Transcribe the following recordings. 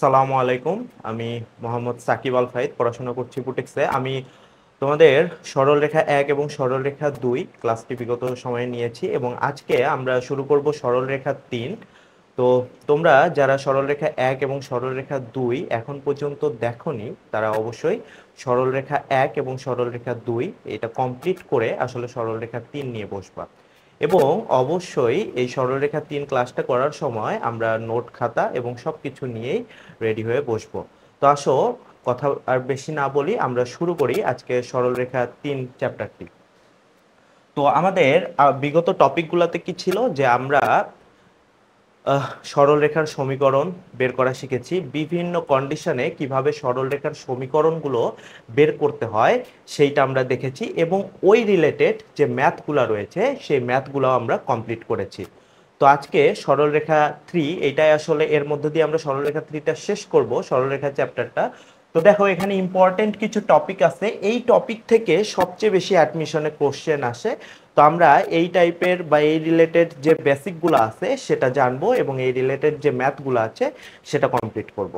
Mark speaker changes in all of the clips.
Speaker 1: সালামু আলাইকুম আমি মোহাম্মদ সাকিব আল ফাইদ পড়াশোনা করছি পুটেক্সে আমি তোমাদের সরলরেখা এক এবং সরলরেখা দুই ক্লাসটি বিগত সময়ে নিয়েছি এবং আজকে আমরা শুরু করব সরলরেখা তিন তো তোমরা যারা সরলরেখা এক এবং সরলরেখা দুই এখন পর্যন্ত দেখনি তারা অবশ্যই সরলরেখা এক এবং সরলরেখা দুই এটা কমপ্লিট করে আসলে সরলরেখা তিন নিয়ে বসবা এবং অবশ্যই এই সরলরেখা তিন ক্লাসটা করার সময় আমরা নোট খাতা এবং সব কিছু নিয়েই রেডি হয়ে বসবো তো আসো কথা আর বেশি না বলি আমরা শুরু করি আজকে সরলরেখা তিন চ্যাপ্টারটি তো আমাদের বিগত টপিকগুলোতে কি ছিল যে আমরা সরলরেখার সমীকরণ বের করা শিখেছি বিভিন্ন কন্ডিশনে কিভাবে সরলরেখার সমীকরণগুলো বের করতে হয় সেইটা আমরা দেখেছি এবং ওই রিলেটেড যে ম্যাথগুলো রয়েছে সেই ম্যাথগুলো আমরা কমপ্লিট করেছি তো আজকে সরলরেখা থ্রি এটাই আসলে এর মধ্য দিয়ে আমরা সরলরেখা থ্রিটা শেষ করব সরলরেখা চ্যাপ্টারটা তো দেখো এখানে ইম্পর্টেন্ট কিছু টপিক আছে এই টপিক থেকে সবচেয়ে বেশি অ্যাডমিশনে কোশ্চেন আসে তো আমরা এই টাইপের বা এই রিলেটেড যে বেসিকগুলো আছে সেটা জানবো এবং এই রিলেটেড যে ম্যাথগুলো আছে সেটা কমপ্লিট করব।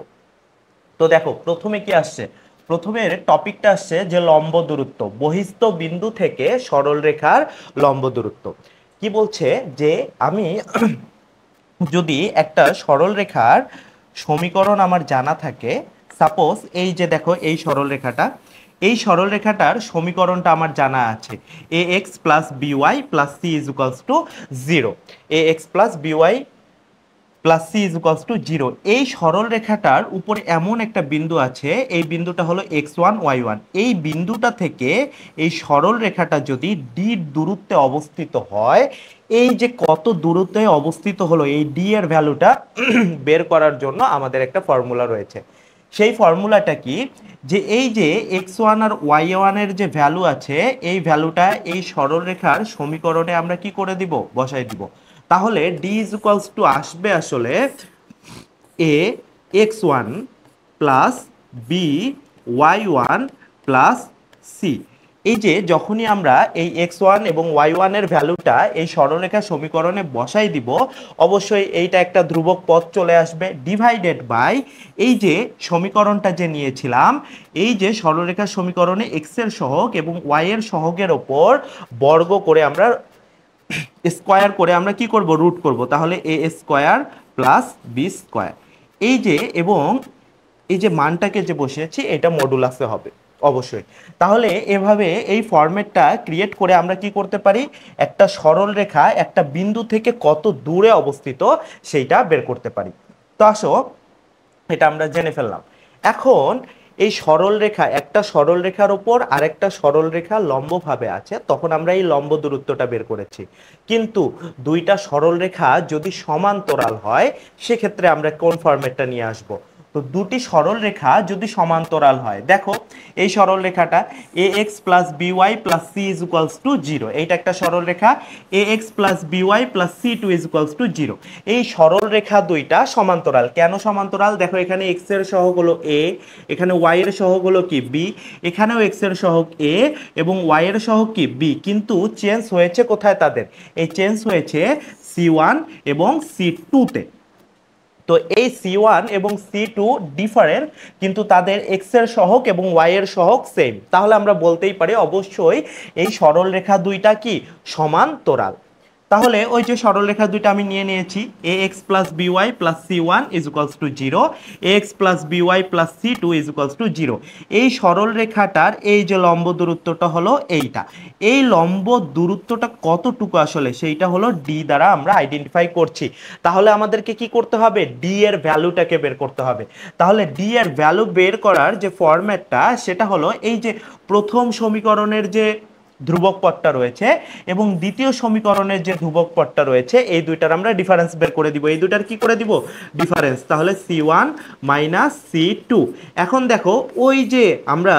Speaker 1: তো দেখো প্রথমে কি আসছে প্রথমে টপিকটা আসছে যে লম্ব দূরত্ব বহিস্থ বিন্দু থেকে সরল রেখার লম্ব দূরত্ব কি বলছে যে আমি যদি একটা সরল রেখার সমীকরণ আমার জানা থাকে সাপোজ এই যে দেখো এই সরলরেখাটা এই সরলরেখাটার সমীকরণটা আমার জানা আছে A x plus by plus C is equals to zero A x plus by plus C is equals to zero এই সরলরেখাটার উপরে এমন একটা বিন্দু আছে এই বিন্দুটা হলো এক্স ওয়ান ওয়াই ওয়ান এই বিন্দুটা থেকে এই সরলরেখাটা যদি ডি দূরত্বে অবস্থিত হয় এই যে কত দূরত্বে অবস্থিত হলো এই ডি এর ভ্যালুটা বের করার জন্য আমাদের একটা ফর্মুলা রয়েছে সেই ফর্মুলাটা কি যে এই যে এক্স ওয়ান আর ওয়াই ওয়ানের যে ভ্যালু আছে এই ভ্যালুটা এই সরলরেখার সমীকরণে আমরা কি করে দিব বসাই দিব তাহলে ডি ইজ ইকুয়ালস টু আসবে আসলে A x one plus B Y one plus C এই যে যখনই আমরা এই এক্স ওয়ান এবং ওয়াই ওয়ানের ভ্যালুটা এই সরলরেখা সমীকরণে বসাই দিব অবশ্যই এইটা একটা ধ্রুবক পথ চলে আসবে ডিভাইডেড বাই এই যে সমীকরণটা যে নিয়েছিলাম এই যে সরলরেখা সমীকরণে এক্সের সহগ এবং ওয়াইয়ের সহগের ওপর বর্গ করে আমরা স্কোয়ার করে আমরা কি করব রুট করব তাহলে A square plus B square এই যে এবং এই যে মানটাকে যে বসিয়েছি এটা মডুলাসে হবে অবশ্যই তাহলে এভাবে এই ফরম্যাটটা ক্রিয়েট করে আমরা কি করতে পারি একটা সরল রেখা একটা বিন্দু থেকে কত দূরে অবস্থিত সেইটা বের করতে পারি তো আসো এটা আমরা জেনে ফেললাম এখন এই সরল রেখা একটা সরল রেখার ওপর আরেকটা সরল রেখা লম্বভাবে আছে তখন আমরা এই লম্ব দূরত্বটা বের করেছি কিন্তু দুইটা সরল রেখা যদি সমান্তরাল হয় সেক্ষেত্রে আমরা কোন ফরম্যাটটা নিয়ে আসবো তো দুটি সরল রেখা যদি সমান্তরাল হয় দেখো এই সরল রেখাটা A x plus by plus C is equals to zero এইটা একটা সরল রেখা A x plus by plus C two is equals to zero এই সরল রেখা দুইটা সমান্তরাল কেন সমান্তরাল দেখো এখানে এক্স এর সহগ হলো এ এখানে ওয়াই এর সহগ হলো কি বি এখানেও এক্স এর সহগ এ এবং ওয়াই এর সহগ কি বি কিন্তু চেঞ্জ হয়েছে কোথায় তাদের এই চেঞ্জ হয়েছে সি ওয়ান এবং সি টুতে তো এই সি ওয়ান এবং সি টু ডিফারেন্ট কিন্তু তাদের এক্স এর সহক এবং ওয়াই এর সহক সেম তাহলে আমরা বলতেই পারি অবশ্যই এই সরল রেখা দুইটা কি সমান্তরাল তাহলে ওই যে সরলরেখা দুইটা আমি নিয়ে নিয়েছি A x plus by plus C one is equals to zero A x plus by plus C two is two zero এই সরলরেখাটার এই যে লম্ব দূরত্বটা হলো এইটা এই লম্ব দূরত্বটা কতটুকু আসলে সেইটা হলো ডি দ্বারা আমরা আইডেন্টিফাই করছি তাহলে আমাদেরকে কি করতে হবে ডি এর ভ্যালুটাকে বের করতে হবে তাহলে ডি এর ভ্যালু বের করার যে ফরম্যাটটা সেটা হলো এই যে প্রথম সমীকরণের যে ধ্রুবক পদটা রয়েছে এবং দ্বিতীয় সমীকরণের যে ধ্রুবক পদটা রয়েছে এই দুইটার আমরা ডিফারেন্স বের করে দিব এই দুইটার কি করে দিব ডিফারেন্স তাহলে C one minus C two এখন দেখো ওই যে আমরা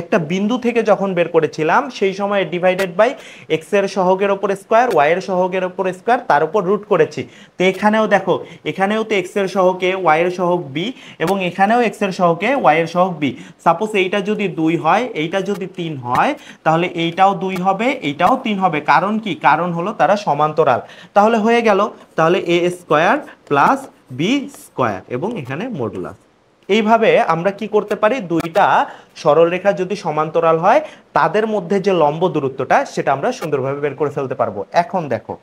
Speaker 1: একটা বিন্দু থেকে যখন বের করেছিলাম সেই সময় ডিভাইডেড বাই এক্স এর সহগের ওপর স্কোয়ার ওয়াই এর সহগের ওপর স্কোয়ার তার উপর রুট করেছি তো এখানেও দেখো এখানেও তো এক্স এর সহকে ওয়াই এর সহক বি এবং এখানেও এক্স এর সহকে ওয়াই এর সহক বি সাপোজ এইটা যদি দুই হয় এইটা যদি তিন হয় তাহলে এইটাও দুই হবে এইটাও তিন হবে কারণ কি কারণ হলো তারা সমান্তরাল তাহলে হয়ে গেল তাহলে A square plus B square এবং এখানে মডুলাস এইভাবে আমরা কি করতে পারি দুইটা সরলরেখা যদি সমান্তরাল হয় তাদের মধ্যে যে লম্ব দূরত্বটা সেটা আমরা সুন্দরভাবে বের করে ফেলতে পারবো এখন দেখো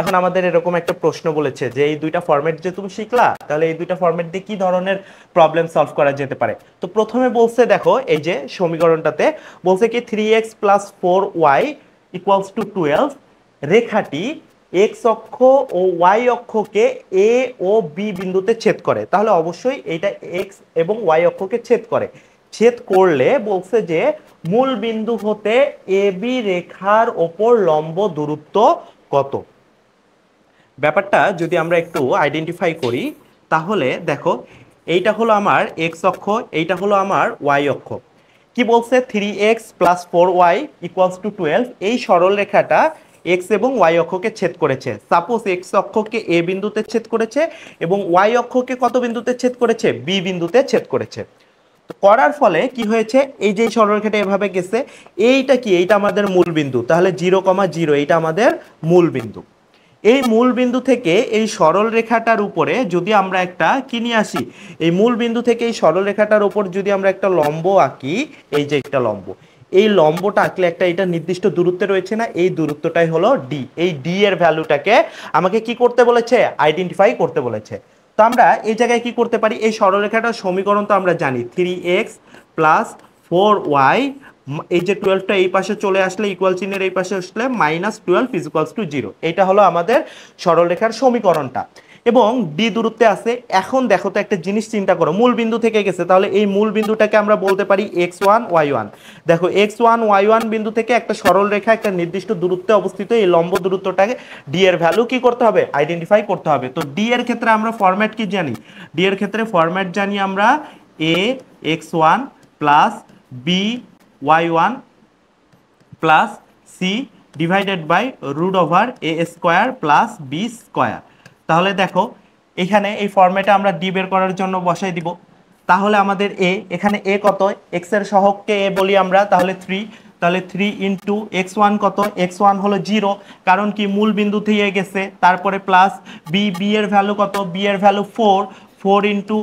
Speaker 1: এখন আমাদের এরকম একটা প্রশ্ন বলেছে যে এই দুইটা ফর্মেট যে তুমি শিখলা তাহলে এই দুইটা ফর্মেট দিয়ে কি ধরনের প্রবলেম সলভ করা যেতে পারে তো প্রথমে বলছে দেখো এই যে সমীকরণটাতে বলছে কি three x plus four Y equals to twelve রেখাটি এক্স অক্ষ ও ওয়াই অক্ষকে এ ও বি বিন্দুতে ছেদ করে তাহলে অবশ্যই এটা এক্স এবং ওয়াই অক্ষকে ছেদ করে ছেদ করলে বলছে যে মূল বিন্দু হতে এ বি রেখার ওপর লম্ব দূরত্ব কত ব্যাপারটা যদি আমরা একটু আইডেন্টিফাই করি তাহলে দেখো এইটা হলো আমার এক্স অক্ষ এইটা হলো আমার ওয়াই অক্ষ কি বলছে three x plus four Y equals to twelve এই সরলরেখাটা এক্স এবং ওয়াই অক্ষকে ছেদ করেছে সাপোজ এক্স অক্ষকে এ বিন্দুতে ছেদ করেছে এবং ওয়াই অক্ষকে কত বিন্দুতে ছেদ করেছে বি বিন্দুতে ছেদ করেছে করার ফলে কি হয়েছে এই যে সরলরেখাটা এভাবে গেছে এইটা কি এইটা আমাদের মূল বিন্দু তাহলে জিরো কমা জিরো এইটা আমাদের মূল বিন্দু এই মূল বিন্দু থেকে এই সরল রেখাটার উপরে যদি আমরা একটা কিনে আসি এই মূল বিন্দু থেকে এই সরল রেখাটার উপর যদি আমরা একটা লম্ব আঁকি এই যে একটা লম্ব এই লম্বটা আঁকলে একটা এটা নির্দিষ্ট দূরত্বে রয়েছে না এই দূরত্বটাই হলো ডি এই ডি এর ভ্যালুটাকে আমাকে কি করতে বলেছে আইডেন্টিফাই করতে বলেছে তো আমরা এই জায়গায় কি করতে পারি এই সরলরেখাটার সমীকরণ তো আমরা জানি three x plus four y এই যে টুয়েলভটা এই পাশে চলে আসলে ইকুয়াল চিহ্নের এই পাশে আসলে minus twelve is equals to zero এটা হলো আমাদের সরলরেখার সমীকরণটা এবং ডি দূরত্বে আছে এখন দেখো তো একটা জিনিস চিন্তা করো মূল বিন্দু থেকে গেছে তাহলে এই মূল বিন্দুটাকে আমরা বলতে পারি এক্স ওয়ান ওয়াই ওয়ান দেখো এক্স ওয়ান ওয়াই ওয়ান বিন্দু থেকে একটা সরল রেখা একটা নির্দিষ্ট দূরত্বে অবস্থিত এই লম্ব দূরত্বটাকে ডি এর ভ্যালু কি করতে হবে আইডেন্টিফাই করতে হবে তো ডি এর ক্ষেত্রে আমরা ফরম্যাট কি জানি ডি এর ক্ষেত্রে ফরম্যাট জানি আমরা a x one plus B Y one plus c divided by root over a square plus B square তাহলে দেখো এখানে এই ফর্মেটে আমরা ডি বের করার জন্য বসাই দিব তাহলে আমাদের এ এখানে এ কত এক্সের সহককে এ বলি আমরা তাহলে থ্রি তাহলে থ্রি ইন্টু এক্স ওয়ান কত এক্স ওয়ান হলো জিরো কারণ কি মূল বিন্দু থেকে গেছে তারপরে প্লাস বি বি এর ভ্যালু কত বি এর value four four into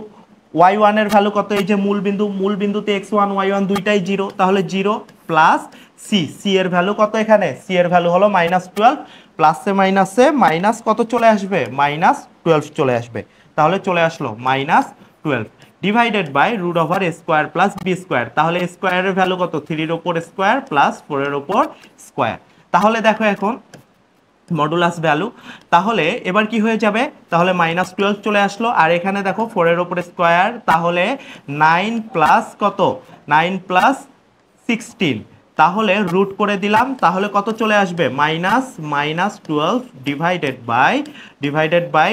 Speaker 1: y ওয়ানের ভ্যালু কত এই যে মূল বিন্দু মূল বিন্দুতে এক্স ওয়ান ওয়াই ওয়ান দুইটাই জিরো তাহলে জিরো প্লাস সি সি এর ভ্যালু কত এখানে সি এর ভ্যালু হলো মাইনাস টুয়েলভ প্লাসে মাইনাসে মাইনাস কত চলে আসবে মাইনাস টুয়েলভ চলে আসবে তাহলে চলে আসলো minus twelve divided by root over square plus B square তাহলে স্কোয়ারের ভ্যালু কত থ্রির ওপর স্কোয়ার প্লাস ফোরের ওপর স্কোয়ার তাহলে দেখো এখন মডুলাস ভ্যালু তাহলে এবার কি হয়ে যাবে তাহলে মাইনাস টুয়েলভ চলে আসলো আর এখানে দেখো ফোরের ওপর স্কোয়ার তাহলে নাইন প্লাস কত নাইন প্লাস সিক্সটিন তাহলে রুট করে দিলাম তাহলে কত চলে আসবে minus minus twelve divided by divided by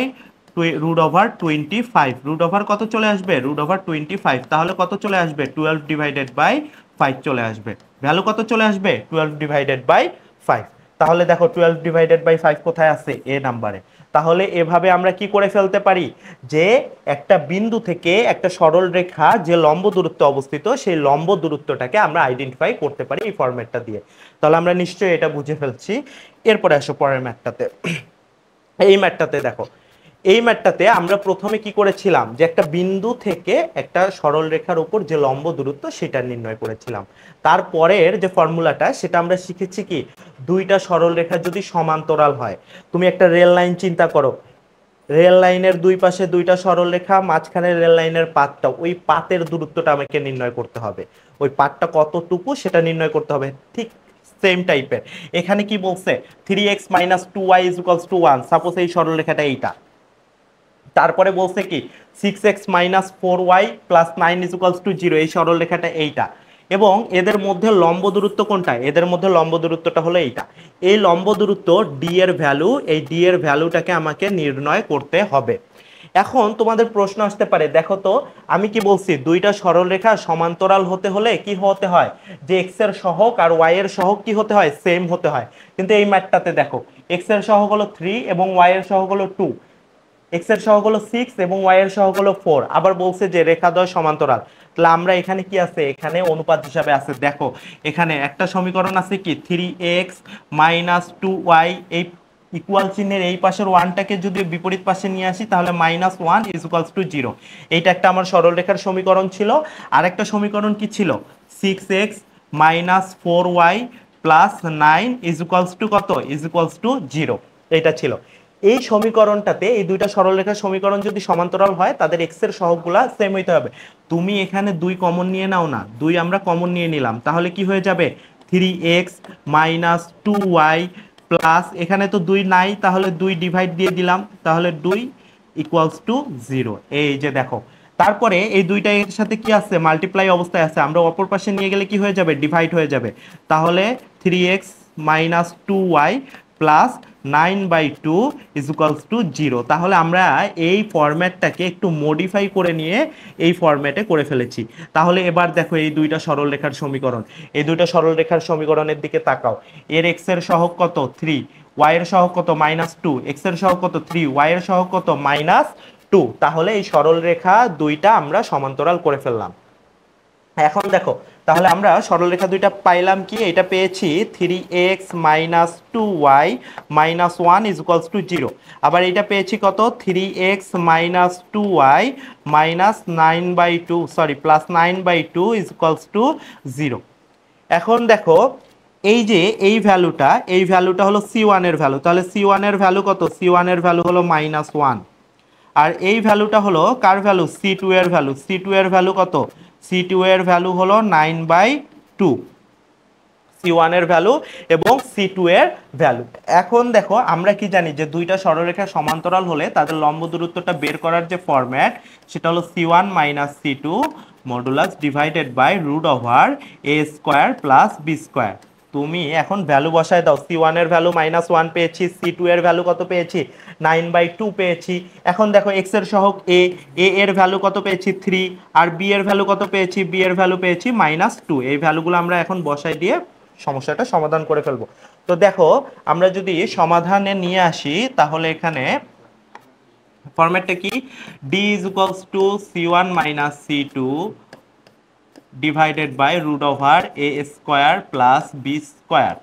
Speaker 1: root over twenty five root over কত চলে আসবে রুট ওভার টোয়েন্টি ফাইভ তাহলে কত চলে আসবে টুয়েলভ ডিভাইডেড বাই ফাইভ চলে আসবে ভ্যালু কত চলে আসবে টুয়েলভ ডিভাইডেড বাই ফাইভ তাহলে দেখো টুয়েলভ ডিভাইডেড বাই ফাইভ কোথায় আছে এ নাম্বারে তাহলে এভাবে আমরা কি করে ফেলতে পারি যে একটা বিন্দু থেকে একটা সরল রেখা যে লম্ব দূরত্বে অবস্থিত সেই লম্ব দূরত্বটাকে আমরা আইডেন্টিফাই করতে পারি এই ফর্মেটটা দিয়ে তাহলে আমরা নিশ্চয়ই এটা বুঝে ফেলছি এরপরে আসো পরের ম্যাটটাতে এই ম্যাটটাতে দেখো এই ম্যাটটাতে আমরা প্রথমে কি করেছিলাম যে একটা বিন্দু থেকে একটা সরল রেখার উপর যে লম্ব দূরত্ব সেটা নির্ণয় করেছিলাম তারপরের যে ফর্মুলাটা সেটা আমরা শিখেছি কি দুইটা সরল রেখা যদি সমান্তরাল হয় তুমি একটা রেল লাইন চিন্তা করো রেল লাইনের দুই পাশে দুইটা সরল রেখা মাঝখানে রেল লাইনের পাতটা ওই পাতের দূরত্বটা আমাকে নির্ণয় করতে হবে ওই পাতটা কতটুকু সেটা নির্ণয় করতে হবে ঠিক সেম টাইপের এখানে কি বলছে three x minus two y is to one suppose এই সরলরেখাটা এইটা তারপরে বলছে কি six x minus four y plus nine equals to zero এই সরলরেখাটা এইটা এবং এদের মধ্যে লম্ব দূরত্ব কোনটা এদের মধ্যে লম্ব দূরত্বটা হলো এইটা এই লম্ব দূরত্ব ডি এর ভ্যালু এই ডি এর ভ্যালুটাকে আমাকে নির্ণয় করতে হবে এখন তোমাদের প্রশ্ন আসতে পারে দেখো তো আমি কি বলছি দুইটা সরলরেখা সমান্তরাল হতে হলে কি হতে হয় যে এক্স এর সহগ আর ওয়াই এর সহগ কি হতে হয় সেম হতে হয় কিন্তু এই ম্যাটটাতে দেখো এক্স এর সহগ হলো থ্রি এবং ওয়াই এর সহগ হলো টু এক্স এর সহগ হলো সিক্স এবং ওয়াই এর সহগ হলো ফোর আবার বলছে যে রেখাদ্বয় সমান্তরাল তাহলে আমরা এখানে কি আছে এখানে অনুপাত হিসাবে আছে দেখো এখানে একটা সমীকরণ আছে কি three x minus two y এই ইকুয়াল চিহ্নের এই পাশের ওয়ানটাকে যদি বিপরীত পাশে নিয়ে আসি তাহলে minus one is equals to zero এইটা একটা আমার সরলরেখার সমীকরণ ছিল আর একটা সমীকরণ কি ছিল six x minus four y plus nine is equals to কত ইজ ইকুয়ালস টু জিরো এটা ছিল এই সমীকরণটাতে এই দুইটা সরলরেখার সমীকরণ যদি সমান্তরাল হয় তাদের এক্স এর সহগগুলা সেম হইতে হবে তুমি এখানে দুই কমন নিয়ে নাও না দুই আমরা কমন নিয়ে নিলাম তাহলে কি হয়ে যাবে three x minus two y plus এখানে তো দুই নাই তাহলে দুই ডিভাইড দিয়ে দিলাম তাহলে দুই ইকুয়ালস টু জিরো এই যে দেখো তারপরে এই দুইটা এর সাথে কি আছে মাল্টিপ্লাই অবস্থায় আছে আমরা অপর পাশে নিয়ে গেলে কি হয়ে যাবে ডিভাইড হয়ে যাবে তাহলে three x minus two y plus nine by two equals to zero তাহলে আমরা এই ফরম্যাটটাকে একটু মডিফাই করে নিয়ে এই ফরম্যাটে করে ফেলেছি তাহলে এবার দেখো এই দুইটা সরল রেখার সমীকরণ এই দুইটা সরল রেখার সমীকরণের দিকে তাকাও এর এক্সের সহগ কত থ্রি ওয়াইয়ের সহগ কত মাইনাস টু এক্সের সহগ কত থ্রি ওয়াইয়ের সহগ কত মাইনাস টু তাহলে এই সরল রেখা দুইটা আমরা সমান্তরাল করে ফেললাম এখন দেখো তাহলে আমরা সরলরেখা দুইটা পাইলাম কি এটা পেয়েছি three x minus two y minus one is equals to zero আবার এটা পেয়েছি কত three x minus two y minus nine by two sorry plus nine by two is equals to zero এখন দেখো এই যে এই ভ্যালুটা এই ভ্যালুটা হলো সি ওয়ানের ভ্যালু তাহলে সি ওয়ানের ভ্যালু কত সি ওয়ানের ভ্যালু হলো মাইনাস ওয়ান আর এই ভ্যালুটা হলো কার ভ্যালু সি টু এর ভ্যালু সি টু এর ভ্যালু কত সি টু এর ভ্যালু হলো নাইন বাই টু সি ওয়ানের ভ্যালু এবং সি টু এর ভ্যালু এখন দেখো আমরা কি জানি যে দুইটা সরলরেখা সমান্তরাল হলে তাদের লম্ব দূরত্বটা বের করার যে ফরম্যাট সেটা হলো c one minus C two modulus divided by root over a square plus B square তুমি এখন ভ্যালু বসায় দাও সি ওয়ানের ভ্যালু মাইনাস ওয়ান পেয়েছি সি টু এর ভ্যালু কত পেয়েছি নাইন বাই টু পেয়েছি এখন দেখো এক্স এর সহক এ এ এর ভ্যালু কত পেয়েছি থ্রি আর বি এর ভ্যালু কত পেয়েছি বি এর ভ্যালু পেয়েছি মাইনাস টু এই ভ্যালুগুলো আমরা এখন বসাই দিয়ে সমস্যাটা সমাধান করে ফেলবো তো দেখো আমরা যদি সমাধানে নিয়ে আসি তাহলে এখানে ফরম্যাটটা কি d is equals to c one minus C two divided by root over a square plus B square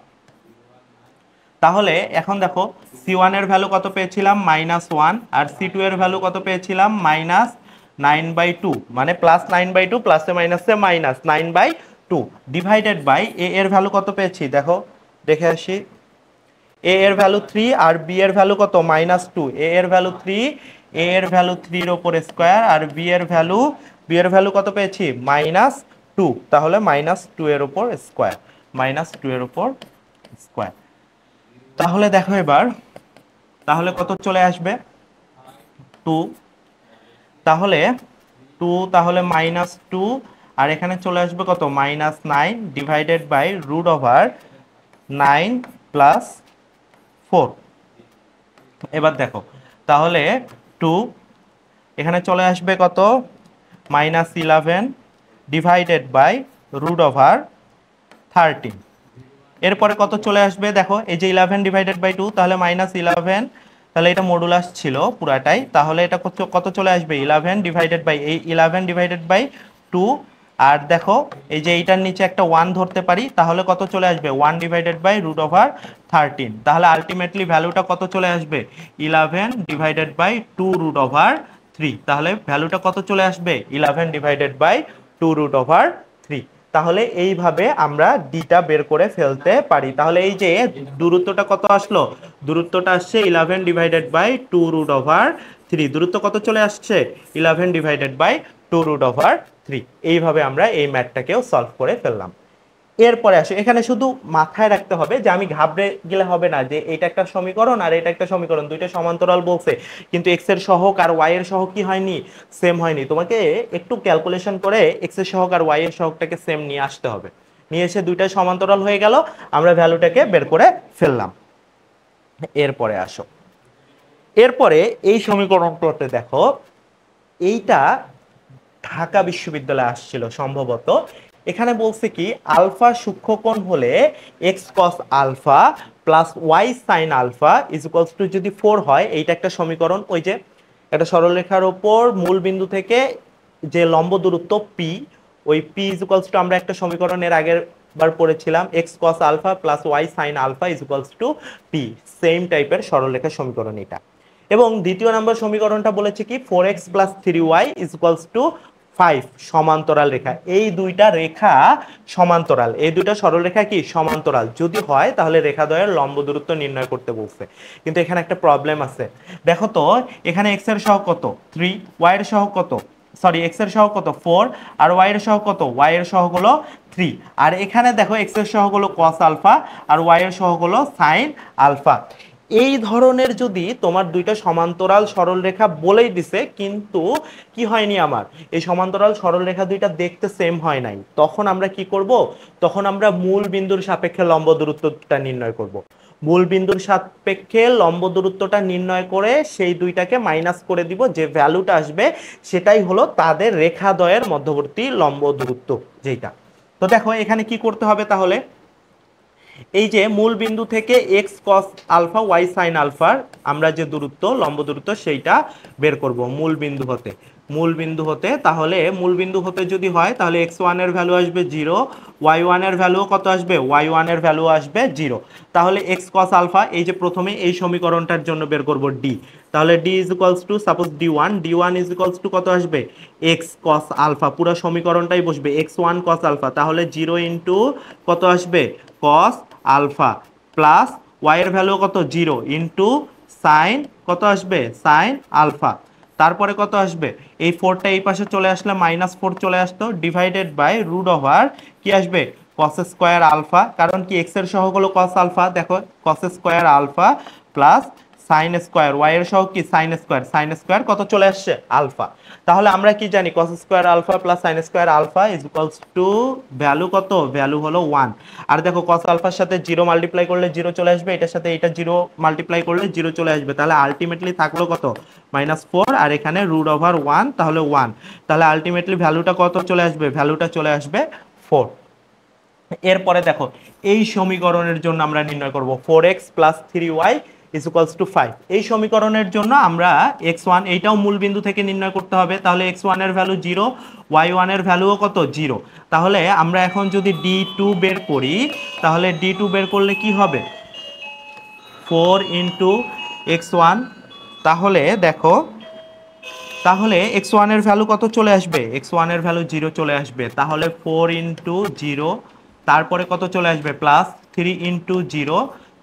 Speaker 1: তাহলে এখন দেখো সি ওয়ানের ভ্যালু কত পেয়েছিলাম মাইনাস ওয়ান আর সি টু এর ভ্যালু কত পেয়েছিলাম মাইনাস নাইন বাই টু মানে প্লাস নাইন বাই টু প্লাসে মাইনাসে minus nine by two divided by a এর ভ্যালু কত পেয়েছি দেখো দেখে আসি এ এর ভ্যালু থ্রি আর বি এর ভ্যালু কত মাইনাস টু এ এর ভ্যালু থ্রি এ এর ভ্যালু থ্রির ওপর স্কোয়ার আর বি এর ভ্যালু বি এর ভ্যালু কত পেয়েছি মাইনাস টু তাহলে মাইনাস টু এর ওপর স্কোয়ার মাইনাস টু এর ওপর স্কোয়ার তাহলে দেখো এবার তাহলে কত চলে আসবে টু তাহলে টু তাহলে মাইনাস টু আর এখানে চলে আসবে কত minus nine divided by root over nine plus four এবার দেখো তাহলে টু এখানে চলে আসবে কত minus eleven divided by root over thirteen এরপরে কত চলে আসবে দেখো এই যে ইলেভেন ডিভাইডেড বাই টু তাহলে মাইনাস ইলেভেন তাহলে এটা মডুলাস ছিল পুরাটাই তাহলে এটা কত চলে আসবে ইলেভেন ডিভাইডেড বাই এই ইলেভেন ডিভাইডেড বাই টু আর দেখো এই যে এইটার নিচে একটা ওয়ান ধরতে পারি তাহলে কত চলে আসবে one divided by root over thirteen তাহলে আলটিমেটলি ভ্যালুটা কত চলে আসবে eleven divided by two root over three তাহলে ভ্যালুটা কত চলে আসবে eleven divided by two root over three তাহলে এইভাবে আমরা ডিটা বের করে ফেলতে পারি তাহলে এই যে দূরত্বটা কত আসলো দূরত্বটা আসছে eleven divided by two root over three দূরত্ব কত চলে আসছে eleven divided by two root over three এইভাবে আমরা এই ম্যাথটাকেও সলভ করে ফেললাম এরপরে আসো এখানে শুধু মাথায় রাখতে হবে যে আমি ঘাবড়ে গেলে হবে না যে এটা একটা সমীকরণ আর এটা একটা সমীকরণ দুইটা সমান্তরাল বলছে কিন্তু এক্স এর সহক আর ওয়াই এর সহক কি হয়নি সেম হয়নি তোমাকে একটু ক্যালকুলেশন করে এক্স এর সহক আর ওয়াই এর সহকটাকে সেম নিয়ে আসতে হবে নিয়ে এসে দুইটা সমান্তরাল হয়ে গেল আমরা ভ্যালুটাকে বের করে ফেললাম এরপরে আসো এরপরে এই সমীকরণটাতে দেখো এইটা ঢাকা বিশ্ববিদ্যালয়ে আসছিল সম্ভবত এখানে বলছে কি আলফা সূক্ষ্মকোণ হলে x cos alpha plus y sine alpha is equals to যদি ফোর হয় এইটা একটা সমীকরণ ওই যে একটা সরলরেখার ওপর মূল বিন্দু থেকে যে লম্ব দূরত্ব পি ওই পি ইজ ইকুয়ালস টু আমরা একটা সমীকরণের আগের বার পড়েছিলাম x cos alpha plus y sine alpha is equals to p same টাইপের সরলরেখার সমীকরণ এটা এবং দ্বিতীয় নম্বর সমীকরণটা বলেছে কি four x plus three y is equals to five সমান্তরাল রেখা এই দুইটা রেখা সমান্তরাল এই দুইটা সরলরেখা কি সমান্তরাল যদি হয় তাহলে রেখাদ্বয়ের লম্ব দূরত্ব নির্ণয় করতে বলছে কিন্তু এখানে একটা প্রবলেম আছে দেখো তো এখানে এক্স এর সহ কত থ্রি ওয়াই এর সহ কত সরি এক্স এর সহ কত ফোর আর ওয়াই এর সহ কত ওয়াই এর সহ হলো থ্রি আর এখানে দেখো এক্স এর সহ হলো কস আলফা আর ওয়াই এর সহ হলো সাইন আলফা এই ধরনের যদি তোমার দুইটা সমান্তরাল সরলরেখা বলেই দিছে কিন্তু কি হয়নি আমার এই সমান্তরাল সরলরেখা দুইটা দেখতে সেম হয় নাই তখন আমরা কি করব তখন আমরা মূল বিন্দুর সাপেক্ষে লম্ব দূরত্বটা নির্ণয় করব। মূল বিন্দুর সাপেক্ষে লম্ব দূরত্বটা নির্ণয় করে সেই দুইটাকে মাইনাস করে দিব যে ভ্যালুটা আসবে সেটাই হলো তাদের দয়ের মধ্যবর্তী লম্ব দূরত্ব যেটা তো দেখো এখানে কি করতে হবে তাহলে এই যে মূল বিন্দু থেকে x cos alpha y sine আলফার আমরা যে দূরত্ব লম্ব দূরত্ব সেইটা বের করব মূল বিন্দু হতে মূলবিন্দু হতে তাহলে মূলবিন্দু হতে যদি হয় তাহলে এক্স ওয়ানের ভ্যালু আসবে জিরো ওয়াই ওয়ানের ভ্যালুও কত আসবে ওয়াই ওয়ানের ভ্যালু আসবে জিরো তাহলে এক্স কস আলফা এই যে প্রথমে এই সমীকরণটার জন্য বের করব ডি তাহলে d is equals to suppose d one d one is equals to কত আসবে এক্স কস আলফা পুরো সমীকরণটাই বসবে এক্স ওয়ান কস আলফা তাহলে জিরো ইন্টু কত আসবে কস আলফা প্লাস ওয়াইয়ের ভ্যালু কত জিরো ইন্টু সাইন কত আসবে সাইন আলফা তারপরে কত আসবে এই ফোরটা এই পাশে চলে আসলে মাইনাস ফোর চলে আসতো ডিভাইডেড বাই রুট ওভার কি আসবে কস স্কোয়ার আলফা কারণ কি এক্সের সহগুলো কস আলফা দেখো cos square alpha plus sine square y এর সহ কি সাইন স্কোয়ার সাইন স্কোয়ার কত চলে আসছে আলফা তাহলে আমরা কি জানি cos square alpha plus sine square alpha is equals to value কত ভ্যালু হলো ওয়ান আর দেখো কস আলফার সাথে জিরো মাল্টিপ্লাই করলে জিরো চলে আসবে এটার সাথে এটা জিরো মাল্টিপ্লাই করলে জিরো চলে আসবে তাহলে আলটিমেটলি থাকলো কত মাইনাস ফোর আর এখানে রুট ওভার ওয়ান তাহলে ওয়ান তাহলে আলটিমেটলি ভ্যালুটা কত চলে আসবে ভ্যালুটা চলে আসবে ফোর এরপরে দেখো এই সমীকরণের জন্য আমরা নির্ণয় করব four x plus three y is equals to five এই সমীকরণের জন্য আমরা এক্স ওয়ান এইটাও বিন্দু থেকে নির্ণয় করতে হবে তাহলে এক্স ওয়ানের ভ্যালু জিরো ওয়াই ওয়ানের ভ্যালুও কত জিরো তাহলে আমরা এখন যদি ডি টু বের করি তাহলে ডি টু বের করলে কি হবে ফোর ইন্টু এক্স ওয়ান তাহলে দেখো তাহলে এক্স ওয়ানের ভ্যালু কত চলে আসবে এক্স ওয়ানের ভ্যালু জিরো চলে আসবে তাহলে ফোর ইন্টু জিরো তারপরে কত চলে আসবে প্লাস থ্রি ইন্টু জিরো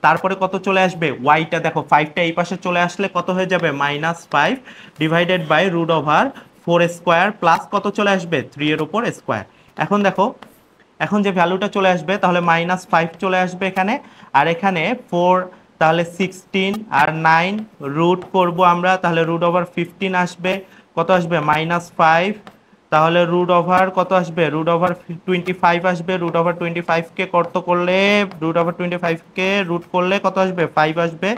Speaker 1: তারপরে কত চলে আসবে ওয়াইটা দেখো ফাইভটা এই পাশে চলে আসলে কত হয়ে যাবে minus five divided by root over four square plus কত চলে আসবে থ্রি এর ওপর স্কোয়ার এখন দেখো এখন যে ভ্যালুটা চলে আসবে তাহলে মাইনাস ফাইভ চলে আসবে এখানে আর এখানে ফোর তাহলে সিক্সটিন আর নাইন রুট করবো আমরা তাহলে রুট ওভার ফিফটিন আসবে কত আসবে মাইনাস ফাইভ তাহলে রুট ওভার কত আসবে রুট ওভার টোয়েন্টি ফাইভ আসবে রুট ওভার টোয়েন্টি ফাইভকে কর্ত করলে রুট ওভার টোয়েন্টি ফাইভকে রুট করলে কত আসবে ফাইভ আসবে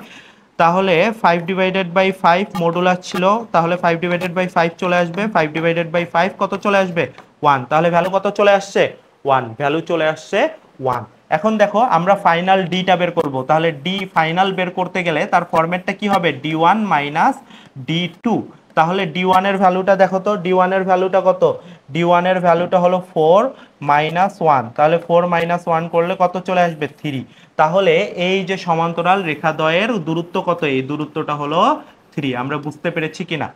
Speaker 1: তাহলে five divided by five modular ছিল তাহলে ফাইভ ডিভাইডেড বাই ফাইভ চলে আসবে ফাইভ ডিভাইডেড বাই ফাইভ কত চলে আসবে ওয়ান তাহলে ভ্যালু কত চলে আসছে ওয়ান ভ্যালু চলে আসছে ওয়ান এখন দেখো আমরা ফাইনাল ডিটা বের করব তাহলে ডি ফাইনাল বের করতে গেলে তার ফরম্যাটটা কি হবে d one minus d two তাহলে ডি ওয়ানের ভ্যালুটা দেখো তো ডি ওয়ানের ভ্যালুটা কত ডি ওয়ানের ভ্যালুটা হলো ফোর মাইনাস ওয়ান তাহলে ফোর মাইনাস ওয়ান করলে কত চলে আসবে থ্রি তাহলে এই যে সমান্তরাল রেখাদ্বয়ের দূরত্ব কত এই দূরত্বটা হলো থ্রি আমরা বুঝতে পেরেছি কিনা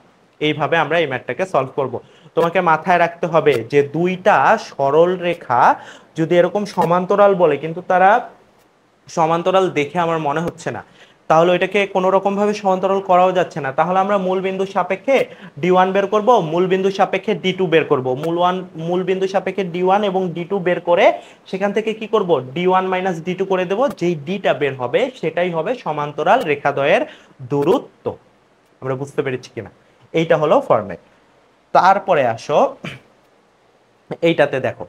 Speaker 1: এইভাবে আমরা এই ম্যাটটাকে সলভ করব। তোমাকে মাথায় রাখতে হবে যে দুইটা সরল রেখা যদি এরকম সমান্তরাল বলে কিন্তু তারা সমান্তরাল দেখে আমার মনে হচ্ছে না তাহলে ওইটাকে কোনো রকমভাবে সমান্তরাল করাও যাচ্ছে না তাহলে আমরা মূল বিন্দু সাপেক্ষে ডি ওয়ান বের করব মূল বিন্দু সাপেক্ষে ডি টু বের করব মূল ওয়ান মূল বিন্দু সাপেক্ষে ডি ওয়ান এবং ডি টু বের করে সেখান থেকে কি করব d one minus d two করে দেবো যেই ডিটা বের হবে সেটাই হবে সমান্তরাল রেখাদয়ের দূরত্ব আমরা বুঝতে পেরেছি কিনা এইটা হলো ফর্মেট তারপরে আসো এইটাতে দেখো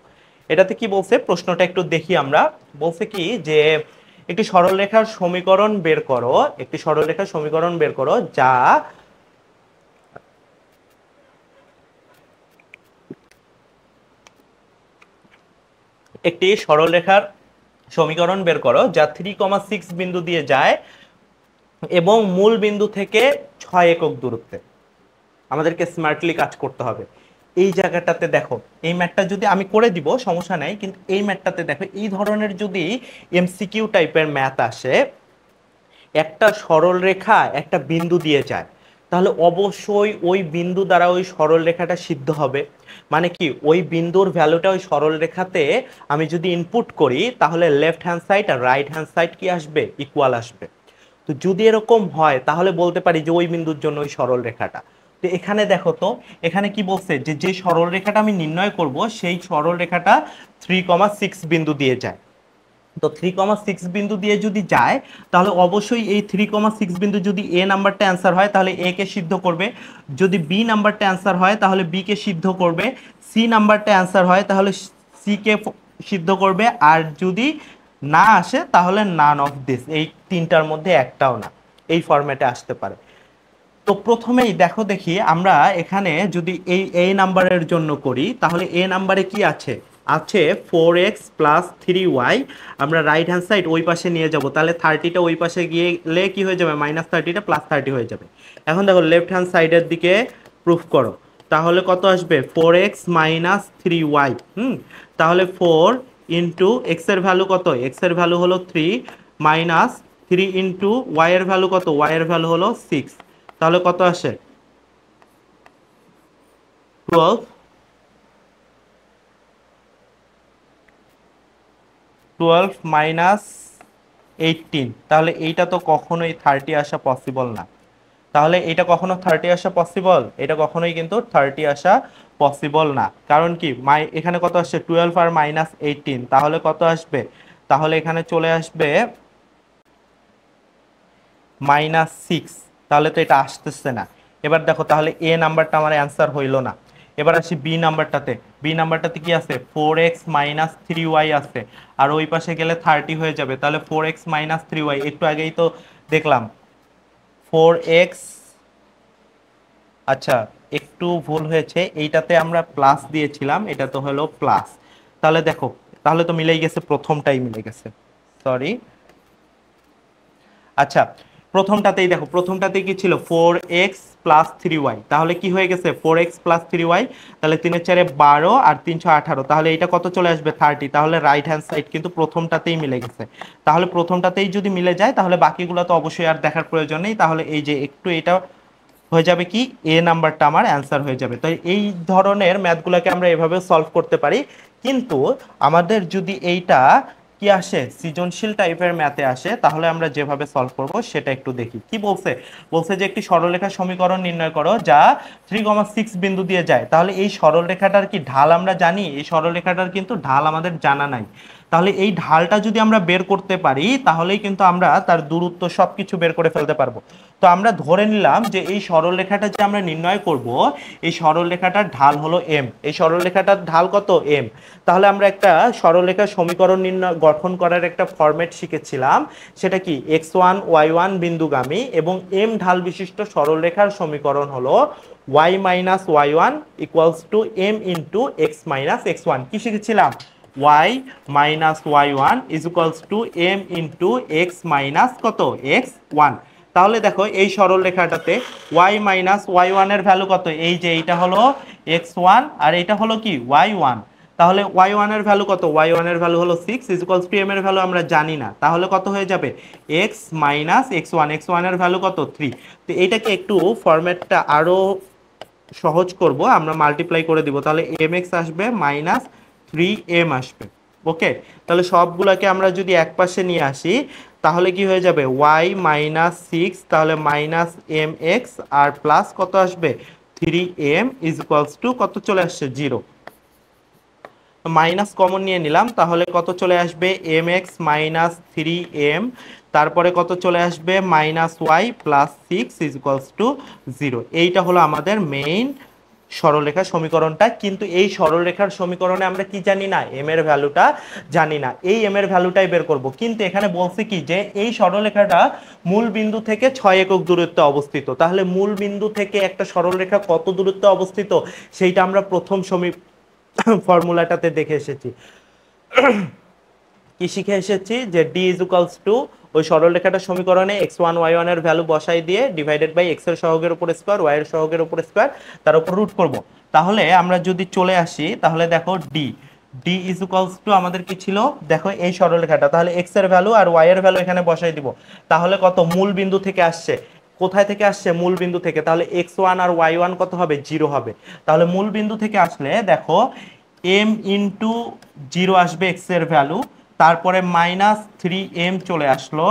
Speaker 1: এটাতে কি বলছে প্রশ্নটা একটু দেখি আমরা বলছে কি যে একটি সরলরেখার সমীকরণ বের করো একটি সরলরেখার সমীকরণ বের করো যা একটি সরলরেখার সমীকরণ বের করো যা থ্রি কমা সিক্স বিন্দু দিয়ে যায় এবং মূল বিন্দু থেকে ছয় একক দূরত্বে আমাদেরকে স্মার্টলি কাজ করতে হবে এই জায়গাটাতে দেখো এই ম্যাটটা যদি আমি করে দিব সমস্যা নাই কিন্তু এই ম্যাটটাতে দেখো এই ধরনের যদি এমসিকিউ টাইপের ম্যাথ আসে একটা সরল রেখা একটা বিন্দু দিয়ে যায় তাহলে অবশ্যই ওই বিন্দু দ্বারা ওই সরল রেখাটা সিদ্ধ হবে মানে কি ওই বিন্দুর ভ্যালুটা ওই সরল রেখাতে আমি যদি ইনপুট করি তাহলে লেফট হ্যান্ড সাইড আর রাইট হ্যান্ড সাইড কি আসবে ইকুয়াল আসবে তো যদি এরকম হয় তাহলে বলতে পারি যে ওই বিন্দুর জন্য ওই সরল রেখাটা তো এখানে দেখো তো এখানে কি বলছে যে যে সরল রেখাটা আমি নির্ণয় করব সেই সরল রেখাটা থ্রি কমা সিক্স বিন্দু দিয়ে যায় তো থ্রি কমা সিক্স বিন্দু দিয়ে যদি যায় তাহলে অবশ্যই এই থ্রি কমা সিক্স বিন্দু যদি এ নাম্বারটা অ্যান্সার হয় তাহলে এ কে সিদ্ধ করবে যদি বি নাম্বারটা অ্যান্সার হয় তাহলে বি কে সিদ্ধ করবে সি নাম্বারটা অ্যান্সার হয় তাহলে সি কে সিদ্ধ করবে আর যদি না আসে তাহলে নান অফ দিস এই তিনটার মধ্যে একটাও না এই ফর্ম্যাটে আসতে পারে তো প্রথমেই দেখো দেখি আমরা এখানে যদি এই এই নাম্বারের জন্য করি তাহলে এ নাম্বারে কি আছে আছে four x plus three y আমরা রাইট হ্যান্ড সাইড ওই পাশে নিয়ে যাব তাহলে থার্টিটা ওই পাশে লে কি হয়ে যাবে মাইনাস থার্টিটা প্লাস থার্টি হয়ে যাবে এখন দেখো লেফট হ্যান্ড সাইডের দিকে প্রুফ করো তাহলে কত আসবে four x minus three y হুম তাহলে ফোর ইন্টু এক্সের ভ্যালু কত এক্সের ভ্যালু হলো থ্রি মাইনাস থ্রি ইন্টু ওয়াইয়ের ভ্যালু কত ওয়াইয়ের ভ্যালু হলো সিক্স তাহলে কত আসে টুয়েলভ টুয়েলভ মাইনাস এইটিন তাহলে এইটা তো কখনোই থার্টি আসা পসিবল না তাহলে এটা কখনো থার্টি আসা পসিবল এটা কখনোই কিন্তু থার্টি আসা পসিবল না কারণ কি মাই এখানে কত আসছে টুয়েলভ আর মাইনাস এইটিন তাহলে কত আসবে তাহলে এখানে চলে আসবে মাইনাস সিক্স তাহলে তো এটা আসতেছে না এবার দেখো তাহলে এ নাম্বারটা আমার অ্যান্সার হইল না এবার আসি বি নাম্বারটাতে বি নাম্বারটাতে কি আছে four x minus three y আছে আর ওই পাশে গেলে থার্টি হয়ে যাবে তাহলে four x minus three y একটু আগেই তো দেখলাম ফোর এক্স আচ্ছা একটু ভুল হয়েছে এইটাতে আমরা প্লাস দিয়েছিলাম এটা তো হলো প্লাস তাহলে দেখো তাহলে তো মিলেই গেছে প্রথমটাই মিলে গেছে সরি আচ্ছা প্রথমটাতেই দেখো প্রথমটাতেই কি ছিল four x plus three y তাহলে কি হয়ে গেছে four x plus three y তাহলে তিনের চারে বারো আর তিনশো আঠারো তাহলে এটা কত চলে আসবে থার্টি তাহলে রাইট হ্যান্ড সাইড কিন্তু প্রথমটাতেই মিলে গেছে তাহলে প্রথমটাতেই যদি মিলে যায় তাহলে বাকিগুলো তো অবশ্যই আর দেখার প্রয়োজন নেই তাহলে এই যে একটু এটা হয়ে যাবে কি এ নাম্বারটা আমার অ্যান্সার হয়ে যাবে তো এই ধরনের ম্যাথগুলোকে আমরা এভাবে সলভ করতে পারি কিন্তু আমাদের যদি এইটা কি আসে সৃজনশীল টাইপের ম্যাথে আসে তাহলে আমরা যেভাবে সলভ করব সেটা একটু দেখি কি বলছে বলছে যে একটি সরলরেখা সমীকরণ নির্ণয় করো যা থ্রি কমা সিক্স বিন্দু দিয়ে যায় তাহলে এই সরলরেখাটার কি ঢাল আমরা জানি এই সরলরেখাটার কিন্তু ঢাল আমাদের জানা নাই তাহলে এই ঢালটা যদি আমরা বের করতে পারি তাহলেই কিন্তু আমরা তার দূরত্ব সব কিছু বের করে ফেলতে পারবো তো আমরা ধরে নিলাম যে এই সরলরেখাটা যে আমরা নির্ণয় করব এই সরলরেখাটার ঢাল হলো এম এই সরলরেখাটার ঢাল কত এম তাহলে আমরা একটা সরলরেখার সমীকরণ নির্ণয় গঠন করার একটা ফরম্যাট শিখেছিলাম সেটা কি এক্স ওয়ান ওয়াই ওয়ান বিন্দুগামী এবং এম ঢাল বিশিষ্ট সরলরেখার সমীকরণ হলো y minus y one equals to m into x minus x one কী শিখেছিলাম y minus y one equals to to m x x minus কত এক্স ওয়ান তাহলে দেখো এই সরল রেখাটাতে ওয়াই মাইনাস ওয়াই ওয়ানের ভ্যালু কত এই যে এইটা হলো এক্স ওয়ান আর এইটা হলো কি ওয়াই ওয়ান তাহলে ওয়াই ওয়ানের ভ্যালু কত ওয়াই ওয়ানের ভ্যালু হলো six is equals to m এর ভ্যালু আমরা জানি না তাহলে কত হয়ে যাবে x minus x one x ওয়ানের ভ্যালু কত থ্রি তো এটাকে একটু ফরম্যাটটা আরও সহজ করব আমরা মাল্টিপ্লাই করে দিব তাহলে এম এক্স আসবে মাইনাস থ্রি এম আসবে ওকে তাহলে সবগুলোকে আমরা যদি এক পাশে নিয়ে আসি তাহলে কি হয়ে যাবে ওয়াই মাইনাস সিক্স তাহলে মাইনাস এম এক্স আর প্লাস কত আসবে three m is equals to কত চলে আসছে জিরো মাইনাস কমন নিয়ে নিলাম তাহলে কত চলে আসবে m x minus three m তারপরে কত চলে আসবে minus y plus six is equals to zero এইটা হলো আমাদের মেইন সরলেখার সমীকরণটা কিন্তু এই সরলরেখার সমীকরণে আমরা কি জানি না এম এর ভ্যালুটা জানি না এই এম এর ভ্যালুটাই বের করব কিন্তু এখানে বলছে কি যে এই সরলরেখাটা মূল বিন্দু থেকে ছয় একক দূরত্বে অবস্থিত তাহলে মূল বিন্দু থেকে একটা সরলরেখা কত দূরত্বে অবস্থিত সেইটা আমরা প্রথম সমী ফর্মুলাটাতে দেখে এসেছি কি শিখে এসেছি যে ডি ইজ ইকালস টু ওই সরলরেখাটা সমীকরণে এক্স ওয়ান ওয়াই ওয়ানের ভ্যালু বসাই দিয়ে ডিভাইডেড বাই এক্সের সহগের উপর স্কোয়ার এর সহগের উপর স্কোয়ার তার উপর রুট করব তাহলে আমরা যদি চলে আসি তাহলে দেখো d d is equals to আমাদের কি ছিল দেখো এই সরলরেখাটা তাহলে এক্স এর ভ্যালু আর ওয়াই এর ভ্যালু এখানে বসাই দিব তাহলে কত মূল বিন্দু থেকে আসছে কোথায় থেকে আসছে মূল বিন্দু থেকে তাহলে এক্স ওয়ান আর ওয়াই ওয়ান কত হবে জিরো হবে তাহলে মূল বিন্দু থেকে আসলে দেখো এম ইন্টু জিরো আসবে এক্স এর ভ্যালু তারপরে মাইনাস থ্রি এম চলে আসলো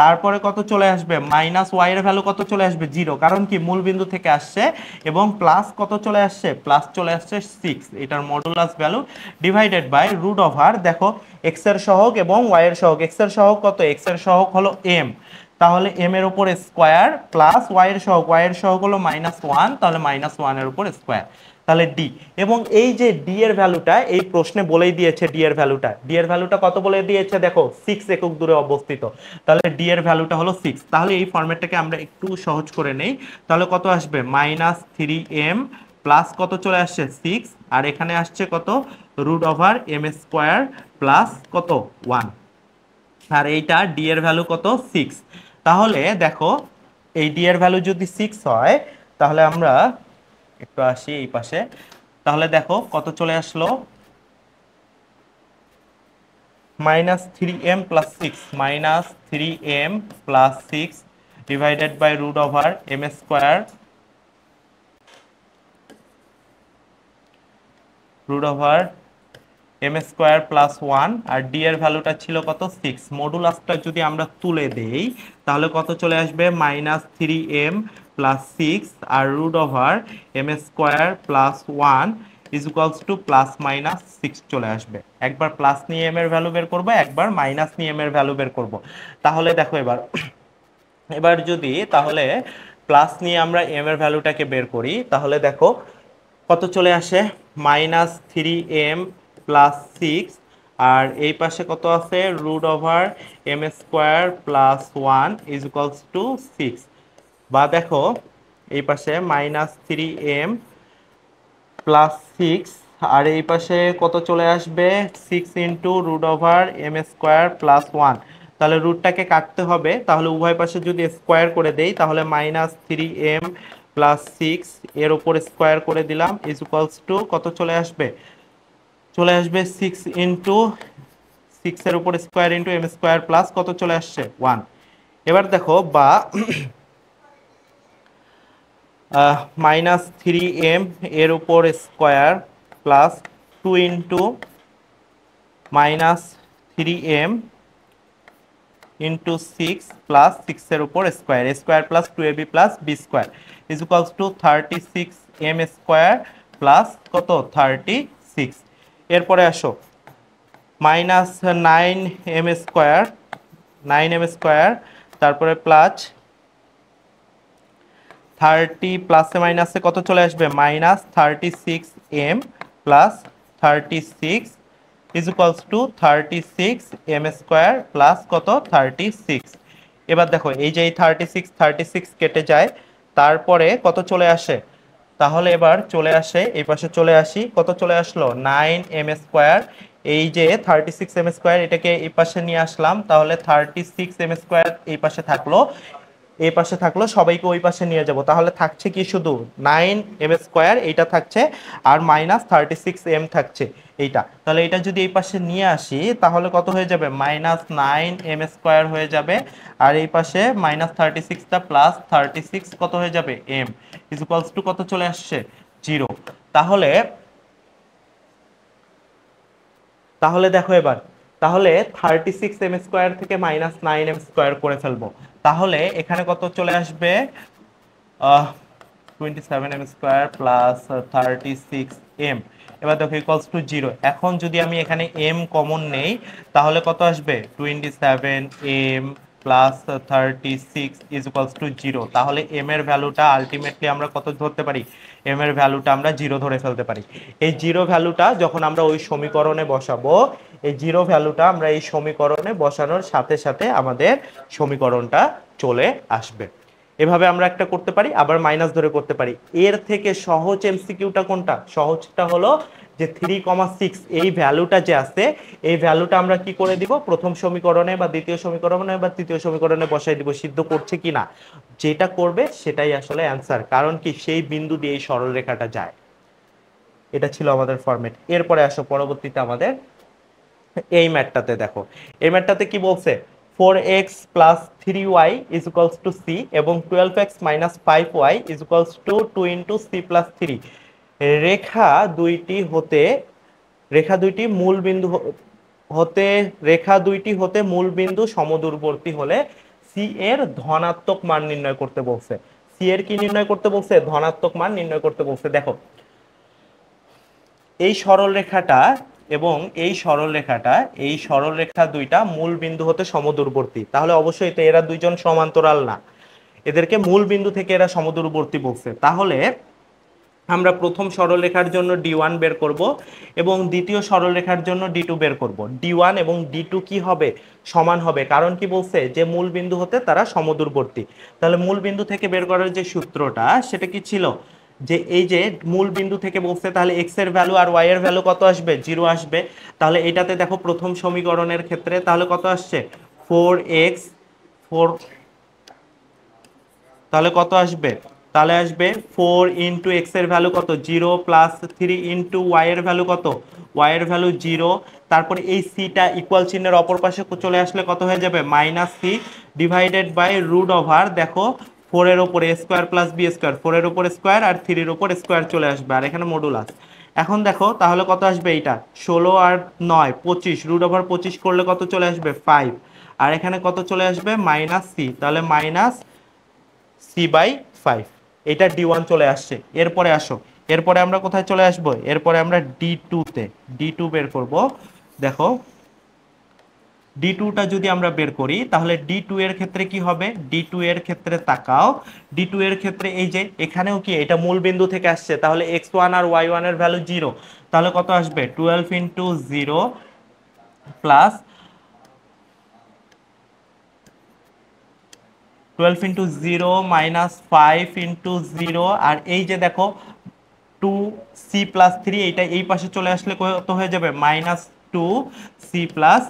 Speaker 1: তারপরে কত চলে আসবে মাইনাস ওয়াইয়ের ভ্যালু কত চলে আসবে জিরো কারণ কি মূল বিন্দু থেকে আসছে এবং প্লাস কত চলে আসছে প্লাস চলে আসছে সিক্স এটার modulus value divided by root over দেখো এক্স এর সহগ এবং ওয়াইয়ের সহগ এর সহগ কত এক্স এর সহগ হলো এম তাহলে এম এর উপর স্কোয়ার প্লাস ওয়াইয়ের সহগ ওয়াইয়ের সহগ হলো মাইনাস ওয়ান তাহলে মাইনাস ওয়ানের উপর স্কোয়ার তাহলে ডি এবং এই যে ডি এর ভ্যালুটা এই প্রশ্নে বলেই দিয়েছে ডি এর ভ্যালুটা ডি এর ভ্যালুটা কত বলে দিয়েছে দেখো সিক্স একক দূরে অবস্থিত তাহলে ডি এর ভ্যালুটা হলো সিক্স তাহলে এই ফর্মেটটাকে আমরা একটু সহজ করে নেই তাহলে কত আসবে মাইনাস থ্রি এম প্লাস কত চলে আসছে সিক্স আর এখানে আসছে কত root over m square plus কত ওয়ান আর এইটা ডি এর ভ্যালু কত সিক্স তাহলে দেখো এই ডি এর ভ্যালু যদি সিক্স হয় তাহলে আমরা একটু আসি এই পাশে তাহলে দেখো কত চলে আসলো minus three m plus six minus three m plus six divided by root over m square root over m square plus one আর ডি এর ভ্যালুটা ছিল কত সিক্স মডুলাসটা যদি আমরা তুলে দেই তাহলে কত চলে আসবে minus three m plus six আর root over m square plus one is equals to plus minus six চলে আসবে একবার প্লাস নিয়ে এম এর ভ্যালু বের করব একবার মাইনাস নিয়ে এম এর ভ্যালু বের করবো তাহলে দেখো এবার এবার যদি তাহলে প্লাস নিয়ে আমরা এম এর ভ্যালুটাকে বের করি তাহলে দেখো কত চলে আসে minus three m plus six আর এই পাশে কত আছে root over m square plus one is equals to six বা দেখো এই পাশে minus three m plus six আর এই পাশে কত চলে আসবে six into root over m square plus one তাহলে রুটটাকে কাটতে হবে তাহলে উভয় পাশে যদি স্কোয়ার করে দেই তাহলে minus three m plus six এর ওপর স্কোয়ার করে দিলাম ইজ ইকুয়ালস টু কত চলে আসবে চলে আসবে সিক্স ইন্টু সিক্সের উপর square into m square plus কত চলে আসছে ওয়ান এবার দেখো বা মাইনাস থ্রি এম এর উপর square plus two into minus three m into six plus সিক্সের উপর square square plus two a b plus B square is equals to thirty six m square plus কত thirty six এরপরে আসো minus nine m square nine m square তারপরে plus thirty প্লাসে মাইনাসে কত চলে আসবে minus thirty six m plus thirty six is equals to thirty six m square plus কত থার্টি সিক্স এবার দেখো এই যে এই থার্টি সিক্স থার্টি সিক্স কেটে যায় তারপরে কত চলে আসে তাহলে এবার চলে আসে এই পাশে চলে আসি কত চলে আসলো নাইন এম স্কোয়ার এই যে থার্টি সিক্স এম স্কোয়ার এটাকে এই পাশে নিয়ে আসলাম তাহলে থার্টি সিক্স এম স্কোয়ার এই পাশে থাকলো এই পাশে থাকলো সবাইকে ওই পাশে নিয়ে যাব তাহলে থাকছে কি শুধু নাইন এম স্কোয়ার এইটা থাকছে আর মাইনাস থার্টি সিক্স এম থাকছে এইটা তাহলে এটা যদি এই পাশে নিয়ে আসি তাহলে কত হয়ে যাবে মাইনাস নাইন এম স্কোয়ার হয়ে যাবে আর এই পাশে মাইনাস থার্টি সিক্সটা প্লাস থার্টি সিক্স কত হয়ে যাবে এম ইজুকালস টু কত চলে আসছে জিরো তাহলে তাহলে দেখো এবার তাহলে থার্টি সিক্স এম স্কোয়ার থেকে মাইনাস নাইন এম স্কোয়ার করে ফেলবো তাহলে এখানে কত চলে আসবে twenty seven m square plus thirty six m এবার দেখো ইকলস টু জিরো এখন যদি আমি এখানে এম কমন নেই তাহলে কত আসবে twenty seven m plus thirty six is equals to zero তাহলে এম এর ভ্যালুটা আলটিমেটলি আমরা কত ধরতে পারি এম এর ভ্যালুটা আমরা জিরো ধরে ফেলতে পারি এই জিরো ভ্যালুটা যখন আমরা ওই সমীকরণে বসাবো এই জিরো ভ্যালুটা আমরা এই সমীকরণে বসানোর সাথে সাথে আমাদের সমীকরণটা চলে আসবে এভাবে আমরা একটা করতে পারি আবার মাইনাস ধরে করতে পারি এর থেকে সহজ এমসিকিউটা কোনটা সহজটা হলো যে থ্রি কমা সিক্স এই ভ্যালুটা যে আছে এই ভ্যালুটা আমরা কি করে দিব প্রথম সমীকরণে বা দ্বিতীয় সমীকরণে বা তৃতীয় সমীকরণে বসাই দিব সিদ্ধ করছে কি না যেটা করবে সেটাই আসলে অ্যান্সার কারণ কি সেই বিন্দু দিয়ে এই সরলরেখাটা যায় এটা ছিল আমাদের ফর্মেট এরপরে আসো পরবর্তীতে আমাদের এই ম্যাটটাতে দেখো এই ম্যাটটাতে কি বলছে four x plus three y is equals to c এবং twelve x minus five y is equals to two into c plus three রেখা দুইটি হতে রেখা দুইটি মূল বিন্দু হতে রেখা দুইটি হতে মূল বিন্দু সমদূরবর্তী হলে সি এর ধনাত্মক মান নির্ণয় করতে বলছে সি এর কি নির্ণয় করতে বলছে ধনাত্মক মান নির্ণয় করতে বলছে দেখো এই সরল রেখাটা এবং এই সরলরেখাটা এই সরলরেখা দুইটা মূল বিন্দু হতে সমদূরবর্তী তাহলে অবশ্যই তো এরা দুইজন সমান্তরাল না এদেরকে মূল বিন্দু থেকে এরা সমদূরবর্তী বলছে তাহলে আমরা প্রথম সরলরেখার জন্য ডি ওয়ান বের করব এবং দ্বিতীয় সরলরেখার জন্য ডি টু বের করব ডি ওয়ান এবং ডি টু কী হবে সমান হবে কারণ কি বলছে যে মূল বিন্দু হতে তারা সমদূরবর্তী তাহলে মূল বিন্দু থেকে বের করার যে সূত্রটা সেটা কি ছিল যে এই যে মূল বিন্দু থেকে বলছে তাহলে এক্স এর ভ্যালু আর ওয়াই এর ভ্যালু কত আসবে জিরো আসবে তাহলে এটাতে দেখো প্রথম সমীকরণের ক্ষেত্রে তাহলে কত আসছে ফোর এক্স ফোর তাহলে কত আসবে তাহলে আসবে ফোর ইন্টু এক্স এর ভ্যালু কত zero plus three into y এর ভ্যালু কত ওয়াই এর ভ্যালু জিরো তারপরে এই সিটা ইকুয়াল চিহ্নের অপর পাশে চলে আসলে কত হয়ে যাবে minus c divided by root over দেখো এর ওপরে স্কোয়ার প্লাস বি স্কোয়ার এর ওপর স্কোয়ার আর থ্রির ওপর স্কোয়ার চলে আসবে আর এখানে মডুলাস এখন দেখো তাহলে কত আসবে এইটা ষোলো আর নয় পঁচিশ রুট ওভার পঁচিশ করলে কত চলে আসবে ফাইভ আর এখানে কত চলে আসবে মাইনাস সি তাহলে মাইনাস সি বাই ফাইভ এটা ডি ওয়ান চলে আসছে এরপরে আসো এরপরে আমরা কোথায় চলে আসবো এরপরে আমরা ডি টুতে ডি টু বের করবো দেখো ডি টুটা যদি আমরা বের করি তাহলে ডি টু এর ক্ষেত্রে কি হবে ডি টু এর ক্ষেত্রে তাকাও ডি টু এর ক্ষেত্রে এই যে এখানেও কি এটা মূল বিন্দু থেকে আসছে তাহলে এক্স ওয়ান আর ওয়াই ওয়ানের ভ্যালু জিরো তাহলে কত আসবে twelve into zero plus twelve into zero minus five into zero আর এই যে দেখো টু সি প্লাস থ্রি এইটা এই পাশে চলে আসলে কত হয়ে যাবে minus two c plus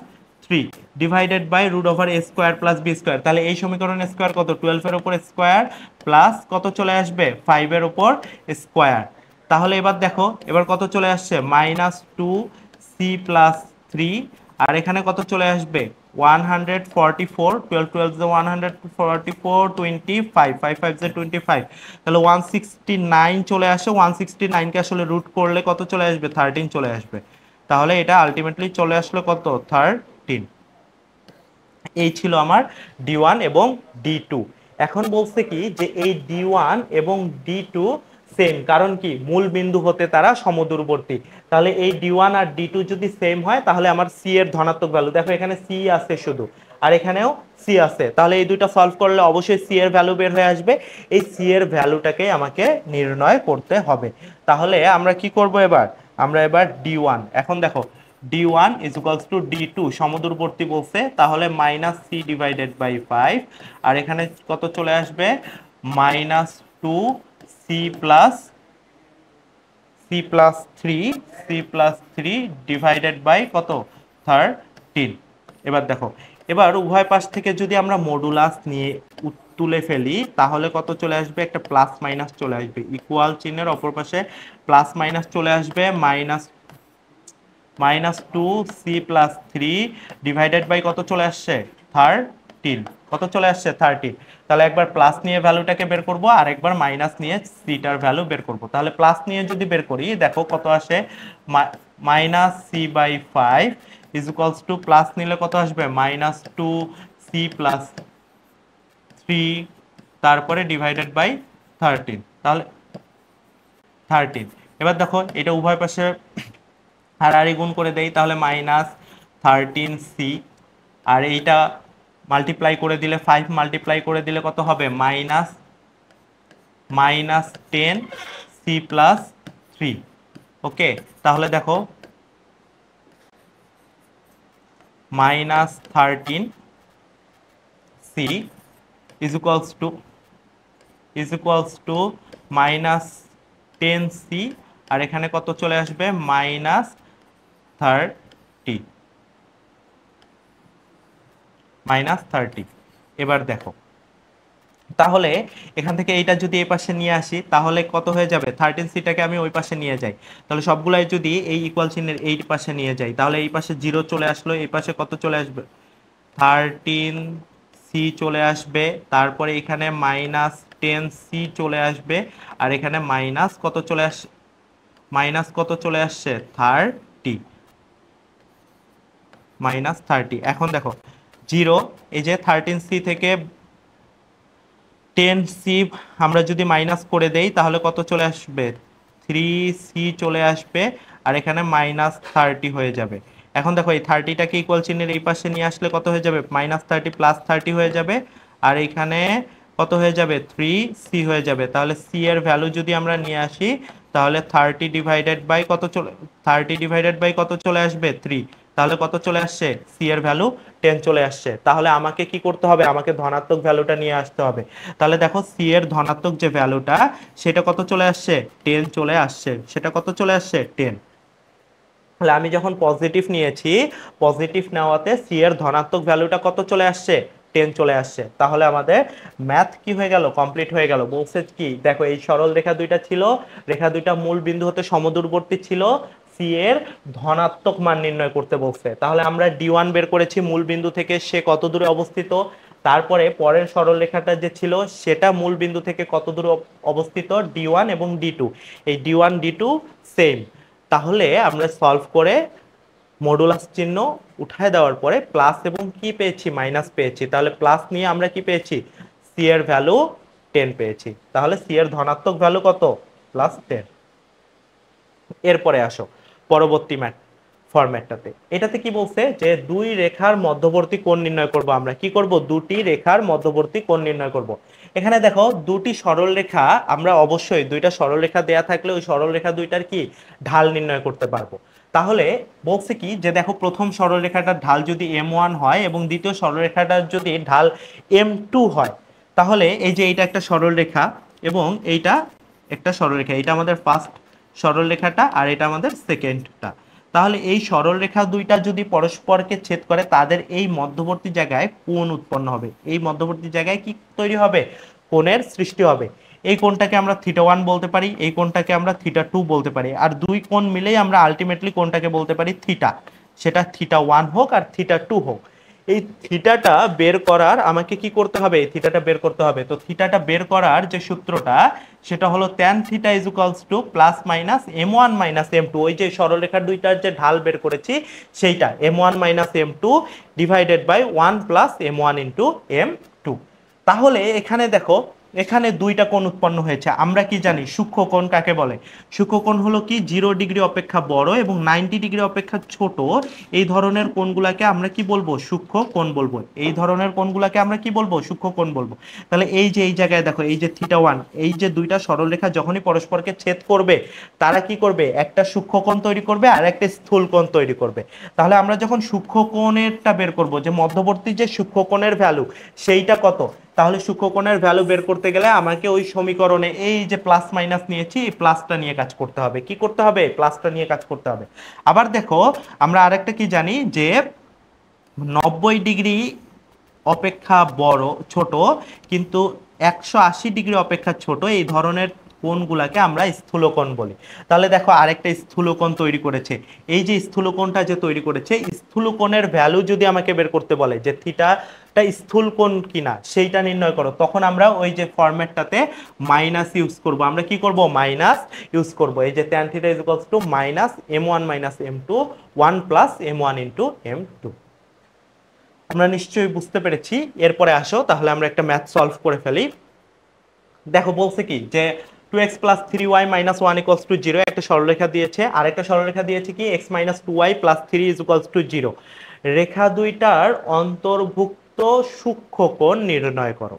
Speaker 1: three divided by root over a square plus B square তাহলে এই সমীকরণ স্কোয়ার কত টুয়েলভের ওপর স্কোয়ার প্লাস কত চলে আসবে ফাইভের ওপর স্কোয়ার তাহলে এবার দেখো এবার কত চলে আসছে minus two c plus three আর এখানে কত চলে আসবে one hundred forty four twelve twelve যে one hundred forty four twenty five five five যে টোয়েন্টি ফাইভ তাহলে ওয়ান সিক্সটি নাইন চলে আসে ওয়ান সিক্সটি নাইনকে আসলে রুট করলে কত চলে আসবে থার্টিন চলে আসবে তাহলে এটা আলটিমেটলি চলে আসলো কত থার্ড এই ছিল আমার ডি ওয়ান এবং ডি টু এখন বলছে কি যে এই ডি ওয়ান এবং ডি টু সেম কারণ কি মূল বিন্দু হতে তারা সমদূরবর্তী তাহলে এই ডি ওয়ান আর ডি টু যদি সেম হয় তাহলে আমার সি এর ধনাত্মক ভ্যালু দেখো এখানে সি আছে শুধু আর এখানেও সি আছে তাহলে এই দুইটা সলভ করলে অবশ্যই সি এর ভ্যালু বের হয়ে আসবে এই সি এর ভ্যালুটাকে আমাকে নির্ণয় করতে হবে তাহলে আমরা কি করব এবার আমরা এবার ডি ওয়ান এখন দেখো d one is equals to d two সমদূরবর্তী বলছে তাহলে minus c divided by five আর এখানে কত চলে আসবে minus two c plus c plus three c plus three divided by কত থার্টিন এবার দেখো এবার উভয় পাশ থেকে যদি আমরা মডুলাস নিয়ে তুলে ফেলি তাহলে কত চলে আসবে একটা প্লাস মাইনাস চলে আসবে ইকুয়াল চিহ্নের অপর পাশে প্লাস মাইনাস চলে আসবে minus minus two c plus three divided by কত চলে আসছে থার্টিন কত চলে আসছে থার্টিন তাহলে একবার প্লাস নিয়ে ভ্যালুটাকে বের করব আর একবার মাইনাস নিয়ে সিটার ভ্যালু বের করব তাহলে প্লাস নিয়ে যদি বের করি দেখো কত আসে minus c by five is equals to plus নিলে কত আসবে minus two c plus three তারপরে ডিভাইডেড বাই থার্টিন তাহলে থার্টিন এবার দেখো এটা উভয় পাশে হারাহারি গুণ করে দেই তাহলে মাইনাস থার্টিন সি আর এইটা মাল্টিপ্লাই করে দিলে ফাইভ মাল্টিপ্লাই করে দিলে কত হবে minus minus ten c plus three okay তাহলে দেখো minus thirteen c is equals to is equals to minus ten c আর এখানে কত চলে আসবে মাইনাস থার্টি মাইনাস থার্টি এবার দেখো তাহলে এখান থেকে এইটা যদি এই পাশে নিয়ে আসি তাহলে কত হয়ে যাবে থার্টিন সিটাকে আমি ওই পাশে নিয়ে যাই তাহলে সবগুলাই যদি এই ইকুয়াল চিহ্নের এই পাশে নিয়ে যাই তাহলে এই পাশে জিরো চলে আসলো এই পাশে কত চলে আসবে থার্টিন সি চলে আসবে তারপরে এখানে মাইনাস টেন সি চলে আসবে আর এখানে মাইনাস কত চলে আস মাইনাস কত চলে আসছে থার্টি মাইনাস থার্টি এখন দেখো জিরো এই যে থার্টিন সি থেকে টেন সি আমরা যদি মাইনাস করে দেই তাহলে কত চলে আসবে থ্রি সি চলে আসবে আর এখানে মাইনাস থার্টি হয়ে যাবে এখন দেখো এই থার্টিটাকে ইকুয়াল চিহ্নের এই পাশে নিয়ে আসলে কত হয়ে যাবে মাইনাস থার্টি প্লাস থার্টি হয়ে যাবে আর এখানে কত হয়ে যাবে থ্রি সি হয়ে যাবে তাহলে সি এর ভ্যালু যদি আমরা নিয়ে আসি তাহলে থার্টি ডিভাইডেড বাই কত চলে থার্টি ডিভাইডেড বাই কত চলে আসবে থ্রি তাহলে কত চলে আসছে সি এর ভ্যালু টেন চলে আসছে তাহলে আমাকে কি করতে হবে আমাকে ধনাত্মক ভ্যালুটা নিয়ে আসতে হবে তাহলে দেখো সি এর ধনাত্মক যে ভ্যালুটা সেটা কত চলে আসছে টেন চলে আসছে সেটা কত চলে আসছে টেন তাহলে আমি যখন পজিটিভ নিয়েছি পজিটিভ নেওয়াতে সি এর ধনাত্মক ভ্যালুটা কত চলে আসছে টেন চলে আসছে তাহলে আমাদের ম্যাথ কি হয়ে গেল কমপ্লিট হয়ে গেল বলছে কি দেখো এই সরল রেখা দুইটা ছিল রেখা দুইটা মূল বিন্দু হতে সমদূরবর্তী ছিল সি এর ধনাত্মক মান নির্ণয় করতে বলছে তাহলে আমরা ডি ওয়ান বের করেছি মূল বিন্দু থেকে সে কত দূরে অবস্থিত তারপরে পরের সরলরেখাটা যে ছিল সেটা মূল বিন্দু থেকে কত দূরে অবস্থিত ডি ওয়ান এবং ডি টু এই d one d two same তাহলে আমরা সলভ করে মডুলাস চিহ্ন উঠায় দেওয়ার পরে প্লাস এবং কি পেয়েছি মাইনাস পেয়েছি তাহলে প্লাস নিয়ে আমরা কি পেয়েছি সি এর ভ্যালু টেন পেয়েছি তাহলে সি এর ধনাত্মক ভ্যালু কত প্লাস টেন এরপরে আসো পরবর্তী ম্যাট ফরম্যাটটাতে এটাতে কি বলছে যে দুই রেখার মধ্যবর্তী কোণ নির্ণয় করব আমরা কি করব দুটি রেখার মধ্যবর্তী কোণ নির্ণয় করব এখানে দেখো দুটি সরল রেখা আমরা অবশ্যই দুইটা সরল রেখা দেয়া থাকলে ওই সরল রেখা দুইটার কি ঢাল নির্ণয় করতে পারবো তাহলে বলছে কি যে দেখো প্রথম সরল রেখাটার ঢাল যদি এম ওয়ান হয় এবং দ্বিতীয় সরল রেখাটার যদি ঢাল এম টু হয় তাহলে এই যে এইটা একটা সরল রেখা এবং এইটা একটা সরল রেখা এটা আমাদের ফার্স্ট সরলরেখাটা আর এটা আমাদের সেকেন্ডটা তাহলে এই সরলরেখা দুইটা যদি পরস্পরকে ছেদ করে তাদের এই মধ্যবর্তী জায়গায় কোণ উৎপন্ন হবে এই মধ্যবর্তী জায়গায় কি তৈরি হবে কোণের সৃষ্টি হবে এই কোণটাকে আমরা থিটা ওয়ান বলতে পারি এই কোণটাকে আমরা থিটা টু বলতে পারি আর দুই কোণ মিলেই আমরা আলটিমেটলি কোণটাকে বলতে পারি থিটা সেটা থিটা ওয়ান হোক আর থিটা টু হোক এই থিটাটা বের করার আমাকে কি করতে হবে এই থিটাটা বের করতে হবে তো থিটাটা বের করার যে সূত্রটা সেটা হলো tan theta is equals to plus minus m one minus m two ওই যে সরলরেখা দুইটার যে ঢাল বের করেছি সেইটা m one minus m two divided by one plus m one into m two তাহলে এখানে দেখো এখানে দুইটা কোণ উৎপন্ন হয়েছে আমরা কি জানি সূক্ষ্ম কোণ কাকে বলে সূক্ষ্ম কোণ হলো কি জিরো ডিগ্রি অপেক্ষা বড় এবং নাইনটি ডিগ্রি অপেক্ষা ছোট এই ধরনের কোণগুলাকে আমরা কি বলবো সূক্ষ্ম কোণ বলবো এই ধরনের কোণগুলাকে আমরা কি বলবো সূক্ষ্ম কোণ বলবো তাহলে এই যে এই জায়গায় দেখো এই যে থিটা ওয়ান এই যে দুইটা সরলরেখা যখনই পরস্পরকে ছেদ করবে তারা কি করবে একটা সূক্ষ্ম কোণ তৈরি করবে আর একটা স্থূল কোণ তৈরি করবে তাহলে আমরা যখন সূক্ষ্ম কোণেরটা বের করব যে মধ্যবর্তী যে সূক্ষ্ম কোণের ভ্যালু সেইটা কত তাহলে সূক্ষ্মকোণের ভ্যালু বের করতে গেলে আমাকে ওই সমীকরণে এই যে প্লাস মাইনাস নিয়েছি এই প্লাসটা নিয়ে কাজ করতে হবে কি করতে হবে প্লাসটা নিয়ে কাজ করতে হবে আবার দেখো আমরা আরেকটা কি জানি যে নব্বই ডিগ্রি অপেক্ষা বড় ছোট কিন্তু একশো ডিগ্রি অপেক্ষা ছোট এই ধরনের কোণগুলাকে আমরা স্থূলকোণ বলি তাহলে দেখো আরেকটা স্থূলকোণ তৈরি করেছে এই যে স্থূলকোণটা যে তৈরি করেছে স্থূলকোণের ভ্যালু যদি আমাকে বের করতে বলে যে থিটা একটা স্থূল কোণ কিনা সেইটা নির্ণয় করো তখন আমরা ওই যে ফর্ম্যাটটাতে মাইনাস ইউজ করব আমরা কি করব মাইনাস ইউজ করব এই যে tan theta is equals to minus m one minus m two one plus m one into m two আমরা নিশ্চয়ই বুঝতে পেরেছি এরপরে আসো তাহলে আমরা একটা ম্যাথ সলভ করে ফেলি দেখো বলছে কি যে two x plus three y minus one equals to zero একটা সরলরেখা দিয়েছে আর একটা সরলরেখা দিয়েছে কি x minus two y plus three is equals to zero রেখা দুইটার অন্তর্ভুক্ত সূক্ষ্মকোণ নির্ণয় করো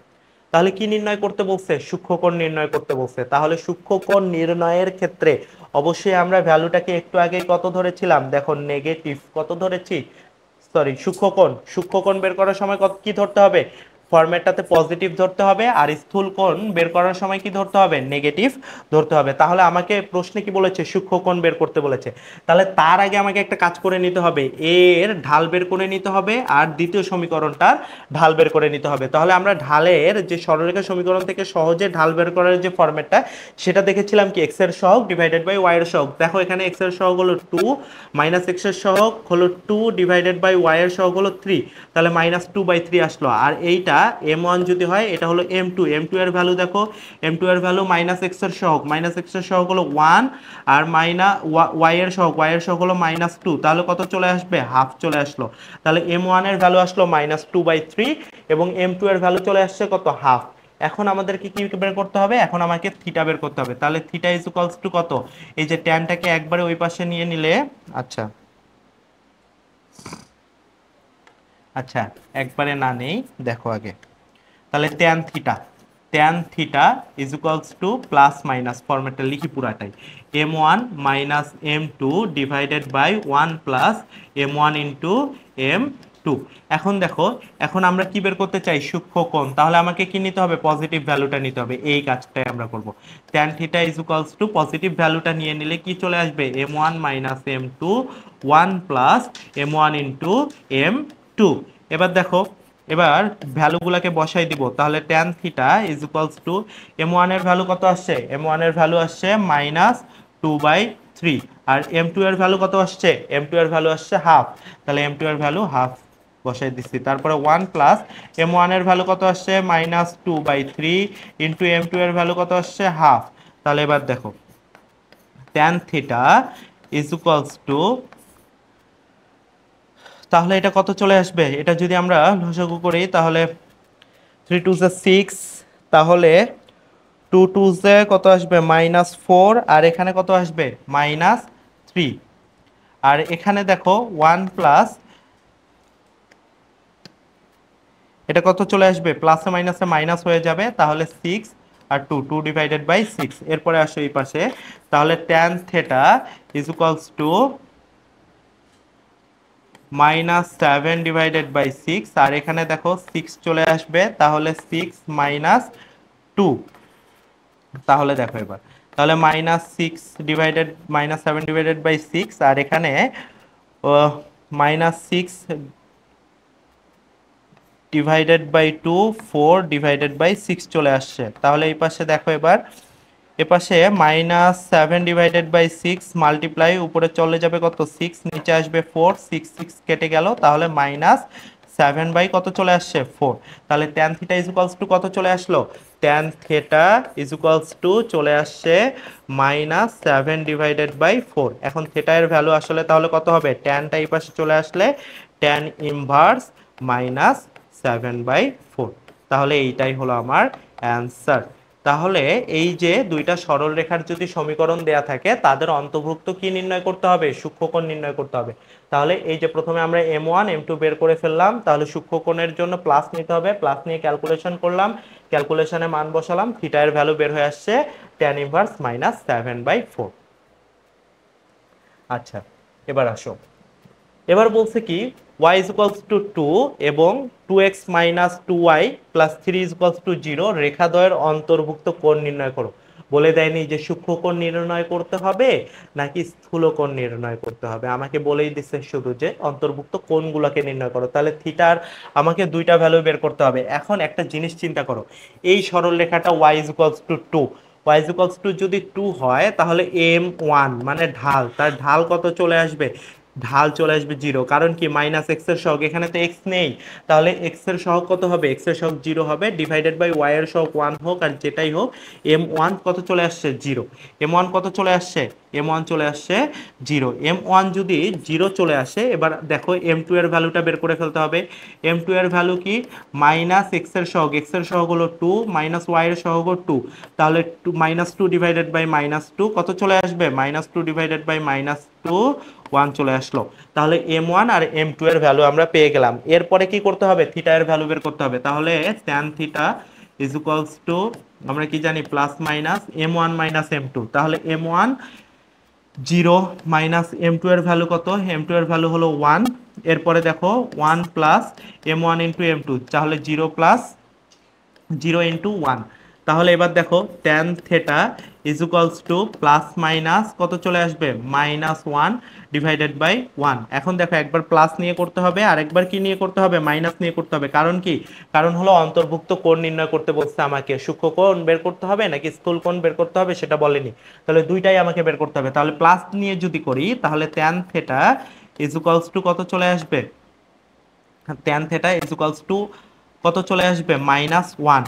Speaker 1: তাহলে কি নির্ণয় করতে বলছে সূক্ষ্মকোণ নির্ণয় করতে বলছে তাহলে সূক্ষ্মকোণ নির্ণয়ের ক্ষেত্রে অবশ্যই আমরা ভ্যালুটাকে একটু আগে কত ধরেছিলাম দেখো নেগেটিভ কত ধরেছি সরি সূক্ষ্মকোণ সূক্ষ্মকোণ বের করার সময় কত কি ধরতে হবে ফরম্যাটটাতে পজিটিভ ধরতে হবে আর স্থূল কোণ বের করার সময় কি ধরতে হবে নেগেটিভ ধরতে হবে তাহলে আমাকে প্রশ্নে কি বলেছে সূক্ষ্ম কোণ বের করতে বলেছে তাহলে তার আগে আমাকে একটা কাজ করে নিতে হবে এর ঢাল বের করে নিতে হবে আর দ্বিতীয় সমীকরণটার ঢাল বের করে নিতে হবে তাহলে আমরা ঢালের যে সরলরেখা সমীকরণ থেকে সহজে ঢাল বের করার যে ফরম্যাটটা সেটা দেখেছিলাম কি এক্স এর ডিভাইডেড বাই ওয়াই এর দেখো এখানে এক্স এর সহগ হলো টু মাইনাস এক্স এর হলো টু ডিভাইডেড বাই ওয়াই এর হলো থ্রি তাহলে মাইনাস টু বাই থ্রি আসলো আর এইটা এম ওয়ান যদি হয় এটা হলো এম টু এম টু এর ভ্যালু দেখো এম টু এর ভ্যালু মাইনাস এক্স এর সহক মাইনাস এক্স এর সহক হলো ওয়ান আর মাইনা ওয়াই এর সহক ওয়াই এর সহক হলো মাইনাস টু তাহলে কত চলে আসবে হাফ চলে আসলো তাহলে এম ওয়ান এর ভ্যালু আসলো মাইনাস টু বাই থ্রি এবং এম টু এর ভ্যালু চলে আসছে কত হাফ এখন আমাদেরকে কি বের করতে হবে এখন আমাকে থিটা বের করতে হবে তাহলে থিটা ইজ ইকুয়ালস টু কত এই যে ট্যানটাকে একবারে ওই পাশে নিয়ে নিলে আচ্ছা আচ্ছা একবারে না নেই দেখো আগে তাহলে tan theta tan theta is equals to plus minus ফর্মেটটা লিখি পুরাটাই m one minus m two divided by one plus m one into m two এখন দেখো এখন আমরা কী বের করতে চাই সূক্ষ্ম কোণ তাহলে আমাকে কি নিতে হবে পজিটিভ ভ্যালুটা নিতে হবে এই কাজটাই আমরা করব tan theta is equals to positive ভ্যালুটা নিয়ে নিলে কি চলে আসবে m one minus m two one plus m one into m two এবার দেখো এবার ভ্যালুগুলোকে বসাই দিব তাহলে tan theta is equals to m ওয়ানের ভ্যালু কত আসছে এম ওয়ানের ভ্যালু আসছে মাইনাস টু বাই থ্রি আর এম টু এর ভ্যালু কত আসছে এম টু এর ভ্যালু আসছে হাফ তাহলে এম টু এর ভ্যালু হাফ বসাই দিচ্ছি তারপরে ওয়ান প্লাস এম ওয়ানের ভ্যালু কত আসছে minus two by three into m two এর ভ্যালু কত আসছে হাফ তাহলে এবার দেখো tan theta is equals to তাহলে এটা কত চলে আসবে এটা যদি আমরা লসাগু করি তাহলে থ্রি টু জে সিক্স তাহলে টু টু জে কত আসবে মাইনাস ফোর আর এখানে কত আসবে মাইনাস থ্রি আর এখানে দেখো ওয়ান প্লাস এটা কত চলে আসবে প্লাসে মাইনাসে মাইনাস হয়ে যাবে তাহলে সিক্স আর two two divided by six এরপরে আসো এই পাশে তাহলে tan theta is equals to minus seven divided by six আর এখানে দেখো সিক্স চলে আসবে তাহলে সিক্স মাইনাস টু তাহলে দেখো এবার তাহলে minus six divided minus seven divided by six আর এখানে minus six divided by two four divided by six চলে আসছে তাহলে এই পাশে দেখো এবার এপাশে minus seven divided by six multiply উপরে চলে যাবে কত সিক্স নিচে আসবে ফোর সিক্স সিক্স কেটে গেল তাহলে মাইনাস সেভেন বাই কত চলে আসছে ফোর তাহলে টেন থিটা ইজুকালস টু কত চলে আসলো টেন থিটা ইজুকালস টু চলে আসছে minus seven divided by four এখন থিটার ভ্যালু আসলে তাহলে কত হবে ট্যানটা এই পাশে চলে আসলে tan inverse minus seven by four তাহলে এইটাই হলো আমার অ্যান্সার তাহলে এই যে দুইটা সরল রেখার যদি সমীকরণ দেয়া থাকে তাদের অন্তর্ভুক্ত কি নির্ণয় করতে হবে সূক্ষ্মকোণ নির্ণয় করতে হবে তাহলে এই যে প্রথমে আমরা এম ওয়ান এম টু বের করে ফেললাম তাহলে সূক্ষ্মকোণের জন্য প্লাস নিতে হবে প্লাস নিয়ে ক্যালকুলেশন করলাম ক্যালকুলেশনে মান বসালাম থিটার ভ্যালু বের হয়ে আসছে tan inverse minus seven by four আচ্ছা এবার আসো এবার বলছে কি ওয়াই ইজিকলস টু টু এবং two x minus two y plus three equals to zero দয়ের অন্তর্ভুক্ত কোণ নির্ণয় করো বলে দেয়নি যে সূক্ষ্ম কোণ নির্ণয় করতে হবে নাকি স্থূলকোণ নির্ণয় করতে হবে আমাকে বলেই দিচ্ছে শুধু যে অন্তর্ভুক্ত কোণগুলোকে নির্ণয় করো তাহলে থিটার আমাকে দুইটা ভ্যালু বের করতে হবে এখন একটা জিনিস চিন্তা করো এই সরল রেখাটা y is equals to two y is two যদি টু হয় তাহলে এম ওয়ান মানে ঢাল তার ঢাল কত চলে আসবে ঢাল চলে আসবে জিরো কারণ কি মাইনাস এক্সের সহগ এখানে তো এক্স নেই তাহলে এক্সের সহগ কত হবে এক্সের সহগ জিরো হবে ডিভাইডেড বাই ওয়াইয়ের সহগ ওয়ান হোক আর যেটাই হোক এম ওয়ান কত চলে আসছে জিরো এম ওয়ান কত চলে আসছে এম ওয়ান চলে আসছে জিরো এম ওয়ান যদি জিরো চলে আসে এবার দেখো এম টু এর ভ্যালুটা বের করে ফেলতে হবে এম টু এর ভ্যালু কি মাইনাস এক্সের সহগ এক্সের সহগ হলো টু মাইনাস ওয়াইয়ের সহগ টু তাহলে two minus two divided by minus two কত চলে আসবে minus two divided by minus two one চলে আসলো তাহলে এম ওয়ান আর এম টু এর ভ্যালু আমরা পেয়ে গেলাম এরপরে কি করতে হবে থিটা এর ভ্যালু বের করতে হবে তাহলে tan theta is equals to আমরা কি জানি plus minus m one minus m two তাহলে m one zero minus m two এর ভ্যালু কত এম টু এর ভ্যালু হলো ওয়ান এরপরে দেখো one plus m one into m two তাহলে zero plus zero into one তাহলে এবার দেখো tan theta is equals to plus minus কত চলে আসবে minus one divided by one এখন দেখো একবার প্লাস নিয়ে করতে হবে আর একবার কি নিয়ে করতে হবে মাইনাস নিয়ে করতে হবে কারণ কি কারণ হলো অন্তর্ভুক্ত কোণ নির্ণয় করতে বলছে আমাকে সূক্ষ্ম কোণ বের করতে হবে নাকি স্থূল কোণ বের করতে হবে সেটা বলেনি তাহলে দুইটাই আমাকে বের করতে হবে তাহলে প্লাস নিয়ে যদি করি তাহলে ট্যান থেটা ইজুকালস টু কত চলে আসবে ট্যান থেটা ইজুকালস টু কত চলে আসবে মাইনাস ওয়ান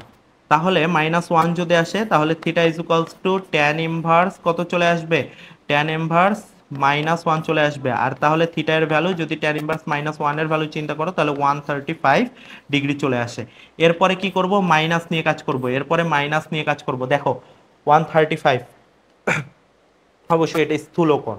Speaker 1: তাহলে মাইনাস ওয়ান যদি আসে তাহলে theta equals to tan inverse কত চলে আসবে ট্যান ইনভার্স মাইনাস ওয়ান চলে আসবে আর তাহলে থিটার ভ্যালু যদি ট্যান ইনভার্স মাইনাস ওয়ানের ভ্যালু চিন্তা করো তাহলে ওয়ান থার্টি ফাইভ ডিগ্রি চলে আসে এরপরে কি করব মাইনাস নিয়ে কাজ করব এরপরে মাইনাস নিয়ে কাজ করব দেখো ওয়ান থার্টি ফাইভ অবশ্যই এটা স্থূলকোণ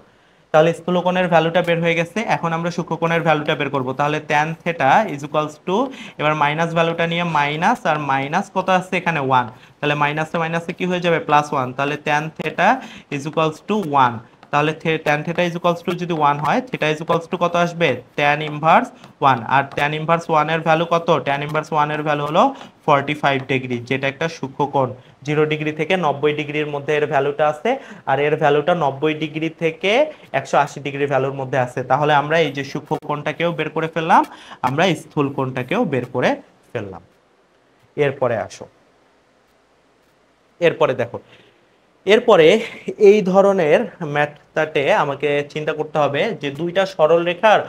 Speaker 1: তাহলে স্থূলকোণের ভ্যালুটা বের হয়ে গেছে এখন আমরা শুক্রকোণের ভ্যালুটা বের করব তাহলে tan theta is equals to এবার মাইনাস ভ্যালুটা নিয়ে মাইনাস আর মাইনাস কত আছে এখানে ওয়ান তাহলে মাইনাসে মাইনাসে কি হয়ে যাবে প্লাস ওয়ান তাহলে tan theta is equals to one তাহলে tan থেটা ইজ টু যদি ওয়ান হয় থেটা ইজ টু কত আসবে tan ইনভার্স ওয়ান আর tan ইনভার্স ওয়ানের ভ্যালু কত tan ইনভার্স ওয়ানের ভ্যালু হলো ফর্টি ফাইভ ডিগ্রি যেটা একটা কোণ জিরো ডিগ্রি থেকে নব্বই ডিগ্রির মধ্যে এর ভ্যালুটা আছে আর এর ভ্যালুটা নব্বই ডিগ্রি থেকে একশো আশি ডিগ্রি ভ্যালুর মধ্যে আছে তাহলে আমরা এই যে কোণটাকেও বের করে ফেললাম আমরা স্থূল কোণটাকেও বের করে ফেললাম এরপরে আসো এরপরে দেখো এরপরে এই ধরনের ম্যাথটাতে আমাকে চিন্তা করতে হবে যে দুইটা সরল রেখার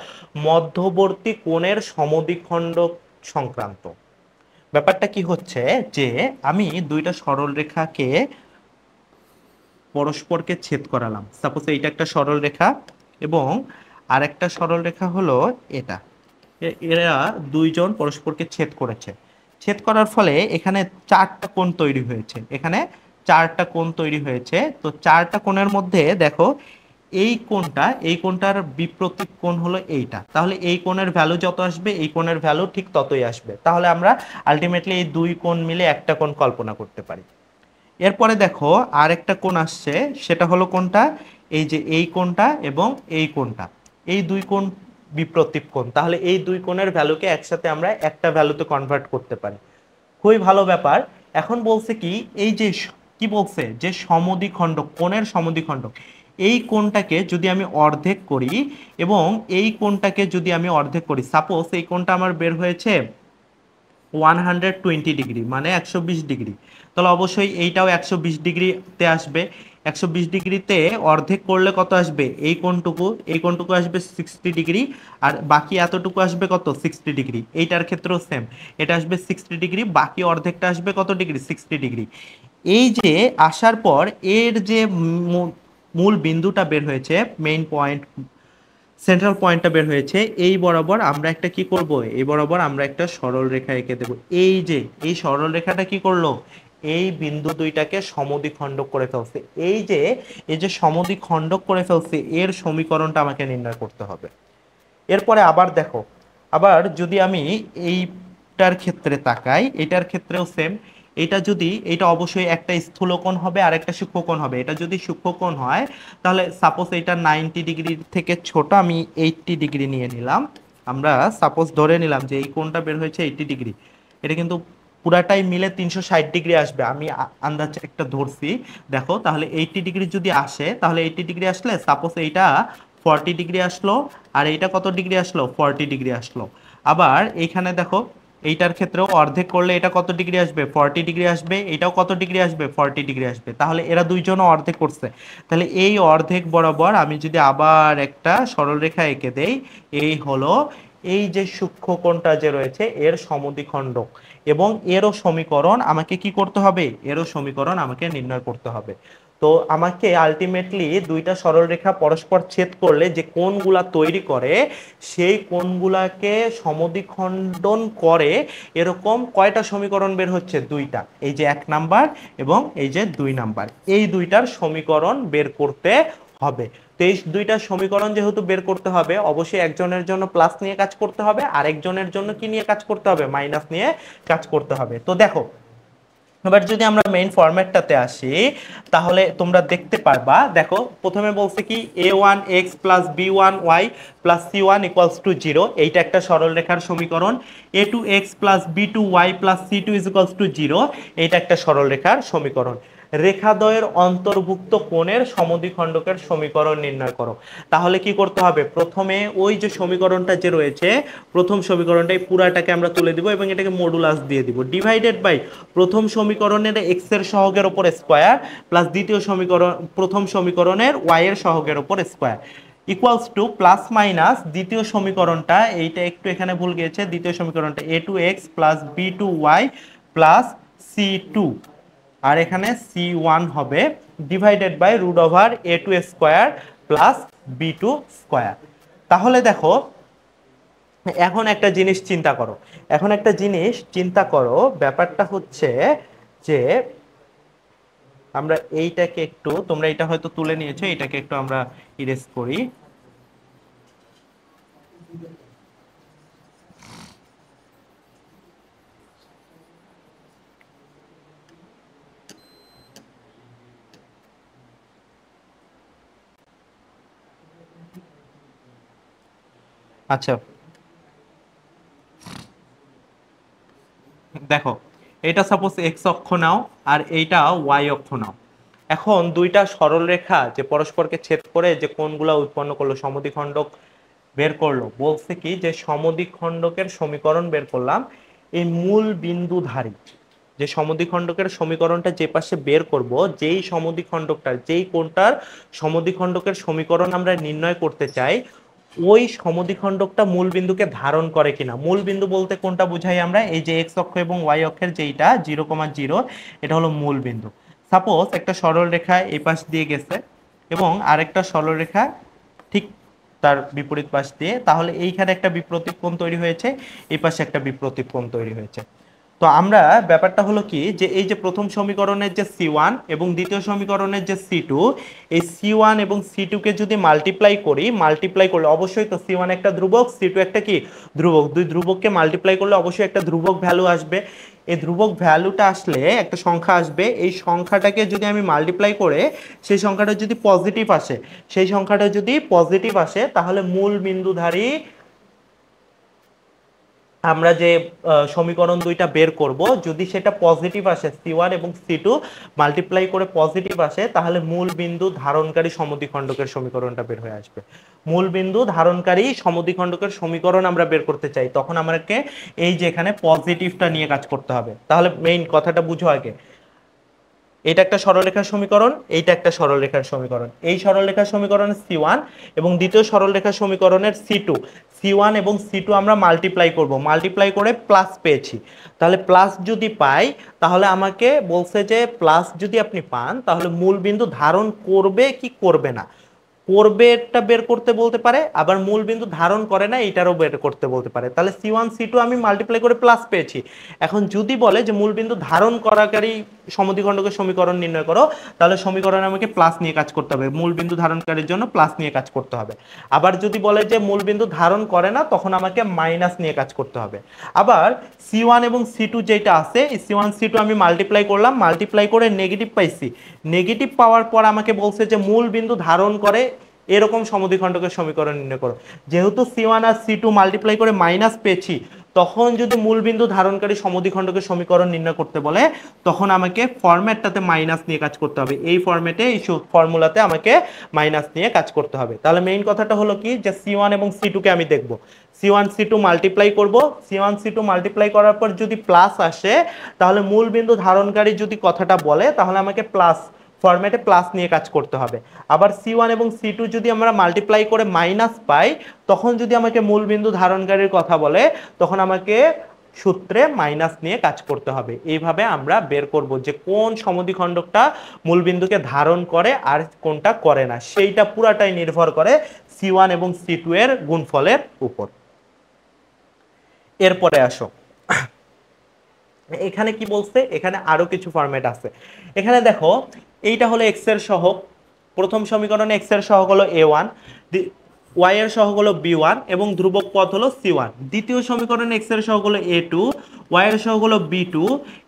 Speaker 1: মধ্যবর্তী কোণের সমদ্বিখণ্ড সংক্রান্ত ব্যাপারটা কি হচ্ছে যে আমি দুইটা সরল রেখাকে পরস্পরকে ছেদ করালাম সাপোজ এইটা একটা সরল রেখা এবং আর একটা সরল রেখা হলো এটা এরা দুইজন পরস্পরকে ছেদ করেছে ছেদ করার ফলে এখানে চারটা কোণ তৈরি হয়েছে এখানে চারটা কোণ তৈরি হয়েছে তো চারটা কোণের মধ্যে দেখো এই কোণটা এই কোণটার বিপ্রতীক কোণ হলো এইটা তাহলে এই কোণের ভ্যালু যত আসবে এই কোণের ভ্যালু ঠিক ততই আসবে তাহলে আমরা আলটিমেটলি এই দুই কোণ মিলে একটা কোণ কল্পনা করতে পারি এরপরে দেখো আর একটা কোণ আসছে সেটা হলো কোনটা এই যে এই কোণটা এবং এই কোণটা এই দুই কোণ বিপ্রতীক কোণ তাহলে এই দুই কোণের ভ্যালুকে একসাথে আমরা একটা ভ্যালুতে কনভার্ট করতে পারি খুবই ভালো ব্যাপার এখন বলছে কি এই যে কি বলছে যে সমদ্বিখণ্ডক কোণের সমদ্বিখণ্ডক এই কোণটাকে যদি আমি অর্ধেক করি এবং এই কোণটাকে যদি আমি অর্ধেক করি সাপোজ এই কোণটা আমার বের হয়েছে ওয়ান হান্ড্রেড টোয়েন্টি ডিগ্রি মানে একশো বিশ ডিগ্রি তাহলে অবশ্যই এইটাও একশো বিশ ডিগ্রিতে আসবে একশো বিশ ডিগ্রিতে অর্ধেক করলে কত আসবে এই কোণটুকু এই কোণটুকু আসবে সিক্সটি ডিগ্রি আর বাকি এতটুকু আসবে কত সিক্সটি ডিগ্রি এইটার ক্ষেত্রেও সেম এটা আসবে সিক্সটি ডিগ্রি বাকি অর্ধেকটা আসবে কত ডিগ্রি সিক্সটি ডিগ্রি এই যে আসার পর এর যে মূল বিন্দুটা বের হয়েছে মেইন পয়েন্ট সেন্ট্রাল পয়েন্টটা বের হয়েছে এই বরাবর আমরা একটা কি করব এই বরাবর আমরা একটা সরল রেখা এঁকে দেব এই যে এই সরল রেখাটা কি করলো এই বিন্দু দুইটাকে সমদ্বিখণ্ডক করে ফেলছে এই যে এই যে সমদ্বিখণ্ডক করে ফেলছে এর সমীকরণটা আমাকে নির্ণয় করতে হবে এরপরে আবার দেখো আবার যদি আমি এইটার ক্ষেত্রে তাকাই এটার ক্ষেত্রেও সেম এটা যদি এটা অবশ্যই একটা স্থূলকোণ হবে আর একটা সূক্ষ্মকোণ হবে এটা যদি সূক্ষ্মকোণ হয় তাহলে সাপোজ এটা নাইনটি ডিগ্রির থেকে ছোট আমি এইটটি ডিগ্রি নিয়ে নিলাম আমরা সাপোজ ধরে নিলাম যে এই কোণটা বের হয়েছে এইটটি ডিগ্রি এটা কিন্তু পুরাটাই মিলে তিনশো ষাট ডিগ্রি আসবে আমি আন্দাজ একটা ধরছি দেখো তাহলে এইটটি ডিগ্রি যদি আসে তাহলে এইটটি ডিগ্রি আসলে সাপোজ এইটা ফর্টি ডিগ্রি আসলো আর এইটা কত ডিগ্রি আসলো ফর্টি ডিগ্রি আসলো আবার এখানে দেখো এইটার ক্ষেত্রেও অর্ধেক করলে এটা কত ডিগ্রি আসবে ফর্টি ডিগ্রি আসবে এটাও কত ডিগ্রি আসবে ফর্টি ডিগ্রি আসবে তাহলে এরা দুইজনও অর্ধেক করছে তাহলে এই অর্ধেক বরাবর আমি যদি আবার একটা সরলরেখা এঁকে দেই এই হলো এই যে সূক্ষ্মকোণটা যে রয়েছে এর সমদ্বিখণ্ডক এবং এরও সমীকরণ আমাকে কি করতে হবে এরও সমীকরণ আমাকে নির্ণয় করতে হবে তো আমাকে আলটিমেটলি দুইটা সরলরেখা পরস্পর ছেদ করলে যে কোনগুলা তৈরি করে সেই কোনগুলাকে সমদ্বিখণ্ডন করে এরকম কয়টা সমীকরণ বের হচ্ছে দুইটা এই যে এক নাম্বার এবং এই যে দুই নাম্বার এই দুইটার সমীকরণ বের করতে হবে তেইশ দুইটা সমীকরণ যেহেতু বের করতে হবে অবশ্যই একজনের জন্য প্লাস নিয়ে কাজ করতে হবে আর একজনের জন্য কি নিয়ে কাজ করতে হবে মাইনাস নিয়ে কাজ করতে হবে তো দেখো এবার যদি আমরা মেইন ফরম্যাটটাতে আসি তাহলে তোমরা দেখতে পারবা দেখো প্রথমে বলছে কি a one x plus b one y plus C one equals to zero এইটা একটা সরলরেখার সমীকরণ a two x plus b two y plus C two is equals to zero এইটা একটা সরলরেখার সমীকরণ রেখাদয়ের অন্তর্ভুক্ত কোণের সমদ্বিখণ্ডকের সমীকরণ নির্ণয় করো তাহলে কি করতে হবে প্রথমে ওই যে সমীকরণটা যে রয়েছে প্রথম সমীকরণটা এই পুরাটাকে আমরা তুলে দিব এবং এটাকে মডুলাস দিয়ে দিব ডিভাইডেড বাই প্রথম সমীকরণের এক্স এর সহগের ওপর স্কোয়ার প্লাস দ্বিতীয় সমীকরণ প্রথম সমীকরণের ওয়াই এর সহগের ওপর square equals to plus minus দ্বিতীয় সমীকরণটা এইটা একটু এখানে ভুল গিয়েছে দ্বিতীয় সমীকরণটা a two x plus b two y plus C two আর এখানে সি ওয়ান হবে divided by root over a two square plus b two square তাহলে দেখো এখন একটা জিনিস চিন্তা করো এখন একটা জিনিস চিন্তা করো ব্যাপারটা হচ্ছে যে আমরা এইটাকে একটু তোমরা এটা হয়তো তুলে নিয়েছো এটাকে একটু আমরা ইরেজ করি আচ্ছা দেখো এটা সাপোজ এক্স অক্ষ নাও আর এইটা ওয়াই অক্ষ নাও এখন দুইটা সরল রেখা যে পরস্পরকে ছেদ করে যে কোনগুলা উৎপন্ন করলো সমদ্বিখণ্ডক বের করলো বলছে কি যে সমদ্বিখণ্ডকের সমীকরণ বের করলাম এই মূল ধারী যে সমদ্বিখণ্ডকের সমীকরণটা যে পাশে বের করব যেই সমদ্বিখণ্ডকটার যেই কোনটার সমদ্বিখণ্ডকের সমীকরণ আমরা নির্ণয় করতে চাই ওই সমদ্বিখণ্ডকটা মূলবিন্দুকে ধারণ করে কিনা মূলবিন্দু বলতে কোনটা বুঝাই আমরা এই যে এক্স অক্ষ এবং ওয়াই অক্ষের যেইটা জিরো কমা জিরো এটা হলো মূলবিন্দু সাপোজ একটা সরল রেখা পাশ দিয়ে গেছে এবং আরেকটা সরল রেখা ঠিক তার বিপরীত পাশ দিয়ে তাহলে এইখানে একটা বিপ্রতীক কোণ তৈরি হয়েছে এই পাশে একটা বিপ্রতীক কোণ তৈরি হয়েছে তো আমরা ব্যাপারটা হলো কি যে এই যে প্রথম সমীকরণের যে সি ওয়ান এবং দ্বিতীয় সমীকরণের যে সি টু এই সি ওয়ান এবং সি টুকে যদি মাল্টিপ্লাই করি মাল্টিপ্লাই করলে অবশ্যই তো সি ওয়ান একটা ধ্রুবক সি টু একটা কি ধ্রুবক দুই ধ্রুবককে মাল্টিপ্লাই করলে অবশ্যই একটা ধ্রুবক ভ্যালু আসবে এই ধ্রুবক ভ্যালুটা আসলে একটা সংখ্যা আসবে এই সংখ্যাটাকে যদি আমি মাল্টিপ্লাই করে সেই সংখ্যাটা যদি পজিটিভ আসে সেই সংখ্যাটা যদি পজিটিভ আসে তাহলে মূল বিন্দুধারী আমরা যে সমীকরণ দুইটা বের করব যদি সেটা পজিটিভ আসে সি ওয়ান এবং সি টু মাল্টিপ্লাই করে পজিটিভ আসে তাহলে মূল বিন্দু ধারণকারী সমদ্বিখণ্ডকের সমীকরণটা বের হয়ে আসবে মূল বিন্দু ধারণকারী সমদ্বিখণ্ডকের সমীকরণ আমরা বের করতে চাই তখন আমাকে এই যে এখানে পজিটিভটা নিয়ে কাজ করতে হবে তাহলে মেইন কথাটা বুঝো আগে এটা একটা সরলরেখার সমীকরণ এইটা একটা সরলরেখার সমীকরণ এই সরলরেখার সমীকরণ সি ওয়ান এবং দ্বিতীয় সরলরেখার সমীকরণের সি টু সি ওয়ান এবং সি টু আমরা মাল্টিপ্লাই করব মাল্টিপ্লাই করে প্লাস পেয়েছি তাহলে প্লাস যদি পাই তাহলে আমাকে বলছে যে প্লাস যদি আপনি পান তাহলে মূল বিন্দু ধারণ করবে কি করবে না পূর্বেরটা বের করতে বলতে পারে আবার মূল বিন্দু ধারণ করে না এটারও বের করতে বলতে পারে তাহলে সি ওয়ান সি টু আমি মাল্টিপ্লাই করে প্লাস পেয়েছি এখন যদি বলে যে মূল বিন্দু ধারণ করাকারী সমধিখণ্ডকে সমীকরণ নির্ণয় করো তাহলে সমীকরণে আমাকে প্লাস নিয়ে কাজ করতে হবে মূল বিন্দু ধারণকারীর জন্য প্লাস নিয়ে কাজ করতে হবে আবার যদি বলে যে মূল বিন্দু ধারণ করে না তখন আমাকে মাইনাস নিয়ে কাজ করতে হবে আবার সি ওয়ান এবং সি টু যেটা আছে সি ওয়ান সি টু আমি মাল্টিপ্লাই করলাম মাল্টিপ্লাই করে নেগেটিভ পাইছি নেগেটিভ পাওয়ার পর আমাকে বলছে যে মূল বিন্দু ধারণ করে এরকম সমদ্বিখণ্ডকের সমীকরণ নির্ণয় করো যেহেতু সি ওয়ান আর সি টু মাল্টিপ্লাই করে মাইনাস পেয়েছি তখন যদি মূলবিন্দু ধারণকারী সমদ্বিখণ্ডকের সমীকরণ নির্ণয় করতে বলে তখন আমাকে ফরম্যাটটাতে মাইনাস নিয়ে কাজ করতে হবে এই ফরম্যাটে এই ফর্মুলাতে আমাকে মাইনাস নিয়ে কাজ করতে হবে তাহলে মেইন কথাটা হলো কি যে সি ওয়ান এবং সি টুকে আমি দেখব c one c two multiply করবো c one c two multiply করার পর যদি প্লাস আসে তাহলে মূলবিন্দু ধারণকারী যদি কথাটা বলে তাহলে আমাকে প্লাস ফরম্যাটে প্লাস নিয়ে কাজ করতে হবে আবার সি ওয়ান এবং সি টু যদি আমরা মাল্টিপ্লাই করে মাইনাস পাই তখন যদি আমাকে মূলবিন্দু ধারণকারীর কথা বলে তখন আমাকে সূত্রে মাইনাস নিয়ে কাজ করতে হবে এইভাবে আমরা বের করব যে কোন মূল মূলবিন্দুকে ধারণ করে আর কোনটা করে না সেইটা পুরাটাই নির্ভর করে সি ওয়ান এবং সি টু এর গুণফলের উপর এরপরে আসো এখানে কি বলছে এখানে আরো কিছু ফরম্যাট আছে এখানে দেখো এইটা হলো এর সহগ প্রথম সমীকরণে এর সহগ হলো এ ওয়ান ওয়াই এর সহগ হলো বি ওয়ান এবং ধ্রুবক পথ হলো সি ওয়ান দ্বিতীয় সমীকরণে এক্স এর সহগ হলো এ টু ওয়াই এর সহগ হলো বি টু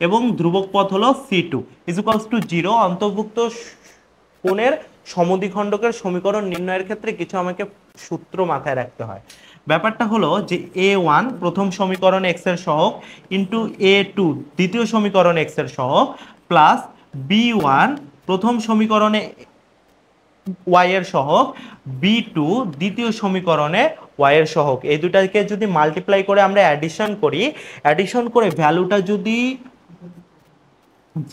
Speaker 1: এবং ধ্রুবক পথ হলো c two equals to zero অন্তর্ভুক্ত কোণের সমদ্বিখণ্ডকের সমীকরণ নির্ণয়ের ক্ষেত্রে কিছু আমাকে সূত্র মাথায় রাখতে হয় ব্যাপারটা হলো যে এ ওয়ান প্রথম সমীকরণ এক্স এর সহগ ইন্টু এ টু দ্বিতীয় সমীকরণ এক্স এর সহগ প্লাস বি ওয়ান প্রথম সমীকরণে ওয়াই এর সহগ বি টু দ্বিতীয় সমীকরণে ওয়াই সহক এই দুটাকে যদি মাল্টিপ্লাই করে আমরা অ্যাডিশন করি অ্যাডিশন করে ভ্যালুটা যদি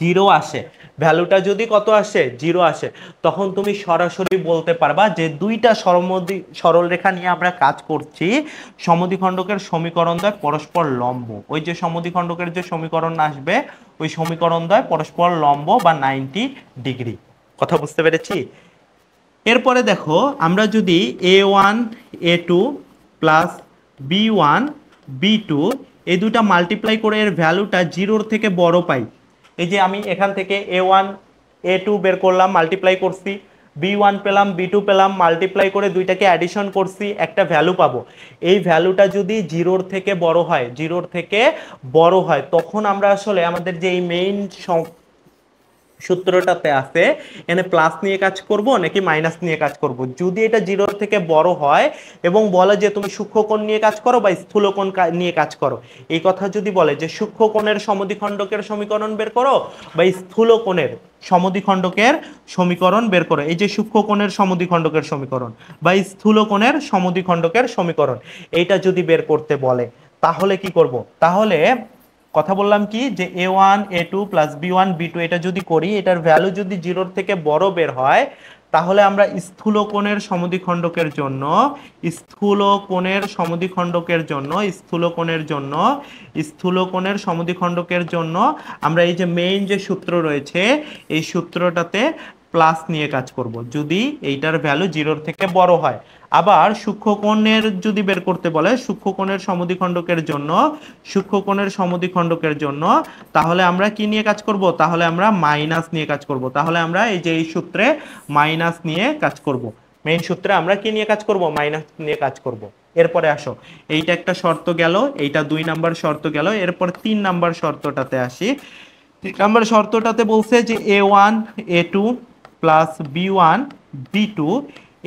Speaker 1: জিরো আসে ভ্যালুটা যদি কত আসে জিরো আসে তখন তুমি সরাসরি বলতে পারবা যে দুইটা সরমদি সরলরেখা নিয়ে আমরা কাজ করছি সমধিখণ্ডকের সমীকরণ সমীকরণদ্বয় পরস্পর লম্ব ওই যে সমধিখণ্ডকের যে সমীকরণ আসবে ওই সমীকরণ সমীকরণদ্বয় পরস্পর লম্ব বা নাইনটি ডিগ্রি কথা বুঝতে পেরেছি এরপরে দেখো আমরা যদি a one a two plus b one b two এই দুটা মাল্টিপ্লাই করে এর ভ্যালুটা জিরোর থেকে বড় পাই এই যে আমি এখান থেকে এ ওয়ান এ টু বের করলাম মাল্টিপ্লাই করছি বি ওয়ান পেলাম বি টু পেলাম মাল্টিপ্লাই করে দুইটাকে অ্যাডিশন করছি একটা ভ্যালু পাবো এই ভ্যালুটা যদি জিরোর থেকে বড় হয় জিরোর থেকে বড় হয় তখন আমরা আসলে আমাদের যে এই মেইন সূত্রটাতে আছে এনে প্লাস নিয়ে কাজ করব নাকি মাইনাস নিয়ে কাজ করব যদি এটা জিরো থেকে বড় হয় এবং বলে যে তুমি সূক্ষ্মকোণ নিয়ে কাজ করো বা স্থূলকোণ নিয়ে কাজ করো এই কথা যদি বলে যে সূক্ষ্মকোণের খণ্ডকের সমীকরণ বের করো বা স্থূলকোণের খণ্ডকের সমীকরণ বের করো এই যে সূক্ষ্মকোণের খণ্ডকের সমীকরণ বা স্থূলকোণের খণ্ডকের সমীকরণ এইটা যদি বের করতে বলে তাহলে কি করব তাহলে কথা বললাম কি যে a one a two plus b one b two এটা যদি করি এটার ভ্যালু যদি জিরোর থেকে বড় বের হয় তাহলে আমরা স্থূল কোণের সমদ্বিখণ্ডকের জন্য স্থূল কোণের সমদ্বিখণ্ডকের জন্য স্থূল কোণের জন্য স্থূল কোণের সমদ্বিখণ্ডকের জন্য আমরা এই যে মেইন যে সূত্র রয়েছে এই সূত্রটাতে প্লাস নিয়ে কাজ করব যদি এইটার ভ্যালু জিরোর থেকে বড় হয় আবার সূক্ষ্মকোণের যদি বের করতে বলে সূক্ষ্মকোণের খণ্ডকের জন্য সূক্ষ্মকোণের খণ্ডকের জন্য তাহলে আমরা কি নিয়ে কাজ করব তাহলে আমরা মাইনাস নিয়ে কাজ করব তাহলে আমরা এই যে এই সূত্রে মাইনাস নিয়ে কাজ করব মেইন সূত্রে আমরা কি নিয়ে কাজ করব মাইনাস নিয়ে কাজ করব এরপরে আসো এইটা একটা শর্ত গেল এইটা দুই নাম্বার শর্ত গেল এরপর তিন নাম্বার শর্তটাতে আসি তিন নাম্বার শর্তটাতে বলছে যে a one a two plus b one b two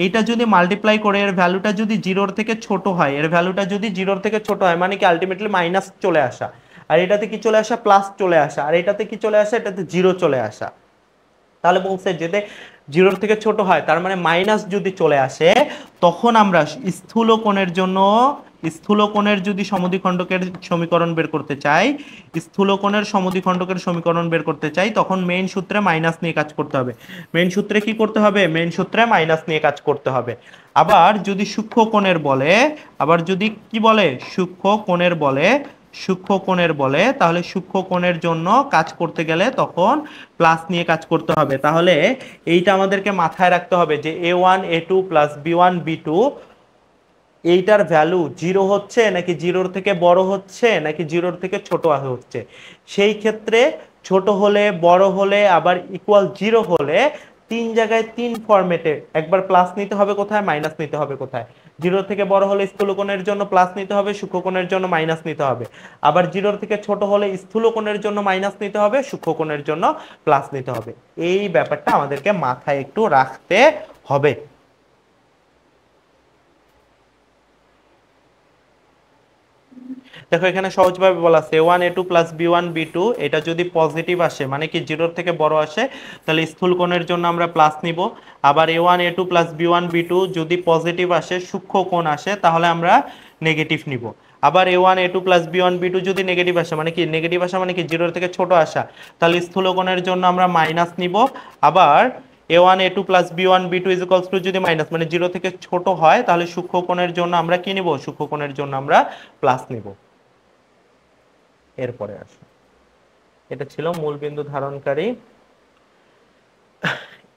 Speaker 1: এইটা যদি মাল্টিপ্লাই করে এর ভ্যালুটা যদি জিরোর থেকে ছোট হয় এর ভ্যালুটা যদি জিরোর থেকে ছোট হয় মানে কি আলটিমেটলি মাইনাস চলে আসা আর এটাতে কি চলে আসা প্লাস চলে আসা আর এটাতে কি চলে আসা এটাতে জিরো চলে আসা তাহলে বলছে যদি জিরোর থেকে ছোট হয় তার মানে মাইনাস যদি চলে আসে তখন আমরা স্থূল কোণের জন্য স্থূলকোণের যদি সমদ্বিখণ্ডকের সমীকরণ বের করতে চাই স্থূলকোণের সমদ্বিখণ্ডকের সমীকরণ বের করতে চাই তখন মেইন সূত্রে মাইনাস নিয়ে কাজ করতে হবে মেইন সূত্রে কি করতে হবে মেইন সূত্রে মাইনাস নিয়ে কাজ করতে হবে আবার যদি সূক্ষ্ম কোণের বলে আবার যদি কি বলে সূক্ষ্ম কোণের বলে সূক্ষ্ম কোণের বলে তাহলে সূক্ষ্ম কোণের জন্য কাজ করতে গেলে তখন প্লাস নিয়ে কাজ করতে হবে তাহলে এইটা আমাদেরকে মাথায় রাখতে হবে যে a one a two plus b one b two এইটার ভ্যালু জিরো হচ্ছে নাকি জিরোর থেকে বড় হচ্ছে নাকি জিরোর থেকে ছোট হচ্ছে সেই ক্ষেত্রে ছোট হলে বড় হলে আবার ইকুয়াল জিরো হলে তিন জায়গায় তিন ফর্মেটে একবার প্লাস নিতে হবে কোথায় মাইনাস নিতে হবে কোথায় জিরো থেকে বড় হলে স্থূলকোণের জন্য প্লাস নিতে হবে সূক্ষ্মকোণের জন্য মাইনাস নিতে হবে আবার জিরোর থেকে ছোট হলে স্থূলকোণের জন্য মাইনাস নিতে হবে সূক্ষ্মকোণের জন্য প্লাস নিতে হবে এই ব্যাপারটা আমাদেরকে মাথায় একটু রাখতে হবে দেখো এখানে সহজভাবে বলা আছে one a two plus b one b two এটা যদি পজিটিভ আসে মানে কি জিরোর থেকে বড় আসে তাহলে স্থূল কোণের জন্য আমরা প্লাস নিব আবার a one a two plus b one b two যদি পজিটিভ আসে সূক্ষ্ম কোণ আসে তাহলে আমরা নেগেটিভ নিব আবার a one a two plus b one b two যদি নেগেটিভ আসে মানে কি নেগেটিভ আসা মানে কি জিরোর থেকে ছোট আসা তাহলে স্থূলকোণের জন্য আমরা মাইনাস নিব আবার a one a two plus b one b two is equals to যদি মাইনাস মানে জিরো থেকে ছোট হয় তাহলে সূক্ষ্মকোণের জন্য আমরা কি নিব সূক্ষ্মকোণের জন্য আমরা প্লাস নিব এরপরে আসে এটা ছিল মূলবিন্দু ধারণকারী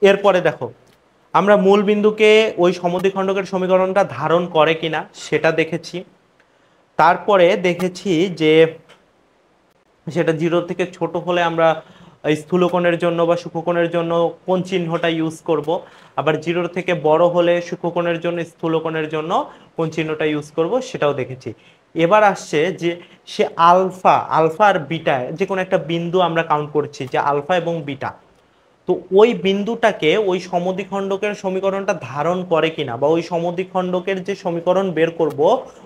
Speaker 1: এরপরে দেখো আমরা মূলবিন্দুকে ওই সমদ্বিখণ্ডকের সমীকরণটা ধারণ করে কিনা সেটা দেখেছি তারপরে দেখেছি যে সেটা জিরো থেকে ছোট হলে আমরা স্থূলকোণের জন্য বা সূক্ষ্মকোণের জন্য কোন চিহ্নটা ইউজ করব আবার জিরোর থেকে বড় হলে সূক্ষ্মকোণের জন্য স্থূলকোণের জন্য কোন চিহ্নটা ইউজ করব সেটাও দেখেছি এবার আসছে যে সে আলফা আলফা আর বিটা যে কোনো একটা বিন্দু আমরা কাউন্ট করছি যে আলফা এবং বিটা তো ওই বিন্দুটাকে ওই সমদ্বিখণ্ডকের সমীকরণটা ধারণ করে কিনা বা ওই সমদ্বিখণ্ডকের যে সমীকরণ বের করব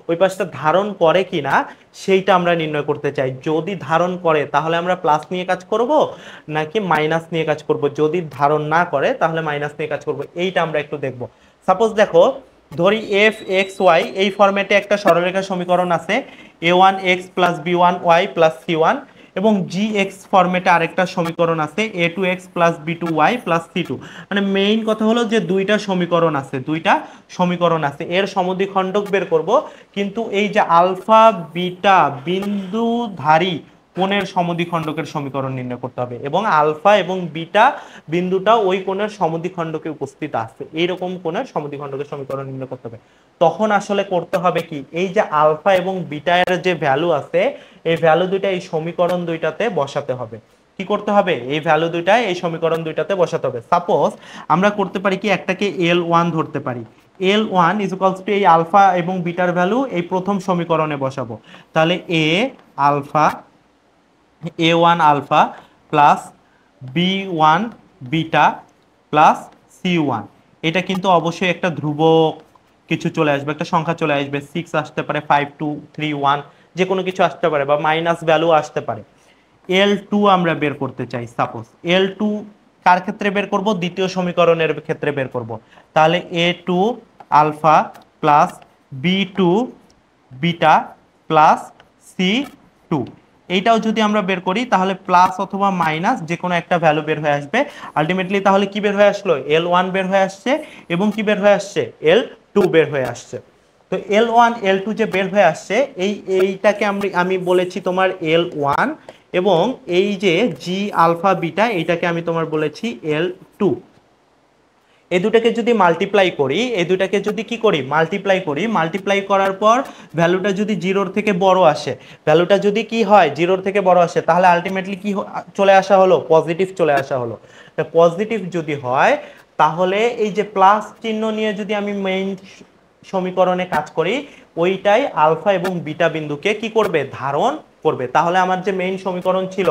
Speaker 1: ওই পাশটা ধারণ করে কিনা সেইটা আমরা নির্ণয় করতে চাই যদি ধারণ করে তাহলে আমরা প্লাস নিয়ে কাজ করব নাকি মাইনাস নিয়ে কাজ করব যদি ধারণ না করে তাহলে মাইনাস নিয়ে কাজ করব এইটা আমরা একটু দেখব সাপোজ দেখো ধরি এফ এক্স ওয়াই এই ফর্ম্যাটে একটা সরলরেখা সমীকরণ আছে a one x plus b one y plus C one এবং জি এক্স ফর্মেটে আরেকটা সমীকরণ আছে a two x plus b two y plus C two মানে মেইন কথা হলো যে দুইটা সমীকরণ আছে দুইটা সমীকরণ আছে এর সমদ্বিখণ্ডক বের করব কিন্তু এই যে আলফা বিটা বিন্দুধারী কোণের সমদ্বিখণ্ডকের সমীকরণ নির্ণয় করতে হবে এবং আলফা এবং বিটা বিন্দুটা ওই কোণের সমদ্বিখণ্ডকে উপস্থিত আছে এইরকম কোণের সমদ্বিখণ্ডকের সমীকরণ নির্ণয় করতে হবে তখন আসলে করতে হবে কি এই যে আলফা এবং বিটা এর যে ভ্যালু আছে এই ভ্যালু দুইটা এই সমীকরণ দুইটাতে বসাতে হবে কি করতে হবে এই ভ্যালু দুইটা এই সমীকরণ দুইটাতে বসাতে হবে সাপোজ আমরা করতে পারি কি একটাকে এল ওয়ান ধরতে পারি l one is equals to এই আলফা এবং বিটার ভ্যালু এই প্রথম সমীকরণে বসাবো তাহলে a alpha a one alpha plus b one beta plus C one এটা কিন্তু অবশ্যই একটা ধ্রুবক কিছু চলে আসবে একটা সংখ্যা চলে আসবে সিক্স আসতে পারে ফাইভ টু থ্রি ওয়ান যে কোনো কিছু আসতে পারে বা মাইনাস ভ্যালু আসতে পারে এল টু আমরা বের করতে চাই সাপোজ এল টু কার ক্ষেত্রে বের করব দ্বিতীয় সমীকরণের ক্ষেত্রে বের করব তাহলে a two alpha plus b two beta plus C two এইটাও যদি আমরা বের করি তাহলে প্লাস অথবা মাইনাস যে কোনো একটা ভ্যালু বের হয়ে আসবে আলটিমেটলি তাহলে কি বের হয়ে আসলো এল ওয়ান বের হয়ে আসছে এবং কি বের হয়ে আসছে এল টু বের হয়ে আসছে তো এল ওয়ান এল টু যে বের হয়ে আসছে এই এইটাকে আমি আমি বলেছি তোমার এল ওয়ান এবং এই যে জি আলফা বিটা এইটাকে আমি তোমার বলেছি এল টু এই দুটাকে যদি মাল্টিপ্লাই করি এই দুটাকে যদি কি করি মাল্টিপ্লাই করি মাল্টিপ্লাই করার পর ভ্যালুটা যদি জিরোর থেকে বড় আসে ভ্যালুটা যদি কি হয় জিরোর থেকে বড় আসে তাহলে আলটিমেটলি কি চলে আসা হলো পজিটিভ চলে আসা হলো পজিটিভ যদি হয় তাহলে এই যে প্লাস চিহ্ন নিয়ে যদি আমি মেইন সমীকরণে কাজ করি ওইটাই আলফা এবং বিটা বিন্দুকে কি করবে ধারণ করবে তাহলে আমার যে মেইন সমীকরণ ছিল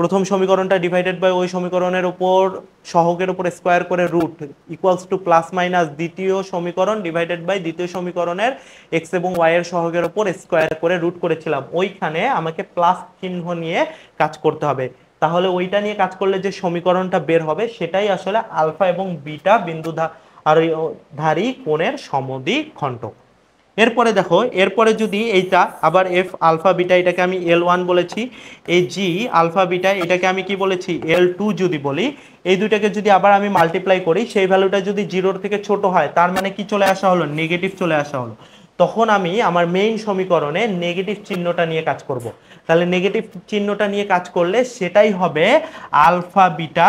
Speaker 1: প্রথম সমীকরণটা ডিভাইডেড বাই ওই সমীকরণের উপর সহকের উপর স্কোয়ার করে root equals to plus minus দ্বিতীয় সমীকরণ ডিভাইডেড বাই দ্বিতীয় সমীকরণের এক্স এবং ওয়াই এর সহকের উপর স্কোয়ার করে রুট করেছিলাম ওইখানে আমাকে প্লাস চিহ্ন নিয়ে কাজ করতে হবে তাহলে ওইটা নিয়ে কাজ করলে যে সমীকরণটা বের হবে সেটাই আসলে আলফা এবং বিটা বিন্দু আর ধারী কোণের সমদ্বিখণ্ডক এরপরে দেখো এরপরে যদি এইটা আবার এফ আলফা বিটা এটাকে আমি এল ওয়ান বলেছি এই জি আলফা বিটা এটাকে আমি কি বলেছি এল টু যদি বলি এই দুইটাকে যদি আবার আমি মাল্টিপ্লাই করি সেই ভ্যালুটা যদি জিরোর থেকে ছোট হয় তার মানে কি চলে আসা হলো নেগেটিভ চলে আসা হলো তখন আমি আমার মেইন সমীকরণে নেগেটিভ চিহ্নটা নিয়ে কাজ করব। তাহলে নেগেটিভ চিহ্নটা নিয়ে কাজ করলে সেটাই হবে আলফা বিটা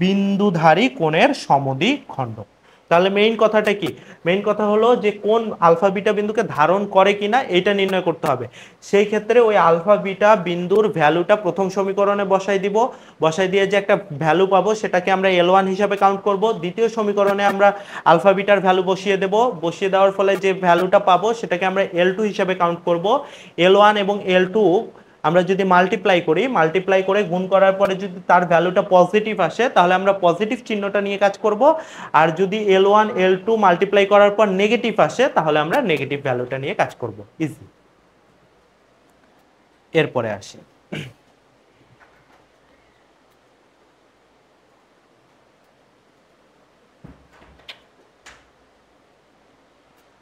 Speaker 1: বিন্দুধারী কোণের সমদ্বিখণ্ডক তাহলে মেইন কথাটা কি মেইন কথা হলো যে কোন আলফা বিটা বিন্দুকে ধারণ করে কিনা এটা নির্ণয় করতে হবে সেই ক্ষেত্রে ওই আলফা বিটা বিন্দুর ভ্যালুটা প্রথম সমীকরণে বসাই দিব বসাই দিয়ে যে একটা ভ্যালু পাবো সেটাকে আমরা এল ওয়ান হিসাবে কাউন্ট করব দ্বিতীয় সমীকরণে আমরা আলফা বিটার ভ্যালু বসিয়ে দেব বসিয়ে দেওয়ার ফলে যে ভ্যালুটা পাবো সেটাকে আমরা এল টু হিসাবে কাউন্ট করব এল ওয়ান এবং এল টু আমরা যদি মাল্টিপ্লাই করি মাল্টিপ্লাই করে গুণ করার পরে যদি তার ভ্যালুটা পজিটিভ আসে তাহলে আমরা পজিটিভ চিহ্নটা নিয়ে কাজ করব আর যদি l one l two multiply করার পর নেগেটিভ আসে তাহলে আমরা নেগেটিভ ভ্যালুটা নিয়ে কাজ করব ইজি এরপরে আসি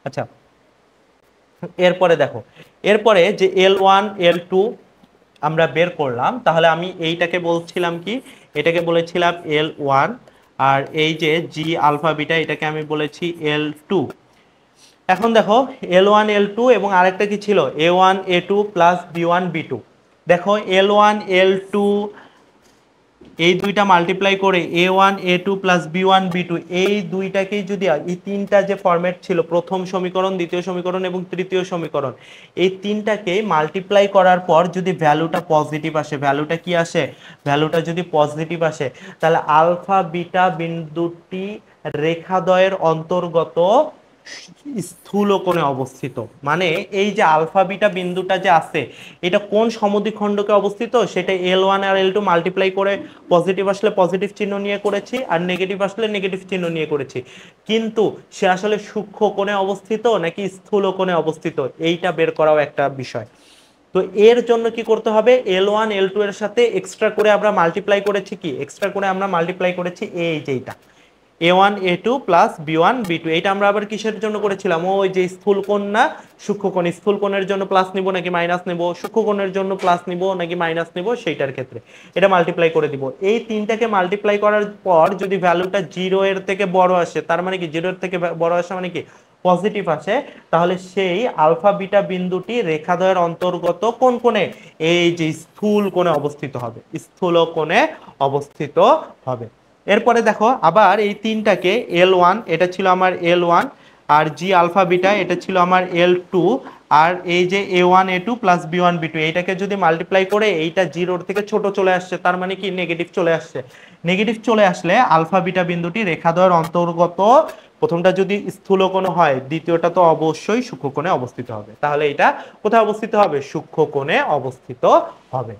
Speaker 1: আচ্ছা এরপরে দেখো এরপরে যে এল ওয়ান এল টু আমরা বের করলাম তাহলে আমি এইটাকে বলছিলাম কি এটাকে বলেছিলাম এল ওয়ান আর এই যে জি আলফা বিটা এটাকে আমি বলেছি এল টু এখন দেখো এল ওয়ান এল টু এবং আরেকটা কি ছিল a one a two plus b one b two দেখো এল ওয়ান এল টু এই দুইটা মাল্টিপ্লাই করে a one a two plus b one b two এই দুইটাকেই যদি এই তিনটা যে ফর্ম্যাট ছিল প্রথম সমীকরণ দ্বিতীয় সমীকরণ এবং তৃতীয় সমীকরণ এই তিনটাকে মাল্টিপ্লাই করার পর যদি ভ্যালুটা পজিটিভ আসে ভ্যালুটা কি আসে ভ্যালুটা যদি পজিটিভ আসে তাহলে আলফা বিটা বিন্দুটি রেখাদয়ের অন্তর্গত স্থূল কোণে অবস্থিত মানে এই যে আলফা বিটা বিন্দুটা যে আছে এটা কোন সমদ্বিখণ্ডকে অবস্থিত সেটা এল ওয়ান আর এল টু মাল্টিপ্লাই করে পজিটিভ আসলে পজিটিভ চিহ্ন নিয়ে করেছি আর নেগেটিভ আসলে নেগেটিভ চিহ্ন নিয়ে করেছি কিন্তু সে আসলে সূক্ষ্ম কোণে অবস্থিত নাকি স্থূল কোণে অবস্থিত এইটা বের করাও একটা বিষয় তো এর জন্য কি করতে হবে এল ওয়ান এল টু এর সাথে এক্সট্রা করে আমরা মাল্টিপ্লাই করেছি কি এক্সট্রা করে আমরা মাল্টিপ্লাই করেছি এই এইটা a one a two plus b one b two এইটা আমরা আবার কিসের জন্য করেছিলাম ওই যে স্থূলকোণ না সূক্ষ্মকোণ স্থূলকোণের জন্য প্লাস নিব নাকি মাইনাস নেব সূক্ষ্মকোণের জন্য প্লাস নিব নাকি মাইনাস নেব সেইটার ক্ষেত্রে এটা মাল্টিপ্লাই করে দিব এই তিনটাকে মাল্টিপ্লাই করার পর যদি ভ্যালুটা জিরো এর থেকে বড় আসে তার মানে কি জিরো এর থেকে বড় আসে মানে কি পজিটিভ আসে তাহলে সেই আলফা বিটা বিন্দুটি রেখাদ্বয়ের অন্তর্গত কোন কোণে এই যে স্থূল কোণে অবস্থিত হবে স্থূল কোণে অবস্থিত হবে এরপরে দেখো আবার এই তিনটাকে এল ওয়ান এটা ছিল আমার এল ওয়ান আর জি আলফা বিটা এটা ছিল আমার এল টু আর এই যে a one a two plus b one b two এইটাকে যদি মাল্টিপ্লাই করে এইটা জিরোর থেকে ছোট চলে আসছে তার মানে কি নেগেটিভ চলে আসছে নেগেটিভ চলে আসলে আলফা বিটা বিন্দুটি রেখাদ্বয়ের অন্তর্গত প্রথমটা যদি স্থূলকোণ হয় দ্বিতীয়টা তো অবশ্যই সূক্ষ্মকোণে অবস্থিত হবে তাহলে এটা কোথায় অবস্থিত হবে সূক্ষ্ম কোণে অবস্থিত হবে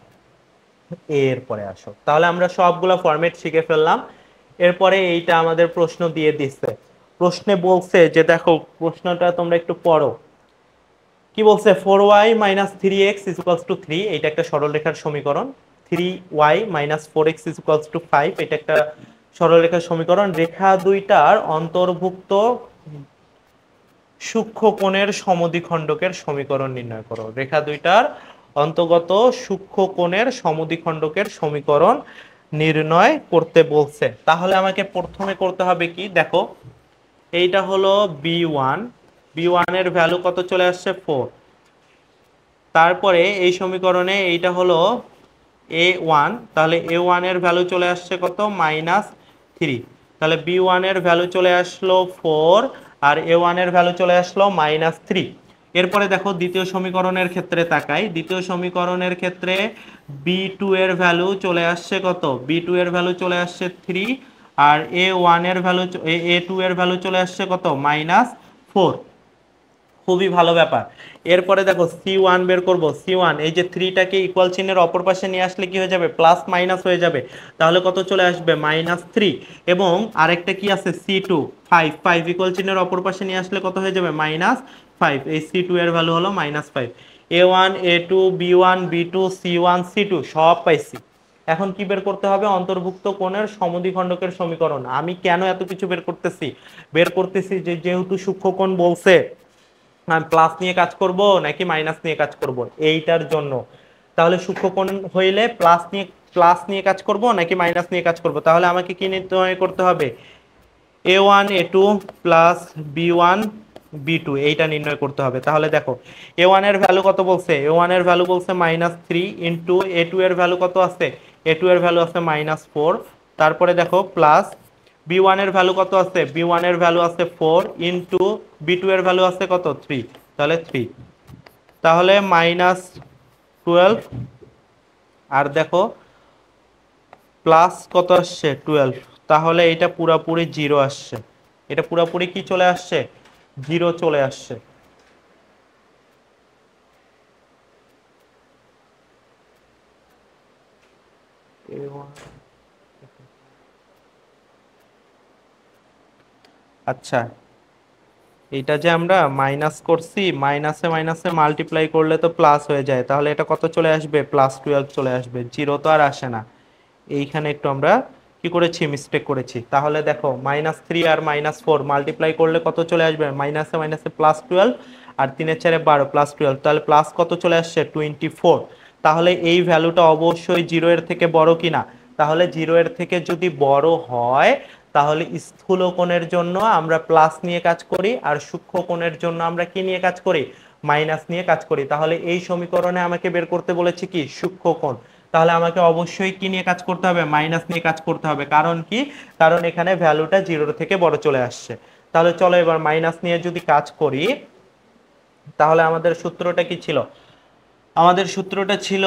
Speaker 1: এর পরে আসো তাহলে আমরা সবগুলা ফরম্যাট শিখে ফেললাম এরপরে এইটা আমাদের প্রশ্ন দিয়ে দিচ্ছে প্রশ্নে বলছে যে দেখো প্রশ্নটা তোমরা একটু পড়ো কি বলছে four y minus three x is to three এটা একটা সরলরেখার সমীকরণ three y minus four x is to five এটা একটা সরলরেখার সমীকরণ রেখা দুইটার অন্তর্ভুক্ত সূক্ষ্ম কোণের সমদ্বিখণ্ডকের সমীকরণ নির্ণয় করো রেখা দুইটার অন্তর্গত সূক্ষ্ম কোণের সমদ্বিখণ্ডকের সমীকরণ নির্ণয় করতে বলছে তাহলে আমাকে প্রথমে করতে হবে কি দেখো এইটা হলো বি ওয়ান বি ওয়ানের ভ্যালু কত চলে আসছে ফোর তারপরে এই সমীকরণে এইটা হলো এ ওয়ান তাহলে এ ওয়ানের ভ্যালু চলে আসছে কত মাইনাস থ্রি তাহলে বি ওয়ানের ভ্যালু চলে আসলো ফোর আর এ ওয়ানের ভ্যালু চলে আসলো মাইনাস থ্রি এরপরে দেখো দ্বিতীয় সমীকরণের ক্ষেত্রে তাকাই দ্বিতীয় সমীকরণের ক্ষেত্রে বি টু এর ভ্যালু চলে আসছে কত বি টু এর ভ্যালু চলে আসছে থ্রি আর এ ওয়ানের ভ্যালু এ টু এর ভ্যালু চলে আসছে কত মাইনাস ফোর খুবই ভালো ব্যাপার এরপরে দেখো সি ওয়ান বের করবো সি ওয়ান এই যে থ্রিটাকে ইকুয়াল চিহ্নের অপর পাশে নিয়ে আসলে কি হয়ে যাবে প্লাস মাইনাস হয়ে যাবে তাহলে কত চলে আসবে মাইনাস থ্রি এবং আরেকটা কি আছে c two five five equal চিহ্নের অপর পাশে নিয়ে আসলে কত হয়ে যাবে মাইনাস ফাইভ এই সি টু এর ভ্যালু হলো minus five a one a two b one b two c one c two সব পাইছি এখন কি বের করতে হবে অন্তর্ভুক্ত কোণের সমদ্বিখণ্ডকের সমীকরণ আমি কেন এত কিছু বের করতেছি বের করতেছি যে যেহেতু সূক্ষ্মকোণ বলছে আমি প্লাস নিয়ে কাজ করব নাকি মাইনাস নিয়ে কাজ করব এইটার জন্য তাহলে সূক্ষ্মকোণ হইলে প্লাস নিয়ে প্লাস নিয়ে কাজ করব নাকি মাইনাস নিয়ে কাজ করব তাহলে আমাকে কি নির্ণয় করতে হবে a one a two plus b one b two এইটা নির্ণয় করতে হবে তাহলে দেখো এ ওয়ানের ভ্যালু কত বলছে এ ওয়ানের ভ্যালু বলছে minus three into a two এর ভ্যালু কত আছে এ টু এর ভ্যালু আছে মাইনাস ফোর তারপরে দেখো প্লাস বি ওয়ানের ভ্যালু কত আছে বি ওয়ানের ভ্যালু আছে ফোর ইন্টু বি টু এর ভ্যালু আছে কত থ্রি তাহলে থ্রি তাহলে মাইনাস টুয়েলভ আর দেখো প্লাস কত আসছে টুয়েলভ তাহলে এটা পুরাপুরি জিরো আসছে এটা পুরাপুরি কি চলে আসছে জিরো চলে আসছে আচ্ছা এটা যে আমরা মাইনাস করছি মাইনাসে মাইনাসে মাল্টিপ্লাই করলে তো প্লাস হয়ে যায় তাহলে এটা কত চলে আসবে প্লাস টুয়েলভ চলে আসবে জিরো তো আর আসে না এইখানে একটু আমরা কি করেছি মিস্টেক করেছি তাহলে দেখো মাইনাস থ্রি আর মাইনাস ফোর মাল্টিপ্লাই করলে কত চলে আসবে মাইনাসে মাইনাসে প্লাস টুয়েলভ আর তিনের চারে বারো প্লাস টুয়েলভ তাহলে প্লাস কত চলে আসছে টোয়েন্টি ফোর তাহলে এই ভ্যালুটা অবশ্যই জিরো এর থেকে বড় কিনা তাহলে জিরো এর থেকে যদি বড় হয় তাহলে স্থূল কোণের জন্য আমরা প্লাস নিয়ে কাজ করি আর সূক্ষ্ম কোণের জন্য আমরা কি নিয়ে কাজ করি মাইনাস নিয়ে কাজ করি তাহলে এই সমীকরণে আমাকে বের করতে বলেছি কি সূক্ষ্ম কোণ তাহলে আমাকে অবশ্যই কি নিয়ে কাজ করতে হবে মাইনাস নিয়ে কাজ করতে হবে কারণ কি কারণ এখানে ভ্যালুটা জিরোর থেকে বড় চলে আসছে তাহলে চলো এবার মাইনাস নিয়ে যদি কাজ করি তাহলে আমাদের সূত্রটা কি ছিল আমাদের সূত্রটা ছিল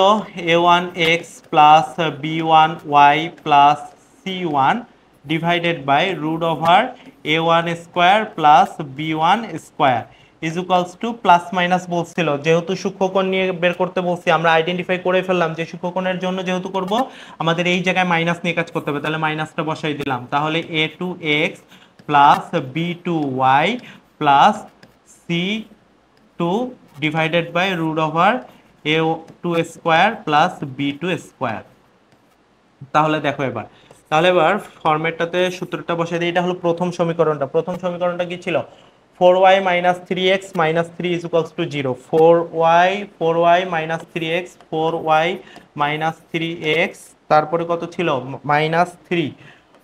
Speaker 1: a one x plus b one y plus C one divided by root over a one square plus b one square is equals to plus minus বলছিল যেহেতু সূক্ষ্মকোণ নিয়ে বের করতে বলছি আমরা আইডেন্টিফাই করে ফেললাম যে সূক্ষ্মকোণের জন্য যেহেতু করব আমাদের এই জায়গায় মাইনাস নিয়ে কাজ করতে হবে তাহলে মাইনাসটা বসাই দিলাম তাহলে a two x plus b two y plus C two divided by root over a two square plus b two square তাহলে দেখো এবার তাহলে এবার ফর্মেটটাতে সূত্রটা বসিয়ে দিই এটা হলো প্রথম সমীকরণটা প্রথম সমীকরণটা কি ছিল four y minus three x minus three is equals to zero four y four y minus three x four y minus three x তারপরে কত ছিল মাইনাস থ্রি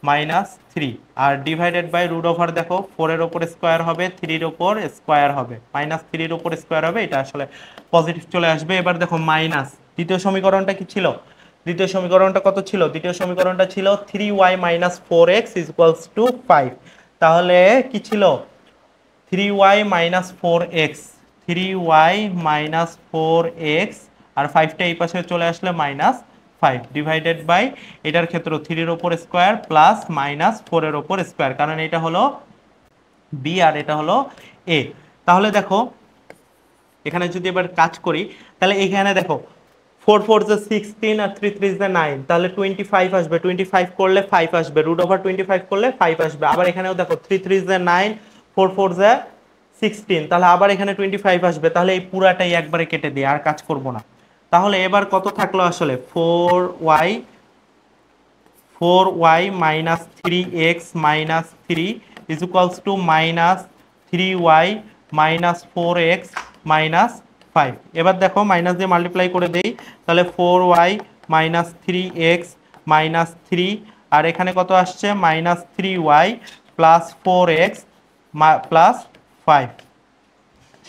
Speaker 1: মাইনাস থ্রি আর ডিভাইডেড বাই রুট ওভার দেখো ফোরের ওপর square হবে থ্রির ওপর স্কোয়ার হবে মাইনাস থ্রির ওপর স্কোয়ার হবে এটা আসলে পজিটিভ চলে আসবে এবার দেখো মাইনাস দ্বিতীয় সমীকরণটা কি ছিল দ্বিতীয় সমীকরণটা কত ছিল দ্বিতীয় সমীকরণটা ছিল three y minus four x is equals to five তাহলে কি ছিল three y minus four x three y minus four x আর ফাইভটা এই পাশে চলে আসলে মাইনাস ফাইভ ডিভাইডেড বাই এটার ক্ষেত্র থ্রির ওপর স্কোয়ার প্লাস মাইনাস ফোরের ওপর স্কোয়ার কারণ এটা হলো বি আর এটা হলো এ তাহলে দেখো এখানে যদি এবার কাজ করি তাহলে এখানে দেখো ফোর ফোর যে সিক্সটিন আর থ্রি থ্রি যে নাইন তাহলে টোয়েন্টি ফাইভ আসবে টোয়েন্টি ফাইভ করলে ফাইভ আসবে রুট ওভার টোয়েন্টি ফাইভ করলে ফাইভ আসবে আবার এখানেও দেখো থ্রি থ্রি যে নাইন ফোর ফোর জ্যা সিক্সটিন তাহলে আবার এখানে টোয়েন্টি ফাইভ আসবে তাহলে এই পুরাটাই একবারে কেটে দিই আর কাজ করব না তাহলে এবার কত থাকলো আসলে four y four y minus three x minus three is equals to minus three y minus four x minus five এবার দেখো মাইনাস দিয়ে মাল্টিপ্লাই করে দেই তাহলে four y minus three x minus three আর এখানে কত আসছে minus three y plus four x plus five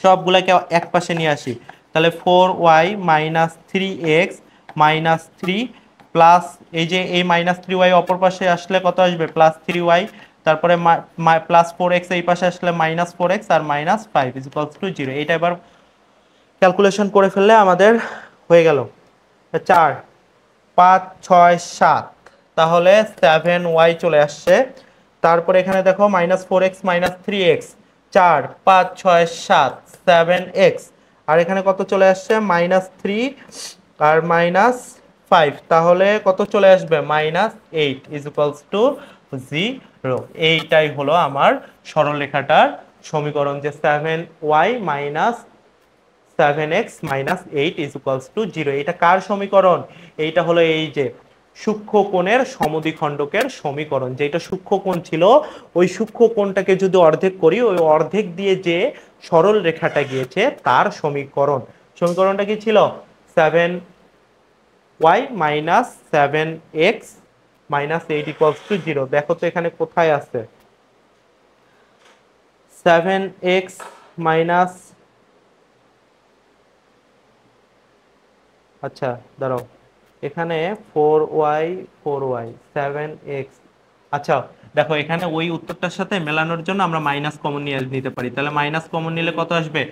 Speaker 1: সবগুলাকে এক পাশে নিয়ে আসি তাহলে four y minus three x minus three plus এই যে এই মাইনাস থ্রি ওয়াই অপর পাশে আসলে কত আসবে প্লাস থ্রি ওয়াই তারপরে প্লাস ফোর এক্স এই পাশে আসলে মাইনাস ফোর এক্স আর minus five is equals to zero এইটা এবার ক্যালকুলেশন করে ফেললে আমাদের হয়ে গেল চার পাঁচ ছয় সাত তাহলে সেভেন ওয়াই চলে আসছে তারপরে এখানে দেখো minus four x minus three x চার পাঁচ ছয় সাত সেভেন এক্স আর এখানে কত চলে আসছে মাইনাস থ্রি আর মাইনাস ফাইভ তাহলে কত চলে আসবে minus eight is equals to zero এইটাই হলো আমার সরলরেখাটার সমীকরণ যে seven y minus seven x minus eight is equals to zero এটা কার সমীকরণ এইটা হলো এই যে সূক্ষ্মকোণের সমদ্বিখণ্ডকের সমীকরণ যেটা সূক্ষ্মকোণ ছিল ওই সূক্ষ্মকোণটাকে যদি অর্ধেক করি ওই অর্ধেক দিয়ে যে সরল রেখাটা গিয়েছে তার সমীকরণ সমীকরণটা কি ছিল seven y minus seven x minus eight to zero দেখো তো এখানে কোথায় আছে সেভেন এক্স মাইনাস আচ্ছা দাঁড়াও এখানে four y four y seven x আচ্ছা দেখো এখানে ওই উত্তরটার সাথে মেলানোর জন্য আমরা মাইনাস কমন নিয়ে নিতে পারি তাহলে মাইনাস কমন নিলে কত আসবে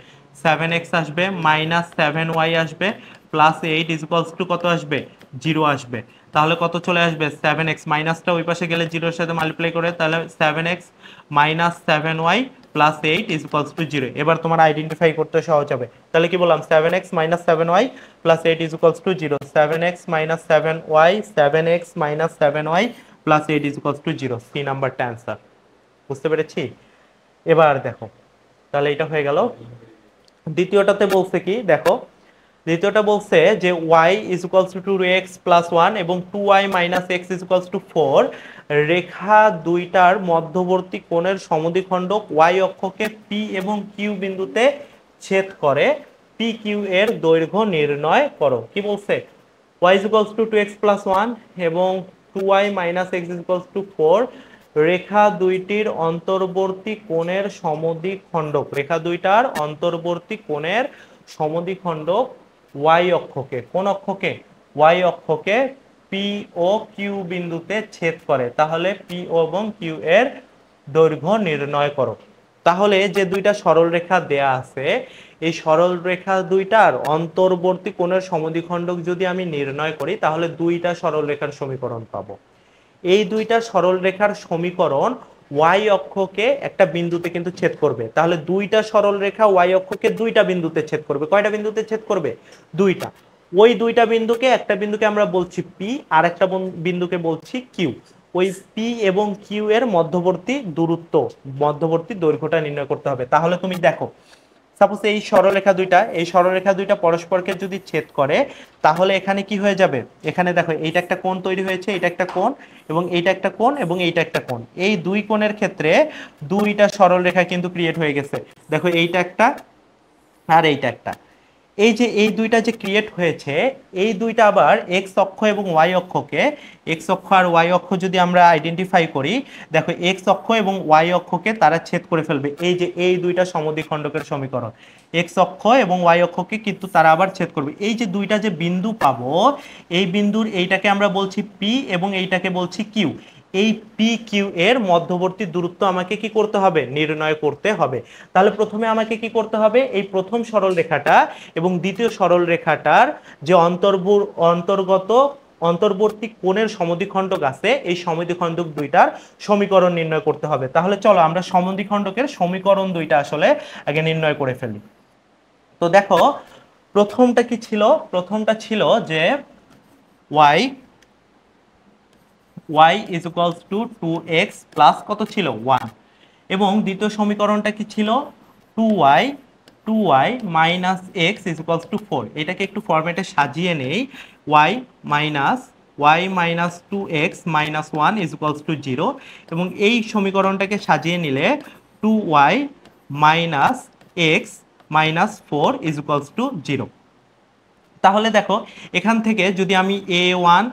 Speaker 1: সেভেন এক্স আসবে মাইনাস সেভেন ওয়াই আসবে প্লাস এইট ইকুয়ালস টু কত আসবে জিরো আসবে তাহলে কত চলে আসবে সেভেন এক্স মাইনাসটা ওই পাশে গেলে জিরোর সাথে মাল্টিপ্লাই করে তাহলে seven x minus seven y plus eight is equals to zero এবার তোমার আইডেন্টিফাই করতে সহজ হবে তাহলে কি বললাম seven x minus seven y plus eight is equals to zero seven x minus seven y seven x minus seven y plus eight is equals to zero C নাম্বারটা answer বুঝতে পেরেছি এবার দেখো তাহলে এটা হয়ে গেল দ্বিতীয়টাতে বলছে কি দেখো দ্বিতীয়টা বলছে যে y is equals to two x plus one এবং two y minus x is equals to four রেখা দুইটার মধ্যবর্তী কোণের সমদ্বিখণ্ডক ওয়াই অক্ষকে পি এবং কিউ বিন্দুতে ছেদ করে পি কিউ এর দৈর্ঘ্য নির্ণয় করো কি বলছে y is equals to two x plus one এবং two y minus x is equals to four রেখা দুইটির অন্তর্বর্তী কোণের সমদ্বিখণ্ডক রেখা দুইটার অন্তর্বর্তী কোণের সমদ্বিখণ্ডক ওয়াই অক্ষকে কোন অক্ষকে ওয়াই অক্ষকে পিও কিউ বিন্দুতে ছেদ করে তাহলে পিও এবং কিউ এর দৈর্ঘ্য নির্ণয় করো তাহলে যে দুইটা সরল রেখা দেয়া আছে এই সরল রেখা দুইটার অন্তর্বর্তী কোণের সমদ্বিখণ্ডক যদি আমি নির্ণয় করি তাহলে দুইটা সরল রেখার সমীকরণ পাবো এই দুইটা সরল রেখার সমীকরণ ওয়াই অক্ষকে একটা বিন্দুতে কিন্তু ছেদ করবে তাহলে দুইটা সরল রেখা ওয়াই অক্ষকে দুইটা বিন্দুতে ছেদ করবে কয়টা বিন্দুতে ছেদ করবে দুইটা ওই দুইটা বিন্দুকে একটা বিন্দুকে আমরা বলছি পি আর একটা বিন্দুকে বলছি কিউ ওই পি এবং কিউ এর মধ্যবর্তী দূরত্ব মধ্যবর্তী দৈর্ঘ্যটা নির্ণয় করতে হবে তাহলে তুমি দেখো সাপোজ এই সরলরেখা দুইটা এই সরলরেখা দুইটা পরস্পরকে যদি ছেদ করে তাহলে এখানে কি হয়ে যাবে এখানে দেখো এইটা একটা কোণ তৈরি হয়েছে এটা একটা কোণ এবং এইটা একটা কোণ এবং এইটা একটা কোন এই দুই কোণের ক্ষেত্রে দুইটা সরলরেখা কিন্তু ক্রিয়েট হয়ে গেছে দেখো এইটা একটা আর এইটা একটা এই যে এই দুইটা যে ক্রিয়েট হয়েছে এই দুইটা আবার এক্স অক্ষ এবং ওয়াই অক্ষকে এক্স অক্ষ আর ওয়াই অক্ষ যদি আমরা আইডেন্টিফাই করি দেখো এক্স অক্ষ এবং ওয়াই অক্ষকে তারা ছেদ করে ফেলবে এই যে এই দুইটা সমদ্বিখণ্ডকের সমীকরণ এক্স অক্ষ এবং ওয়াই অক্ষকে কিন্তু তারা আবার ছেদ করবে এই যে দুইটা যে বিন্দু পাবো এই বিন্দুর এইটাকে আমরা বলছি পি এবং এইটাকে বলছি কিউ এই পি কিউ এর মধ্যবর্তী দূরত্ব আমাকে কি করতে হবে নির্ণয় করতে হবে তাহলে প্রথমে আমাকে কি করতে হবে এই প্রথম সরল রেখাটা এবং দ্বিতীয় সরল রেখাটার যে অন্তর্বুর অন্তর্গত অন্তর্বর্তী কোণের সমদ্বিখণ্ডক আছে এই সমদ্বিখণ্ডক দুইটার সমীকরণ নির্ণয় করতে হবে তাহলে চলো আমরা সমদ্বিখণ্ডকের সমীকরণ দুইটা আসলে আগে নির্ণয় করে ফেলি তো দেখো প্রথমটা কি ছিল প্রথমটা ছিল যে y y is equals to two x plus কত ছিল ওয়ান এবং দ্বিতীয় সমীকরণটা কি ছিল two y two y minus x is equals to four এটাকে একটু ফর্ম্যাটে সাজিয়ে নেই y minus y minus two x minus one is equals to zero এবং এই সমীকরণটাকে সাজিয়ে নিলে two y minus x minus four is equals to zero তাহলে দেখো এখান থেকে যদি আমি এ ওয়ান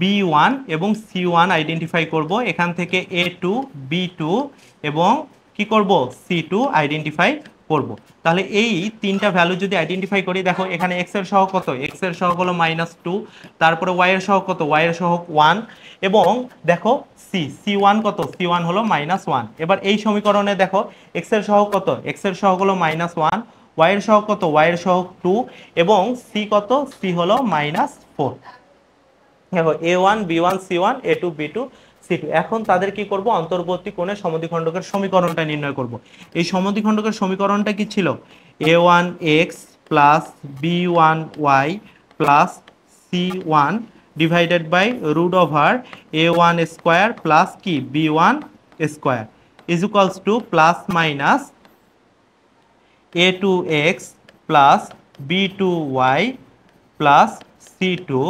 Speaker 1: বি ওয়ান এবং সি ওয়ান আইডেন্টিফাই করবো এখান থেকে এ টু বি টু এবং কি করব সি টু আইডেন্টিফাই করব তাহলে এই তিনটা ভ্যালু যদি আইডেন্টিফাই করি দেখো এখানে এক্স এর সহ কত এক্স এর সহ হলো মাইনাস টু তারপরে ওয়াই এর সহ কত ওয়াই এর সহ ওয়ান এবং দেখো সি সি ওয়ান কত সি ওয়ান হলো মাইনাস ওয়ান এবার এই সমীকরণে দেখো এক্স এর সহ কত এক্স এর সহ হলো মাইনাস ওয়ান ওয়াই এর সহ কত ওয়াই এর সহ টু এবং সি কত সি হলো মাইনাস ফোর দেখো a one b one c one a two b two c two এখন তাদের কি করব অন্তর্বর্তী কোণে সমধিখণ্ডকের সমীকরণটা নির্ণয় করব এই সমধিখণ্ডকের সমীকরণটা কি ছিল a one x plus b one y plus C one divided by root over a one square plus কি b one square is to plus minus a two x plus b two y plus C two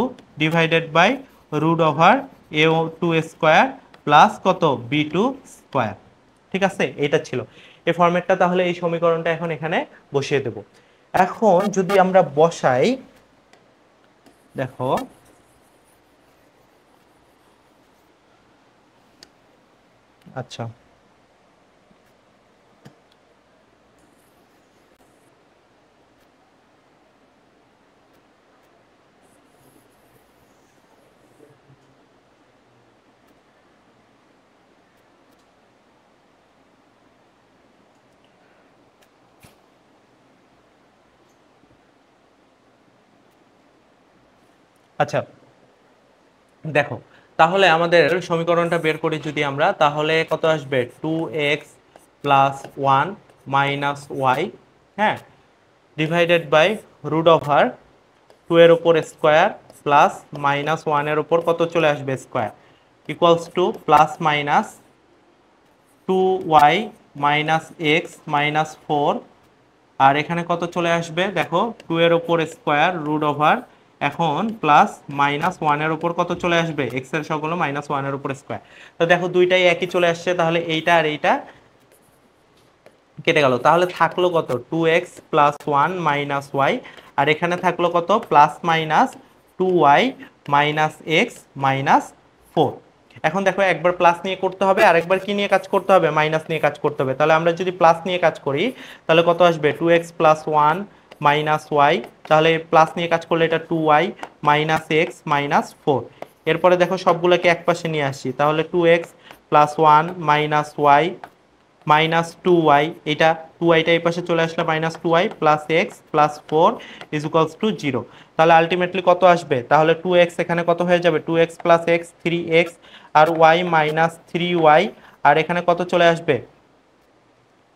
Speaker 1: divided by root over a two square plus কত b two square ঠিক আছে এটা ছিল এই ফর্মেটটা তাহলে এই সমীকরণটা এখন এখানে বসিয়ে দেব এখন যদি আমরা বসাই দেখো আচ্ছা আচ্ছা দেখো তাহলে আমাদের সমীকরণটা বের করি যদি আমরা তাহলে কত আসবে two x plus one minus y হ্যাঁ divided by root over two এর ওপর স্কোয়ার প্লাস মাইনাস ওয়ানের ওপর কত চলে আসবে square equals to plus minus two y minus x minus four আর এখানে কত চলে আসবে দেখো টু এর ওপর স্কোয়ার রুট ওভার এখন প্লাস মাইনাস ওয়ানের উপর কত চলে আসবে এক্স এক্সের সবগুলো মাইনাস ওয়ানের উপর স্কোয়ার তো দেখো দুইটাই একই চলে আসছে তাহলে এইটা আর এইটা কেটে গেল তাহলে থাকলো কত two x plus one minus y আর এখানে থাকলো কত plus minus two y minus x minus four এখন দেখো একবার প্লাস নিয়ে করতে হবে আর একবার কি নিয়ে কাজ করতে হবে মাইনাস নিয়ে কাজ করতে হবে তাহলে আমরা যদি প্লাস নিয়ে কাজ করি তাহলে কত আসবে two x plus one minus y তাহলে প্লাস নিয়ে কাজ করলে এটা two y minus x minus four এরপরে দেখো সবগুলোকে একপাশে নিয়ে আসি তাহলে two x plus one minus y minus two y এটা টু ওয়াইটা এই পাশে চলে আসলে minus two y plus x plus four is equals to zero তাহলে আলটিমেটলি কত আসবে তাহলে টু এক্স এখানে কত হয়ে যাবে two x plus x three x আর ওয়াই মাইনাস থ্রি ওয়াই আর এখানে কত চলে আসবে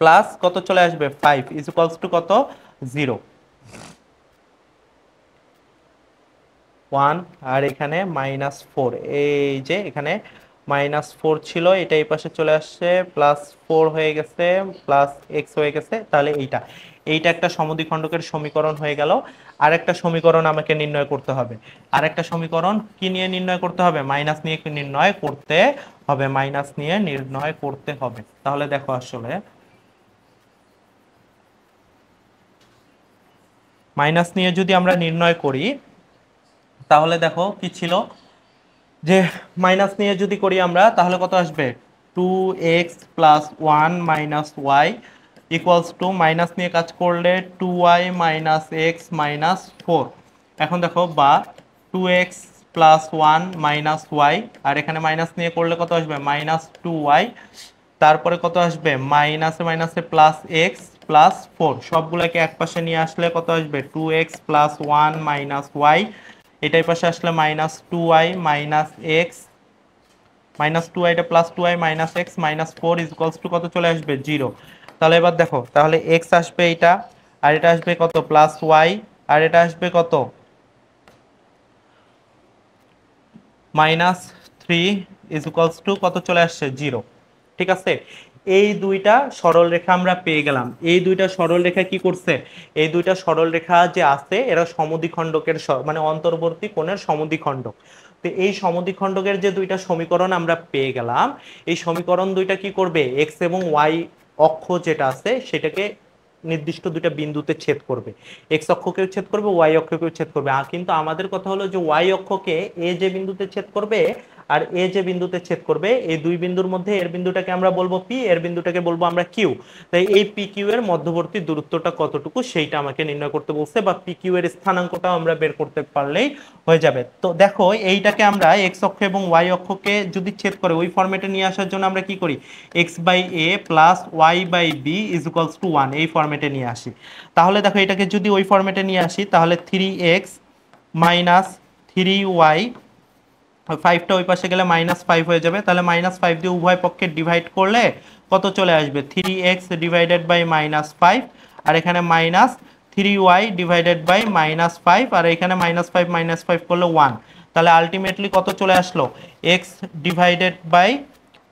Speaker 1: প্লাস কত চলে আসবে ফাইভ ইজ ইকুয়ালস টু কত জিরো ওয়ান আর এখানে মাইনাস ফোর এই যে এখানে মাইনাস ফোর ছিল এটা এই পাশে চলে আসছে প্লাস ফোর হয়ে গেছে প্লাস এক্স হয়ে গেছে তাহলে এইটা এইটা একটা সমদ্বিখণ্ডকের সমীকরণ হয়ে গেল আর একটা সমীকরণ আমাকে নির্ণয় করতে হবে আর একটা সমীকরণ কি নিয়ে নির্ণয় করতে হবে মাইনাস নিয়ে নির্ণয় করতে হবে মাইনাস নিয়ে নির্ণয় করতে হবে তাহলে দেখো আসলে মাইনাস নিয়ে যদি আমরা নির্ণয় করি তাহলে দেখো কি ছিল যে মাইনাস নিয়ে যদি করি আমরা তাহলে কত আসবে two x plus one minus y equals to minus নিয়ে কাজ করলে two y minus x minus four এখন দেখো বা two x plus one minus y আর এখানে মাইনাস নিয়ে করলে কত আসবে মাইনাস টু ওয়াই তারপরে কত আসবে মাইনাসে মাইনাসে প্লাস এক্স প্লাস ফোর সবগুলোকে এক নিয়ে আসলে কত আসবে two x plus one minus y এটাই পাশে আসলে minus two y minus x minus two ওয়াইটা plus two y minus x minus four is equals to কত চলে আসবে জিরো তাহলে এবার দেখো তাহলে এক্স আসবে এটা আর এটা আসবে কত প্লাস ওয়াই আর এটা আসবে কত minus three is equals to কত চলে আসছে জিরো ঠিক আছে এই দুইটা সরল রেখা আমরা পেয়ে গেলাম এই দুইটা সরল রেখা কি করছে এই দুইটা সরল রেখা যে আছে এরা সমদ্বিখণ্ডকের মানে অন্তর্বর্তী কোণের সমুদিখণ্ডক তো এই সমদ্বিখণ্ডকের যে দুইটা সমীকরণ আমরা পেয়ে গেলাম এই সমীকরণ দুইটা কি করবে এক্স এবং ওয়াই অক্ষ যেটা আছে সেটাকে নির্দিষ্ট দুইটা বিন্দুতে ছেদ করবে এক্স অক্ষকেও ছেদ করবে ওয়াই অক্ষকেও ছেদ করবে কিন্তু আমাদের কথা হলো যে ওয়াই অক্ষকে এ যে বিন্দুতে ছেদ করবে আর এ যে বিন্দুতে ছেদ করবে এই দুই বিন্দুর মধ্যে এর বিন্দুটাকে আমরা বলবো পি এর বিন্দুটাকে বলবো আমরা কিউ তাই এই পি কিউ এর মধ্যবর্তী দূরত্বটা কতটুকু সেইটা আমাকে নির্ণয় করতে বলছে বা পি কিউ এর স্থানাঙ্কটা আমরা বের করতে পারলেই হয়ে যাবে তো দেখো এইটাকে আমরা এক্স অক্ষ এবং ওয়াই অক্ষকে যদি ছেদ করে ওই ফর্মেটে নিয়ে আসার জন্য আমরা কি করি x by a plus y by b is equals to one এই ফর্মেটে নিয়ে আসি তাহলে দেখো এটাকে যদি ওই ফর্মেটে নিয়ে আসি তাহলে three x minus three y ফাইভটা ওই পাশে গেলে মাইনাস ফাইভ হয়ে যাবে তাহলে মাইনাস ফাইভ দিয়ে উভয় পক্ষে ডিভাইড করলে কত চলে আসবে three x divided by minus five আর এখানে minus three y divided by minus five আর এখানে মাইনাস ফাইভ মাইনাস ফাইভ করলে ওয়ান তাহলে আলটিমেটলি কত চলে আসলো x divided by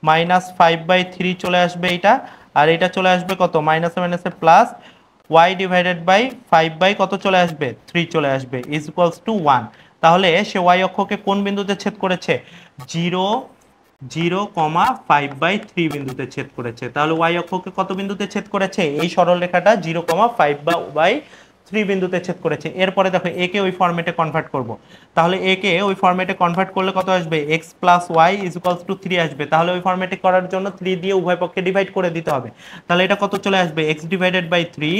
Speaker 1: minus five by three চলে আসবে এটা আর এটা চলে আসবে কত মাইনাসে মাইনাসে plus y divided by five by কত চলে আসবে থ্রি চলে আসবে ইজ ইকুয়ালস টু ওয়ান তাহলে সে ওয়াই অক্ষকে কোন বিন্দুতে ছেদ করেছে zero zero comma five by three বিন্দুতে ছেদ করেছে তাহলে ওয়াই অক্ষকে কত বিন্দুতে ছেদ করেছে এই সরলরেখাটা zero comma five by three বিন্দুতে ছেদ করেছে এরপরে দেখো একে ওই ফর্মেটে কনভার্ট করব। তাহলে একে ওই ফর্মেটে কনভার্ট করলে কত আসবে x plus y is equals to three আসবে তাহলে ওই ফর্মেটে করার জন্য থ্রি দিয়ে উভয় পক্ষে ডিভাইড করে দিতে হবে তাহলে এটা কত চলে আসবে x divided by three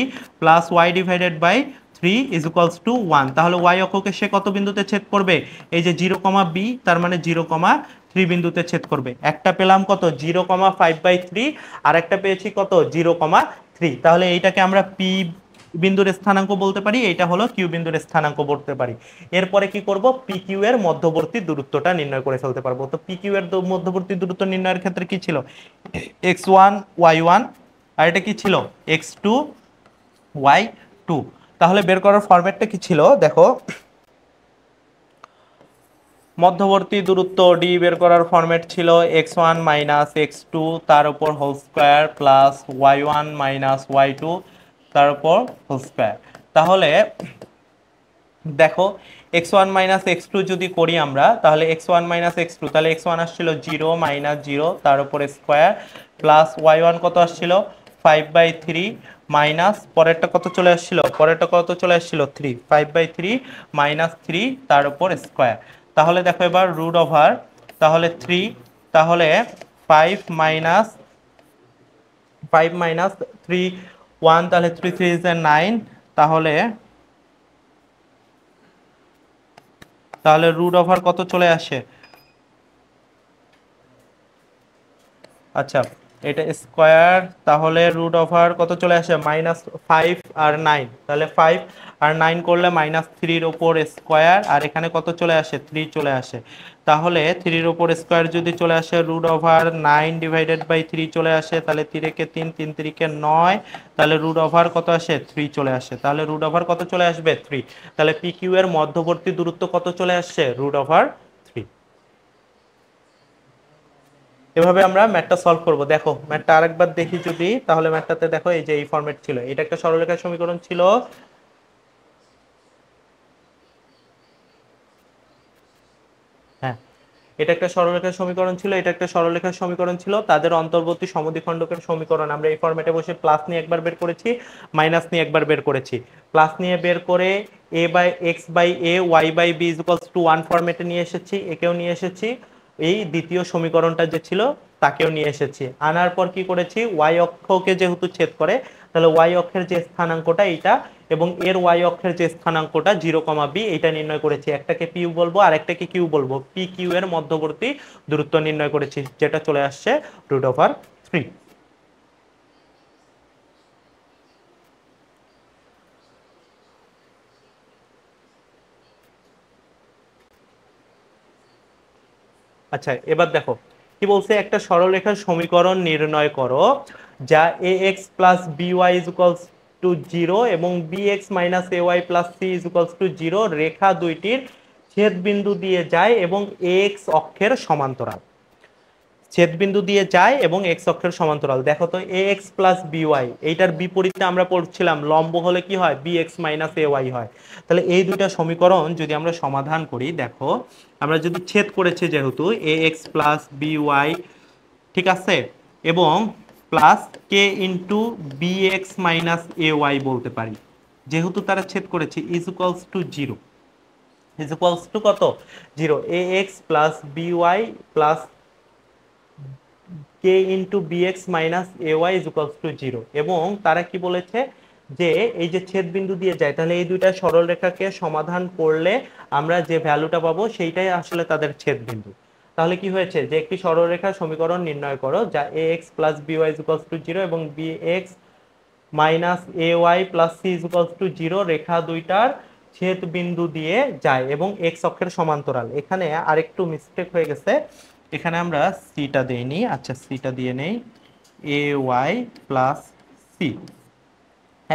Speaker 1: plus y divided by three is equals to one তাহলে ওয়াই অক্ষকে সে কত বিন্দুতে ছেদ করবে এই যে জিরো কমা বি তার মানে জিরো কমা থ্রি বিন্দুতে ছেদ করবে একটা পেলাম কত zero comma five by three আর একটা পেয়েছি কত জিরো কমা থ্রি তাহলে এইটাকে আমরা পি বিন্দুর স্থানাঙ্ক বলতে পারি এটা হলো কিউ বিন্দুর স্থানাঙ্ক বলতে পারি এরপরে কি করব পি কিউ এর মধ্যবর্তী দূরত্বটা নির্ণয় করে ফেলতে পারবো তো পি কিউ এর মধ্যবর্তী দূরত্ব নির্ণয়ের ক্ষেত্রে কি ছিল এক্স ওয়ান ওয়াই ওয়ান আর এটা কি ছিল এক্স টু ওয়াই টু তাহলে বের করার ফরম্যাটটা কি ছিল দেখো মধ্যবর্তী দূরত্ব ডি বের করার ফরম্যাট ছিল x one minus x two তার উপর whole square plus y one minus y two তার উপর হোল স্কোয়ার তাহলে দেখো x one minus x two যদি করি আমরা তাহলে x one minus x two তাহলে এক্স ওয়ান আসছিল জিরো মাইনাস জিরো তার উপর স্কোয়ার প্লাস ওয়াই ওয়ান কত আসছিল ফাইভ বাই থ্রি মাইনাস পরেরটা কত চলে আসছিল পরেরটা কত চলে আসছিল three five by three minus three তার উপর স্কোয়ার তাহলে দেখো এবার রুট ওভার তাহলে থ্রি তাহলে five minus five minus three one তাহলে থ্রি থ্রি ইজ নাইন তাহলে তাহলে রুট ওভার কত চলে আসে আচ্ছা এটা স্কোয়ার তাহলে রুট ওভার কত চলে আসে মাইনাস ফাইভ আর নাইন তাহলে ফাইভ আর নাইন করলে মাইনাস থ্রির ওপর স্কোয়ার আর এখানে কত চলে আসে থ্রি চলে আসে তাহলে থ্রির ওপর স্কোয়ার যদি চলে আসে root over nine divided by three চলে আসে তাহলে তিরেকে তিন তিন তিরিকে নয় তাহলে রুট ওভার কত আসে থ্রি চলে আসে তাহলে রুট ওভার কত চলে আসবে থ্রি তাহলে পিকিউ এর মধ্যবর্তী দূরত্ব কত চলে আসছে রুট ওভার এভাবে আমরা ম্যাটটা সলভ করব দেখো ম্যাটটা আরেকবার দেখি যদি তাহলে ম্যাটটাতে দেখো এই যে এই ফর্মেট ছিল এটা একটা সরলরেখার সমীকরণ ছিল হ্যাঁ এটা একটা সরলরেখার সমীকরণ ছিল এটা একটা সরলরেখার সমীকরণ ছিল তাদের অন্তর্বর্তী সমদ্বিখণ্ডকের সমীকরণ আমরা এই ফর্মেটে বসে প্লাস নিয়ে একবার বের করেছি মাইনাস নিয়ে একবার বের করেছি প্লাস নিয়ে বের করে a by x by a y by b is to one ফর্মেটে নিয়ে এসেছি একেও নিয়ে এসেছি এই দ্বিতীয় সমীকরণটা যে ছিল তাকেও নিয়ে এসেছি আনার পর কি করেছি ওয়াই অক্ষকে যেহেতু ছেদ করে তাহলে ওয়াই অক্ষের যে স্থানাঙ্কটা এইটা এবং এর ওয়াই অক্ষের যে স্থানাঙ্কটা জিরো কমা বি এইটা নির্ণয় করেছি একটাকে পিউ বলবো আর একটাকে কিউ বলবো পি কিউ এর মধ্যবর্তী দূরত্ব নির্ণয় করেছি যেটা চলে আসছে রুট ওভার থ্রি আচ্ছা এবার দেখো কি বলছে একটা সরলরেখার সমীকরণ নির্ণয় করো যা a x plus b y is equals to zero এবং b x minus a y plus c is equals to zero রেখা দুইটির ছেদবিন্দু দিয়ে যায় এবং এ এক্স অক্ষের সমান্তরাল ছেদবিন্দু দিয়ে যায় এবং এক্স অক্ষের সমান্তরাল দেখো তো এ এক্স প্লাস বিওয়াই এইটার বিপরীতে আমরা পড়ছিলাম লম্ব হলে কি হয় b x minus a y হয় তাহলে এই দুইটা সমীকরণ যদি আমরা সমাধান করি দেখো আমরা যদি ছেদ করেছি যেহেতু এ এক্স প্লাস বিওয়াই ঠিক আছে এবং plus k into b x minus a y বলতে পারি যেহেতু তারা ছেদ করেছে is equals to zero is equals to কত zero A x plus by plus k into b x minus a y is two zero এবং তারা কি বলেছে যে এই যে ছেদ বিন্দু দিয়ে যায় তাহলে এই দুইটা সরলরেখাকে সমাধান করলে আমরা যে ভ্যালুটা পাবো সেইটাই আসলে তাদের ছেদ বিন্দু তাহলে কি হয়েছে যে একটি সরলরেখার সমীকরণ নির্ণয় করো যা a x plus b y equals to zero এবং b x minus a y plus c equals to zero রেখা দুইটার ছেদ বিন্দু দিয়ে যায় এবং এক্স অক্ষের সমান্তরাল এখানে আরেকটু মিস্টেক হয়ে গেছে এখানে আমরা সিটা দিইনি আচ্ছা সিটা দিয়ে নেই এ ওয়াই প্লাস সি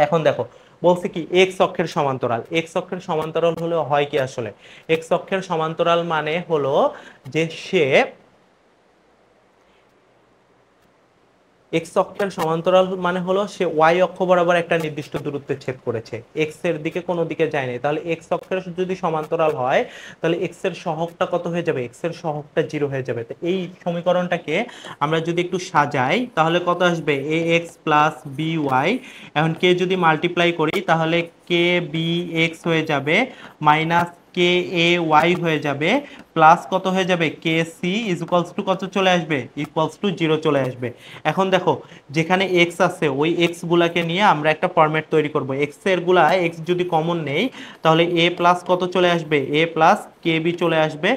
Speaker 1: এখন দেখো বলছে কি এক্স অক্ষের সমান্তরাল এক্স অক্ষের সমান্তরাল হলে হয় কি আসলে এক্স অক্ষের সমান্তরাল মানে হলো যে সে এক্স অক্ষের সমান্তরাল মানে হলো সে ওয়াই অক্ষ বরাবর একটা নির্দিষ্ট দূরত্বে ছেদ করেছে এক্স এর দিকে কোনো দিকে যায়নি তাহলে এক্স অক্ষের যদি সমান্তরাল হয় তাহলে এক্স এর সহগটা কত হয়ে যাবে এক্স এর সহগটা জিরো হয়ে যাবে তো এই সমীকরণটাকে আমরা যদি একটু সাজাই তাহলে কত আসবে a x plus B y এখন কে যদি মাল্টিপ্লাই করি তাহলে কে বি এক্স হয়ে যাবে মাইনাস কে এ ওয়াই হয়ে যাবে প্লাস কত হয়ে যাবে k c is equals to কত চলে আসবে ইকুয়ালস টু জিরো চলে আসবে এখন দেখো যেখানে এক্স আছে ওই এক্সগুলাকে নিয়ে আমরা একটা ফরম্যাট তৈরি করব এক্সেরগুলা এক্স যদি কমন নেই তাহলে এ প্লাস কত চলে আসবে এ প্লাস কে বি চলে আসবে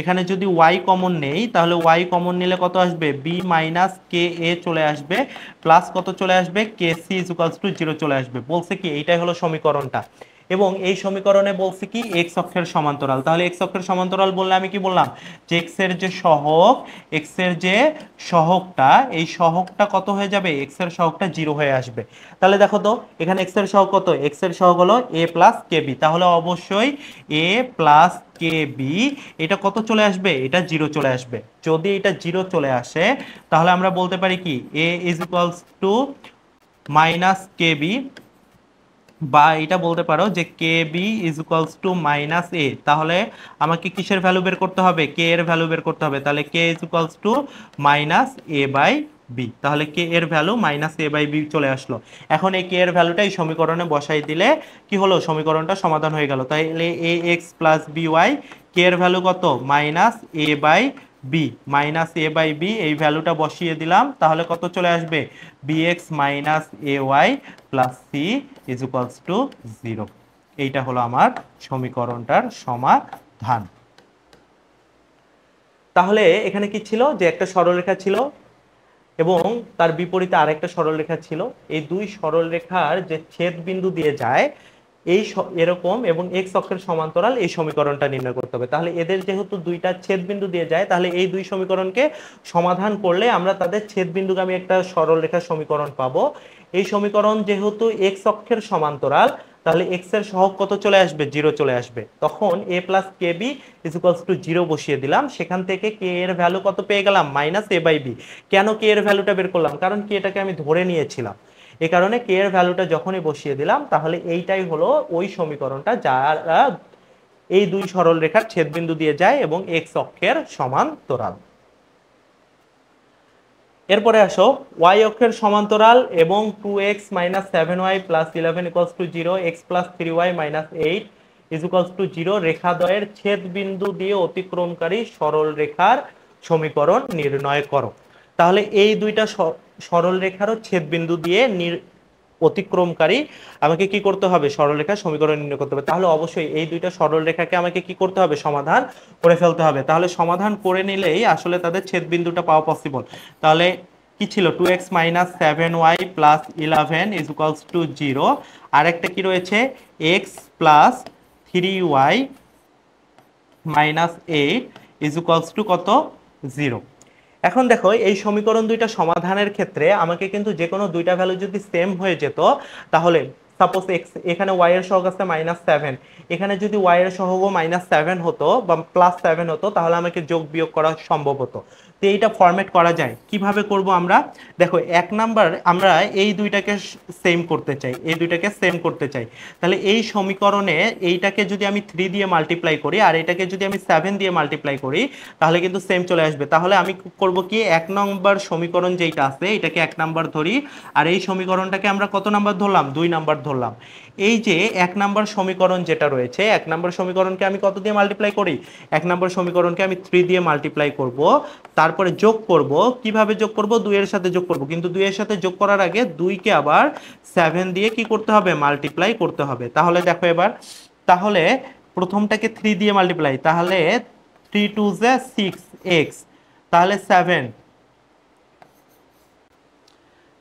Speaker 1: এখানে যদি ওয়াই কমন নেই তাহলে ওয়াই কমন নিলে কত আসবে বি মাইনাস কে এ চলে আসবে প্লাস কত চলে আসবে k c is equals to zero চলে আসবে বলছে কি এইটাই হলো সমীকরণটা এবং এই সমীকরণে বলছে কি এক্স অক্ষের সমান্তরাল তাহলে এক্স অক্ষের সমান্তরাল বললে আমি কি বললাম যে এক্সের যে সহক এক্সের যে সহকটা এই সহকটা কত হয়ে যাবে এক্স এর সহকটা জিরো হয়ে আসবে তাহলে দেখো তো এখানে এক্সের সহক কত এক্স এর সহক হলো এ প্লাস কে বি তাহলে অবশ্যই এ প্লাস কে বি এটা কত চলে আসবে এটা জিরো চলে আসবে যদি এটা জিরো চলে আসে তাহলে আমরা বলতে পারি কি a is equals to minus k b বা এটা বলতে পারো যে k b is equals to minus a তাহলে আমাকে কিসের ভ্যালু বের করতে হবে কে এর ভ্যালু বের করতে হবে তাহলে k is equals to minus a by b তাহলে কে এর value minus a by b চলে আসলো এখন এই কে এর ভ্যালুটা এই সমীকরণে বসাই দিলে কি হলো সমীকরণটা সমাধান হয়ে গেল তাহলে a x plus B y k এর ভ্যালু কত minus a by b minus a by b এই ভ্যালুটা বসিয়ে দিলাম তাহলে কত চলে আসবে b minus a y plus C is equals to zero এইটা হলো আমার সমীকরণটার সমাধান তাহলে এখানে কি ছিল যে একটা সরলরেখা ছিল এবং তার বিপরীতে আরেকটা সরলরেখা ছিল এই দুই সরলরেখার যে ছেদ বিন্দু দিয়ে যায় এই এরকম এবং এক্স অক্ষের সমান্তরাল এই সমীকরণটা নির্ণয় করতে হবে তাহলে এদের যেহেতু দুইটা ছেদবিন্দু দিয়ে যায় তাহলে এই দুই সমীকরণকে সমাধান করলে আমরা তাদের ছেদবিন্দুগামী একটা সরল রেখা সমীকরণ পাবো এই সমীকরণ যেহেতু এক্স অক্ষের সমান্তরাল তাহলে এক্স এর সহগ কত চলে আসবে জিরো চলে আসবে তখন a plus k b is equals to zero বসিয়ে দিলাম সেখান থেকে কে এর ভ্যালু কত পেয়ে গেলাম মাইনাস এ বাই বি কেন কে এর ভ্যালুটা বের করলাম কারণ কে এটাকে আমি ধরে নিয়েছিলাম এ কারণে কে এর ভ্যালুটা যখনই বসিয়ে দিলাম তাহলে এইটাই হলো ওই সমীকরণটা যারা এই দুই সরল রেখার ছেদবিন্দু দিয়ে যায় এবং এক্স অক্ষের সমান্তরাল এরপরে আসো ওয়াই অক্ষের সমান্তরাল এবং two x minus seven y plus eleven equals to zero x plus three y minus eight equals to zero রেখাদ্বয়ের ছেদবিন্দু দিয়ে অতিক্রমকারী সরল রেখার সমীকরণ নির্ণয় করো তাহলে এই দুইটা সরল রেখারও ছেদবিন্দু দিয়ে অতিক্রমকারী আমাকে কি করতে হবে সরলরেখার সমীকরণ নির্ণয় করতে হবে তাহলে অবশ্যই এই দুইটা সরলরেখাকে আমাকে কি করতে হবে সমাধান করে ফেলতে হবে তাহলে সমাধান করে নিলেই আসলে তাদের ছেদবিন্দুটা পাওয়া পসিবল তাহলে কি ছিল two x minus seven y plus eleven is equals to zero আর একটা কি রয়েছে x plus three y minus eight is equals to কত জিরো এখন দেখো এই সমীকরণ দুইটা সমাধানের ক্ষেত্রে আমাকে কিন্তু যে কোনো দুইটা ভ্যালু যদি সেম হয়ে যেত তাহলে সাপোজ এক্স এখানে ওয়াই এর সহগ আছে মাইনাস সেভেন এখানে যদি ওয়াই এর সহগ মাইনাস সেভেন হতো বা প্লাস সেভেন হতো তাহলে আমাকে যোগ বিয়োগ করা সম্ভব হতো তো এইটা ফরম্যাট করা যায় কিভাবে করব আমরা দেখো এক নাম্বার আমরা এই দুইটাকে সেম করতে চাই এই দুইটাকে সেম করতে চাই তাহলে এই সমীকরণে এইটাকে যদি আমি থ্রি দিয়ে মাল্টিপ্লাই করি আর এটাকে যদি আমি সেভেন দিয়ে মাল্টিপ্লাই করি তাহলে কিন্তু সেম চলে আসবে তাহলে আমি করব কি এক নম্বর সমীকরণ যেইটা আছে এটাকে এক নাম্বার ধরি আর এই সমীকরণটাকে আমরা কত নাম্বার ধরলাম দুই নাম্বার ধরলাম এই যে এক নাম্বার সমীকরণ যেটা রয়েছে এক নাম্বার সমীকরণকে আমি কত দিয়ে মাল্টিপ্লাই করি এক নাম্বার সমীকরণকে আমি থ্রি দিয়ে মাল্টিপ্লাই করব তার তারপরে যোগ করব কিভাবে যোগ করব দুইয়ের সাথে যোগ করব কিন্তু দুইয়ের সাথে যোগ করার আগে দুইকে আবার সেভেন দিয়ে কি করতে হবে মাল্টিপ্লাই করতে হবে তাহলে দেখো এবার তাহলে প্রথমটাকে থ্রি দিয়ে মাল্টিপ্লাই তাহলে three two J six x তাহলে সেভেন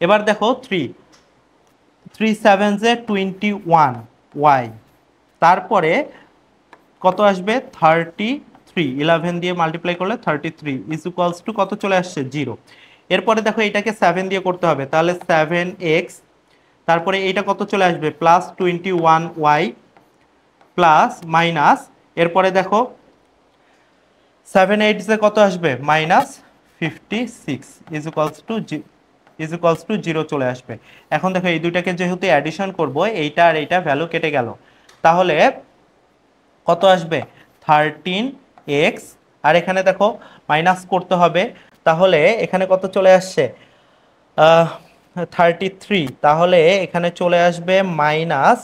Speaker 1: এবার দেখো থ্রি থ্রি সেভেন জে টোয়েন্টি ওয়ান ওয়াই তারপরে কত আসবে থার্টি থ্রি ইলেভেন দিয়ে মাল্টিপ্লাই করলে thirty three is equals to কত চলে আসছে জিরো এরপরে দেখো এটাকে সেভেন দিয়ে করতে হবে তাহলে সেভেন এক্স তারপরে এইটা কত চলে আসবে plus twenty one y plus minus এরপরে দেখো সেভেন এইটসে কত আসবে minus fifty six is equals to is equals to zero চলে আসবে এখন দেখো এই দুইটাকে যেহেতু অ্যাডিশন করব এইটা আর এইটা ভ্যালু কেটে গেল তাহলে কত আসবে থার্টিন এক্স আর এখানে দেখো মাইনাস করতে হবে তাহলে এখানে কত চলে আসছে থার্টি থ্রি তাহলে এখানে চলে আসবে মাইনাস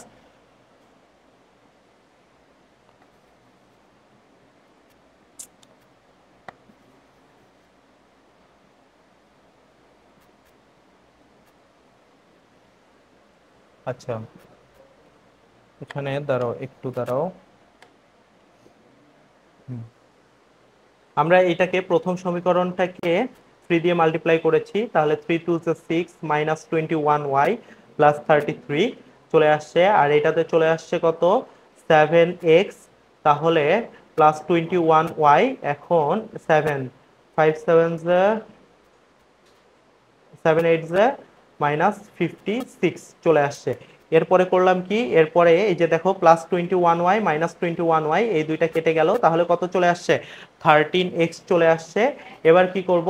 Speaker 1: আচ্ছা এখানে দাঁড়াও একটু দাঁড়াও আমরা এটাকে প্রথম সমীকরণটাকে থ্রি দিয়ে মাল্টিপ্লাই করেছি তাহলে three two six minus twenty one y plus thirty three চলে আসছে আর এটাতে চলে আসছে কত সেভেন এক্স তাহলে প্লাস টোয়েন্টি ওয়ান ওয়াই এখন seven five seven seven eight minus fifty six চলে আসছে এরপরে করলাম কি এরপরে এই যে দেখো plus twenty one y minus twenty one y এই দুইটা কেটে গেল তাহলে কত চলে আসছে থার্টিন এক্স চলে আসছে এবার কি করব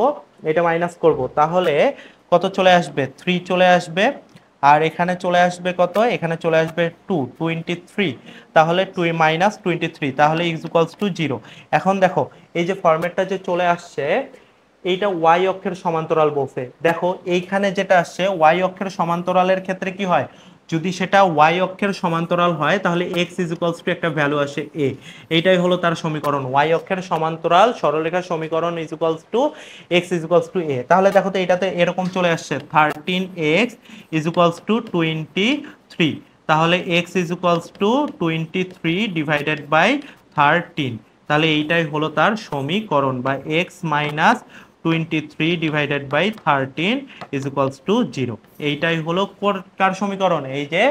Speaker 1: এটা মাইনাস করব তাহলে কত চলে আসবে থ্রি চলে আসবে আর এখানে চলে আসবে কত এখানে চলে আসবে টু টোয়েন্টি থ্রি তাহলে টুই মাইনাস টোয়েন্টি থ্রি তাহলে ইজ ইকুয়ালস টু জিরো এখন দেখো এই যে ফর্মেটটা যে চলে আসছে এইটা ওয়াই অক্ষের সমান্তরাল বলছে দেখো এইখানে যেটা আসছে ওয়াই অক্ষের সমান্তরালের ক্ষেত্রে কি হয় যদি সেটা ওয়াই অক্ষের সমান্তরাল হয় তাহলে এক্স ইজ টু একটা ভ্যালু আসে এ এইটাই হলো তার সমীকরণ ওয়াই অক্ষের সমান্তরাল সরলরেখার সমীকরণ is equals to x is to a তাহলে দেখো তো এটাতে এরকম চলে আসছে thirteen x is to twenty three তাহলে x is to twenty three divided by thirteen তাহলে এইটাই হলো তার সমীকরণ বা x minus 23 divided by 13 is equals to 0 এইটাই হলো কার সমীকরণ এই যে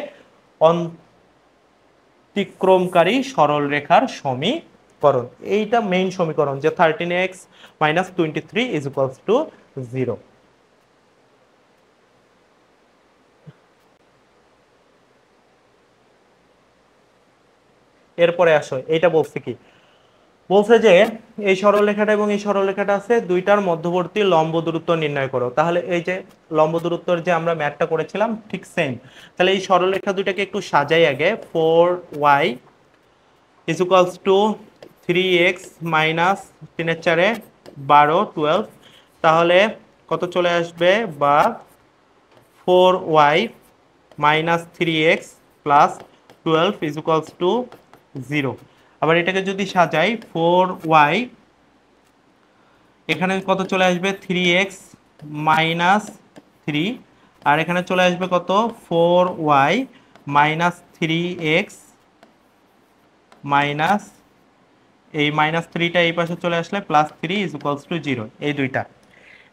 Speaker 1: অতিক্রমকারী সরল রেখার সমীকরণ এইটা মেইন সমীকরণ যে 13x 23 ইজ ইকুয়ালস টু 0 এরপরে আসো এইটা বলছি কি বলছে যে এই সরলরেখাটা এবং এই সরলরেখাটা আছে দুইটার মধ্যবর্তী লম্ব দূরত্ব নির্ণয় করো তাহলে এই যে লম্ব দূরত্বর যে আমরা ম্যাথটা করেছিলাম ঠিক সেম তাহলে এই সরলরেখা দুইটাকে একটু সাজাই আগে four y is to three x minus তিনের চারে বারো টুয়েলভ তাহলে কত চলে আসবে বা four y minus three x plus twelve is two zero আবার এটাকে যদি সাজাই ফোর ওয়াই এখানে কত চলে আসবে থ্রি এক্স মাইনাস থ্রি আর এখানে চলে আসবে কত four y minus three x minus এই মাইনাস থ্রিটা এই পাশে চলে আসলে plus three is equals to zero এই দুইটা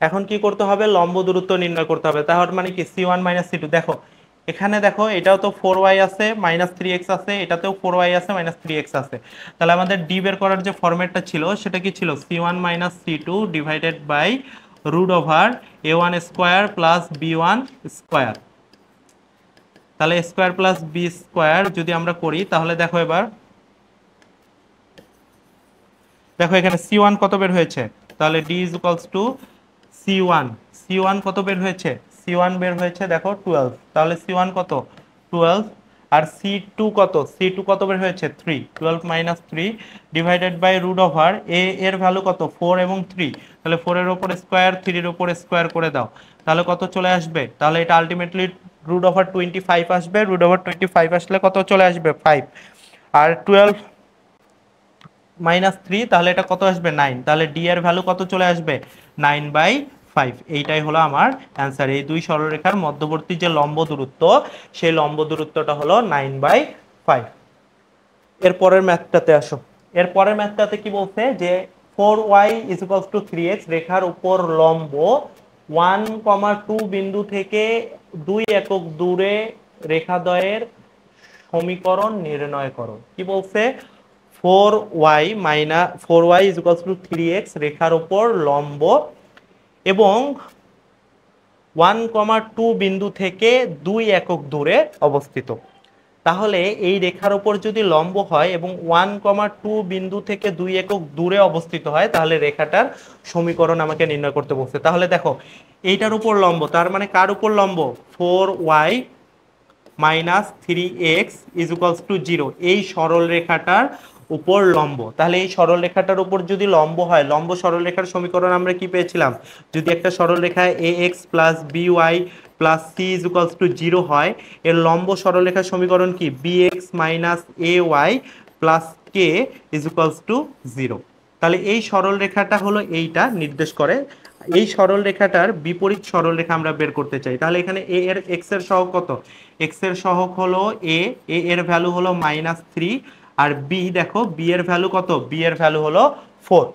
Speaker 1: এখন কি করতে হবে লম্ব দূরত্ব নির্ণয় করতে হবে তাহলে মানে কি c one minus C two দেখো এখানে দেখো এটাও তো ফোর ওয়াই আছে মাইনাস থ্রি এক্স আছে এটাতেও ফোর ওয়াই আছে মাইনাস থ্রি এক্স আছে তাহলে আমাদের ডি বের করার যে ফর্মেটটা ছিল সেটা কি ছিল c one minus C two divided by root over a one square plus b one square তাহলে স্কোয়ার প্লাস বি স্কোয়ার যদি আমরা করি তাহলে দেখো এবার দেখো এখানে সি ওয়ান কত বের হয়েছে তাহলে d is equals to c one c one কত বের হয়েছে সি ওয়ান বের হয়েছে দেখো টুয়েলভ তাহলে সি ওয়ান কত টুয়েলভ আর সি টু কত সি টু কত বের হয়েছে three twelve minus three divided by root over a এর ভ্যালু কত ফোর এবং থ্রি তাহলে ফোরের ওপর স্কোয়ার থ্রির ওপর স্কোয়ার করে দাও তাহলে কত চলে আসবে তাহলে এটা ultimately root over twenty five আসবে রুট ওভার টোয়েন্টি ফাইভ আসলে কত চলে আসবে ফাইভ আর টুয়েলভ মাইনাস থ্রি তাহলে এটা কত আসবে নাইন তাহলে ডি এর ভ্যালু কত চলে আসবে নাইন বাই ফাইভ এইটাই হলো আমার অ্যান্সার এই দুই সরলরেখার মধ্যবর্তী যে লম্ব দূরত্ব সেই লম্ব দূরত্বটা হলো নাইন বাই ফাইভ এর পরের ম্যাথটাতে আসো এর পরের ম্যাথটাতে কি বলছে যে four y is equals to three x রেখার উপর লম্ব ওয়ান কমা টু বিন্দু থেকে দুই একক দূরে রেখাদ্বয়ের সমীকরণ নির্ণয় করো কি বলছে four y minus four y is equals to three x রেখার উপর লম্ব এবং ওয়ান কমা টু বিন্দু থেকে দুই একক দূরে অবস্থিত তাহলে এই রেখার ওপর যদি লম্ব হয় এবং ওয়ান কমা টু বিন্দু থেকে দুই একক দূরে অবস্থিত হয় তাহলে রেখাটার সমীকরণ আমাকে নির্ণয় করতে বলছে তাহলে দেখো এইটার উপর লম্ব তার মানে কার উপর লম্ব four y minus three x equals to zero এই সরল রেখাটার উপর লম্ব তাহলে এই সরলরেখাটার উপর যদি লম্ব হয় লম্ব সরলরেখার সমীকরণ আমরা কি পেয়েছিলাম যদি একটা সরলরেখায় a x plus B y plus C is equals to zero হয় এর লম্ব সরলরেখার সমীকরণ কি b x minus a y plus k is equals to zero তাহলে এই সরলরেখাটা হলো এইটা নির্দেশ করে এই সরলরেখাটার বিপরীত সরলরেখা আমরা বের করতে চাই তাহলে এখানে এ এর এক্স এর সহগ কত এক্স এর সহগ হলো এ এ এর ভ্যালু হলো মাইনাস থ্রি আর বি দেখো বি এর ভ্যালু কত বি এর ভ্যালু হলো ফোর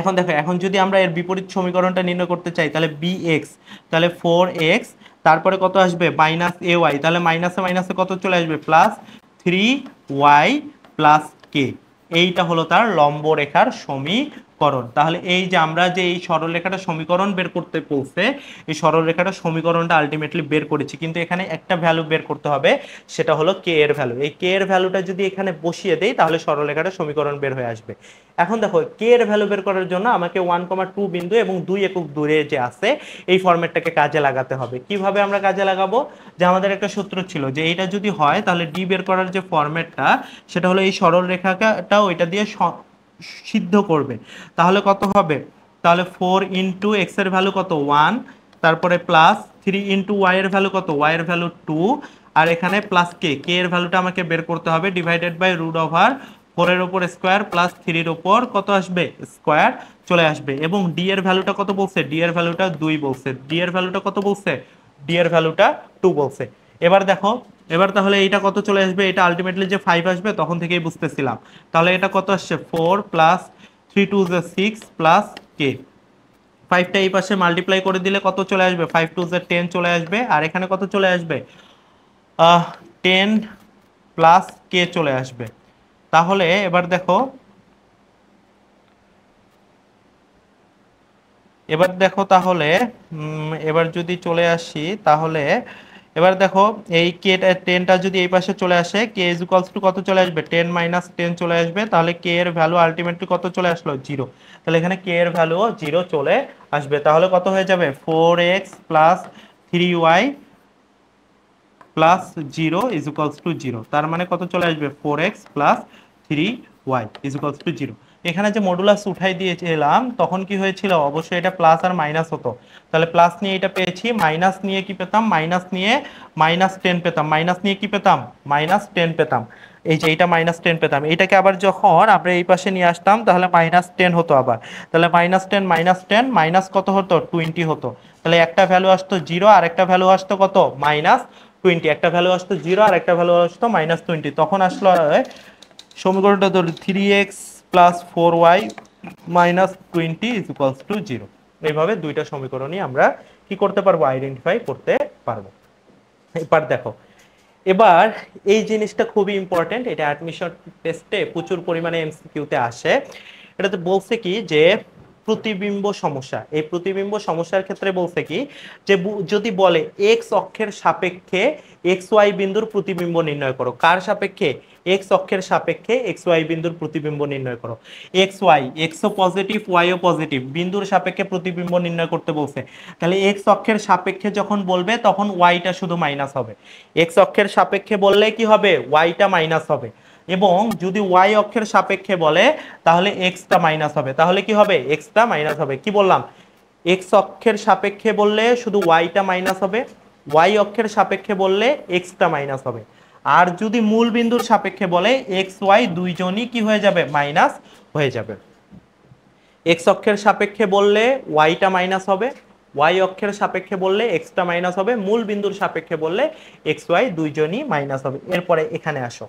Speaker 1: এখন দেখো এখন যদি আমরা এর বিপরীত সমীকরণটা নির্ণয় করতে চাই তাহলে বি এক্স তাহলে ফোর এক্স তারপরে কত আসবে মাইনাস এ ওয়াই তাহলে মাইনাসে মাইনাসে কত চলে আসবে plus three y plus k এইটা হলো তার লম্ব রেখার সমীকরণ সমীকরণ তাহলে এই যে আমরা যে এই সরলরেখাটা সমীকরণ বের করতে বলছে এই সরলরেখাটা সমীকরণটা আলটিমেটলি বের করেছি কিন্তু এখানে একটা ভ্যালু বের করতে হবে সেটা হলো কে এর ভ্যালু এই কে এর ভ্যালুটা যদি এখানে বসিয়ে দেই তাহলে সরলরেখাটা সমীকরণ বের হয়ে আসবে এখন দেখো কে এর ভ্যালু বের করার জন্য আমাকে ওয়ান কমা টু বিন্দু এবং দুই একক দূরে যে আছে এই ফর্মেটটাকে কাজে লাগাতে হবে কিভাবে আমরা কাজে লাগাবো যে আমাদের একটা সূত্র ছিল যে এটা যদি হয় তাহলে ডি বের করার যে ফর্মেটটা সেটা হলো এই সরলরেখাটা ওইটা দিয়ে সিদ্ধ করবে তাহলে কত হবে তাহলে ফোর ইন্টু এক্স এর ভ্যালু কত ওয়ান তারপরে প্লাস থ্রি ইন্টু ওয়াইয়ের ভ্যালু কত ওয়াইয়ের ভ্যালু টু আর এখানে প্লাস কে কে এর ভ্যালুটা আমাকে বের করতে হবে ডিভাইডেড বাই রুট ওভার ফোরের ওপর স্কোয়ার প্লাস থ্রির ওপর কত আসবে স্কোয়ার চলে আসবে এবং ডি এর ভ্যালুটা কত বলছে ডি এর ভ্যালুটা দুই বলছে ডি এর ভ্যালুটা কত বলছে ডি এর ভ্যালুটা টু বলছে এবার দেখো এবার তাহলে এইটা কত চলে আসবে এটা আলটিমেটলি যে ফাইভ আসবে তখন থেকেই বুঝতেছিলাম তাহলে এটা কত আসছে four plus three two J six plus k ফাইভটা এই পাশে মাল্টিপ্লাই করে দিলে কত চলে আসবে ফাইভ টু জে টেন চলে আসবে আর এখানে কত চলে আসবে টেন প্লাস কে চলে আসবে তাহলে এবার দেখো এবার দেখো তাহলে এবার যদি চলে আসি তাহলে এবার দেখো এই কে টেনটা যদি এই পাশে চলে আসে কে ইজ ইকুয়ালস টু কত চলে আসবে টেন মাইনাস টেন চলে আসবে তাহলে কে এর ভ্যালু আলটিমেটলি কত চলে আসলো জিরো তাহলে এখানে কে এর ভ্যালু জিরো চলে আসবে তাহলে কত হয়ে যাবে four x plus three y plus zero is equals to zero তার মানে কত চলে আসবে four x plus three y is equals to zero এখানে যে মডুলাস উঠাই দিয়েছিলাম তখন কি হয়েছিল অবশ্যই এটা প্লাস আর মাইনাস হতো তাহলে প্লাস নিয়ে এটা পেয়েছি মাইনাস নিয়ে কি পেতাম মাইনাস নিয়ে মাইনাস টেন পেতাম মাইনাস নিয়ে কি পেতাম মাইনাস টেন পেতাম এই যে এইটা মাইনাস টেন পেতাম এটাকে আবার যখন আমরা এই পাশে নিয়ে আসতাম তাহলে মাইনাস টেন হতো আবার তাহলে minus ten minus ten minus কত হতো টোয়েন্টি হতো তাহলে একটা ভ্যালু আসতো জিরো আর একটা ভ্যালু আসতো কত মাইনাস টোয়েন্টি একটা ভ্যালু আসতো জিরো আর একটা ভ্যালু আসতো মাইনাস টোয়েন্টি তখন আসলো সমীকরণটা ধরো three x plus four y minus twenty is equals to zero এইভাবে দুইটা সমীকরণই আমরা কি করতে পারবো আইডেন্টিফাই করতে পারবো এবার দেখো এবার এই জিনিসটা খুবই ইম্পর্টেন্ট এটা অ্যাডমিশন টেস্টে প্রচুর পরিমাণে এমসিকিউতে আসে এটাতে বলছে কি যে প্রতিবিম্ব সমস্যা এই প্রতিবিম্ব সমস্যার ক্ষেত্রে বলছে কি যে যদি বলে এক্স অক্ষের সাপেক্ষে এক্স ওয়াই বিন্দুর প্রতিবিম্ব নির্ণয় করো কার সাপেক্ষে এক্স অক্ষের সাপেক্ষে এক্স ওয়াই বিন্দুর প্রতিবিম্ব নির্ণয় করো এক্স ওয়াই এক্সও পজিটিভ ওয়াইও পজিটিভ বিন্দুর সাপেক্ষে প্রতিবিম্ব নির্ণয় করতে বলছে তাহলে এক্স অক্ষের সাপেক্ষে যখন বলবে তখন ওয়াইটা শুধু মাইনাস হবে এক্স অক্ষের সাপেক্ষে বললে কি হবে ওয়াইটা মাইনাস হবে এবং যদি ওয়াই অক্ষের সাপেক্ষে বলে তাহলে এক্সটা মাইনাস হবে তাহলে কি হবে এক্সটা মাইনাস হবে কি বললাম এক্স অক্ষের সাপেক্ষে বললে শুধু ওয়াইটা মাইনাস হবে ওয়াই অক্ষের সাপেক্ষে বললে এক্সটা মাইনাস হবে আর যদি মূল বিন্দুর সাপেক্ষে বলে এক্স ওয়াই দুইজনই কি হয়ে যাবে মাইনাস হয়ে যাবে এক্স অক্ষের সাপেক্ষে বললে ওয়াইটা মাইনাস হবে ওয়াই অক্ষের সাপেক্ষে বললে এক্সটা মাইনাস হবে মূল বিন্দুর সাপেক্ষে বললে এক্স ওয়াই দুইজনই মাইনাস হবে এরপরে এখানে আসো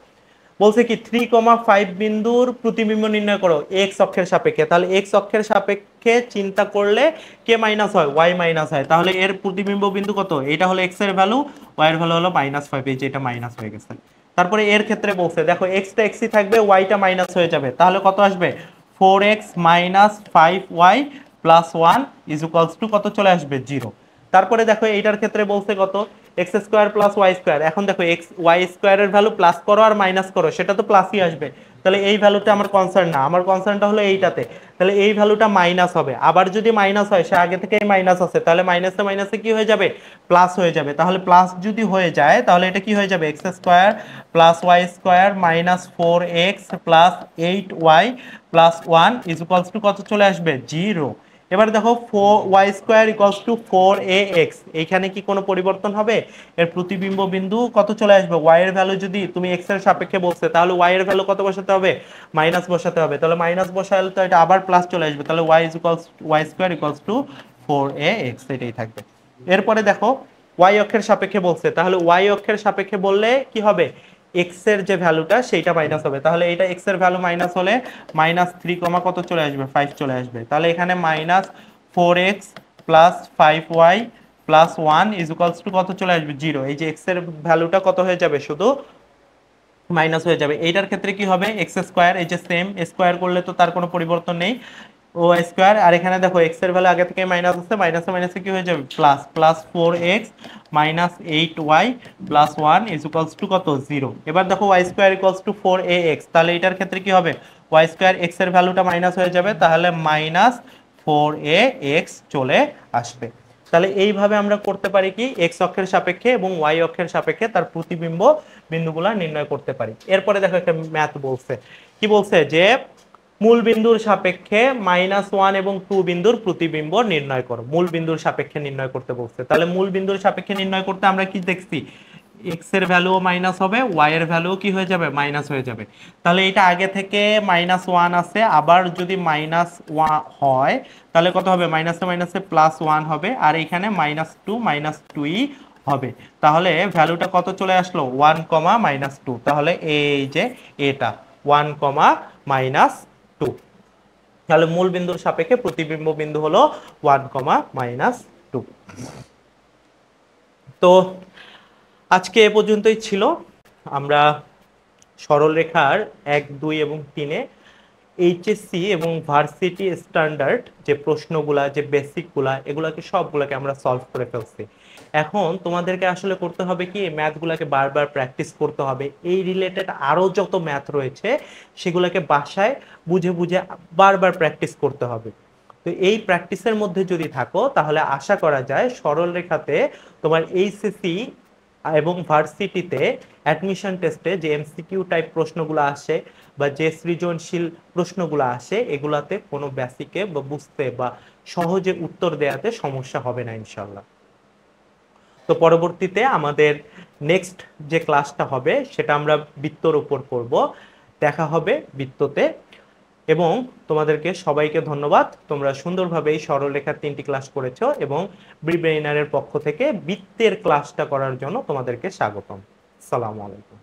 Speaker 1: বলছে কি থ্রি কমা ফাইভ বিন্দুর প্রতিবিম্ব নির্ণয় করো এক্স অক্ষের সাপেক্ষে তাহলে এক্স অক্ষের সাপেক্ষে চিন্তা করলে কে মাইনাস হয় ওয়াই মাইনাস হয় তাহলে এর প্রতিবিম্ব বিন্দু কত এটা হলো এক্স এর ভ্যালু ওয়াইয়ের ভ্যালু হলো মাইনাস ফাইভ এই যে এটা মাইনাস হয়ে গেছে তারপরে এর ক্ষেত্রে বলছে দেখো এক্সটা এক্সই থাকবে ওয়াইটা মাইনাস হয়ে যাবে তাহলে কত আসবে four x minus five y plus one is to কত চলে আসবে জিরো তারপরে দেখো এইটার ক্ষেত্রে বলছে কত x square plus y square এখন দেখো এক্স ওয়াই স্কোয়ারের ভ্যালু প্লাস করো আর মাইনাস করো সেটা তো প্লাসই আসবে তাহলে এই ভ্যালুতে আমার কনসার্ন না আমার কনসার্নটা হলো এইটাতে তাহলে এই ভ্যালুটা মাইনাস হবে আবার যদি মাইনাস হয় সে আগে থেকেই মাইনাস আছে তাহলে মাইনাসে মাইনাসে কি হয়ে যাবে প্লাস হয়ে যাবে তাহলে প্লাস যদি হয়ে যায় তাহলে এটা কি হয়ে যাবে x square plus y square minus four x plus eight y plus one is to কত চলে আসবে জিরো এবার দেখো four y square equals to four a x এইখানে কি কোনো পরিবর্তন হবে এর প্রতিবিম্ব বিন্দু কত চলে আসবে ওয়াই এর ভ্যালু যদি তুমি এক্স এর সাপেক্ষে বলছে তাহলে ওয়াই এর ভ্যালু কত বসাতে হবে মাইনাস বসাতে হবে তাহলে মাইনাস বসালে তো এটা আবার প্লাস চলে আসবে তাহলে y equals y square equals to four a x এটাই থাকবে এরপরে দেখো ওয়াই অক্ষের সাপেক্ষে বলছে তাহলে ওয়াই অক্ষের সাপেক্ষে বললে কি হবে এক্স এর যে ভ্যালুটা সেইটা মাইনাস হবে তাহলে এটা এক্স এর ভ্যালু মাইনাস হলে মাইনাস থ্রি ক্রমা কত চলে আসবে ফাইভ চলে আসবে তাহলে এখানে minus four x plus five y plus one is to কত চলে আসবে জিরো এই যে এক্স এর ভ্যালুটা কত হয়ে যাবে শুধু মাইনাস হয়ে যাবে এইটার ক্ষেত্রে কি হবে এক্স স্কোয়ার এই যে সেম স্কোয়ার করলে তো তার কোনো পরিবর্তন নেই ও স্কোয়ার আর এখানে দেখো এক্স এর ভ্যালু আগে থেকে মাইনাস আছে মাইনাসে মাইনাসে কি হয়ে যাবে plus plus four x minus eight y plus one is equals to কত জিরো এবার দেখো y square equals to four a x তাহলে এটার ক্ষেত্রে কি হবে ওয়াই স্কোয়ার এক্স এর ভ্যালুটা মাইনাস হয়ে যাবে তাহলে মাইনাস ফোর এ এক্স চলে আসবে তাহলে এইভাবে আমরা করতে পারি কি এক্স অক্ষের সাপেক্ষে এবং ওয়াই অক্ষের সাপেক্ষে তার প্রতিবিম্ব বিন্দুগুলা নির্ণয় করতে পারি এরপরে দেখো একটা ম্যাথ বলছে কি বলছে যে মূল বিন্দুর সাপেক্ষে মাইনাস ওয়ান এবং টু বিন্দুর প্রতিবিম্ব নির্ণয় করো মূল বিন্দুর সাপেক্ষে নির্ণয় করতে বলছে তাহলে মূল বিন্দুর সাপেক্ষে নির্ণয় করতে আমরা কি দেখছি এক্স এর ভ্যালুও মাইনাস হবে ওয়াই এর ভ্যালুও কি হয়ে যাবে মাইনাস হয়ে যাবে তাহলে এটা আগে থেকে মাইনাস ওয়ান আছে আবার যদি মাইনাস ওয়ান হয় তাহলে কত হবে মাইনাসে মাইনাসে প্লাস ওয়ান হবে আর এখানে মাইনাস টু মাইনাস টুই হবে তাহলে ভ্যালুটা কত চলে আসলো ওয়ান কমা মাইনাস টু তাহলে এই যে এটা ওয়ান কমা মাইনাস টু তাহলে মূল বিন্দুর সাপেক্ষে প্রতিবিম্ব বিন্দু হলো ওয়ান কমা মাইনাস টু তো আজকে এ পর্যন্তই ছিল আমরা সরলরেখার এক দুই এবং তিনে এইচএসসি এবং ভার্সিটি স্ট্যান্ডার্ড যে প্রশ্নগুলা যে বেসিকগুলা এগুলাকে সবগুলাকে আমরা সলভ করে ফেলছি এখন তোমাদেরকে আসলে করতে হবে কি ম্যাথগুলোকে বারবার প্র্যাকটিস করতে হবে এই রিলেটেড আরও যত ম্যাথ রয়েছে সেগুলোকে বাসায় বুঝে বুঝে বারবার প্র্যাকটিস করতে হবে তো এই প্র্যাকটিসের মধ্যে যদি থাকো তাহলে আশা করা যায় সরল রেখাতে তোমার এইচএসি এবং ভার্সিটিতে অ্যাডমিশন টেস্টে যে এমসিকিউ টাইপ প্রশ্নগুলো আসে বা যে সৃজনশীল প্রশ্নগুলো আসে এগুলাতে কোনো ব্যাসিকে বা বুঝতে বা সহজে উত্তর দেওয়াতে সমস্যা হবে না ইনশাল্লাহ তো পরবর্তীতে আমাদের নেক্সট যে ক্লাসটা হবে সেটা আমরা বৃত্তর উপর করব দেখা হবে বৃত্ততে এবং তোমাদেরকে সবাইকে ধন্যবাদ তোমরা সুন্দরভাবে এই সরলরেখার তিনটি ক্লাস করেছো এবং ব্রিব্রেইনারের পক্ষ থেকে বৃত্তের ক্লাসটা করার জন্য তোমাদেরকে স্বাগতম সালামু আলাইকুম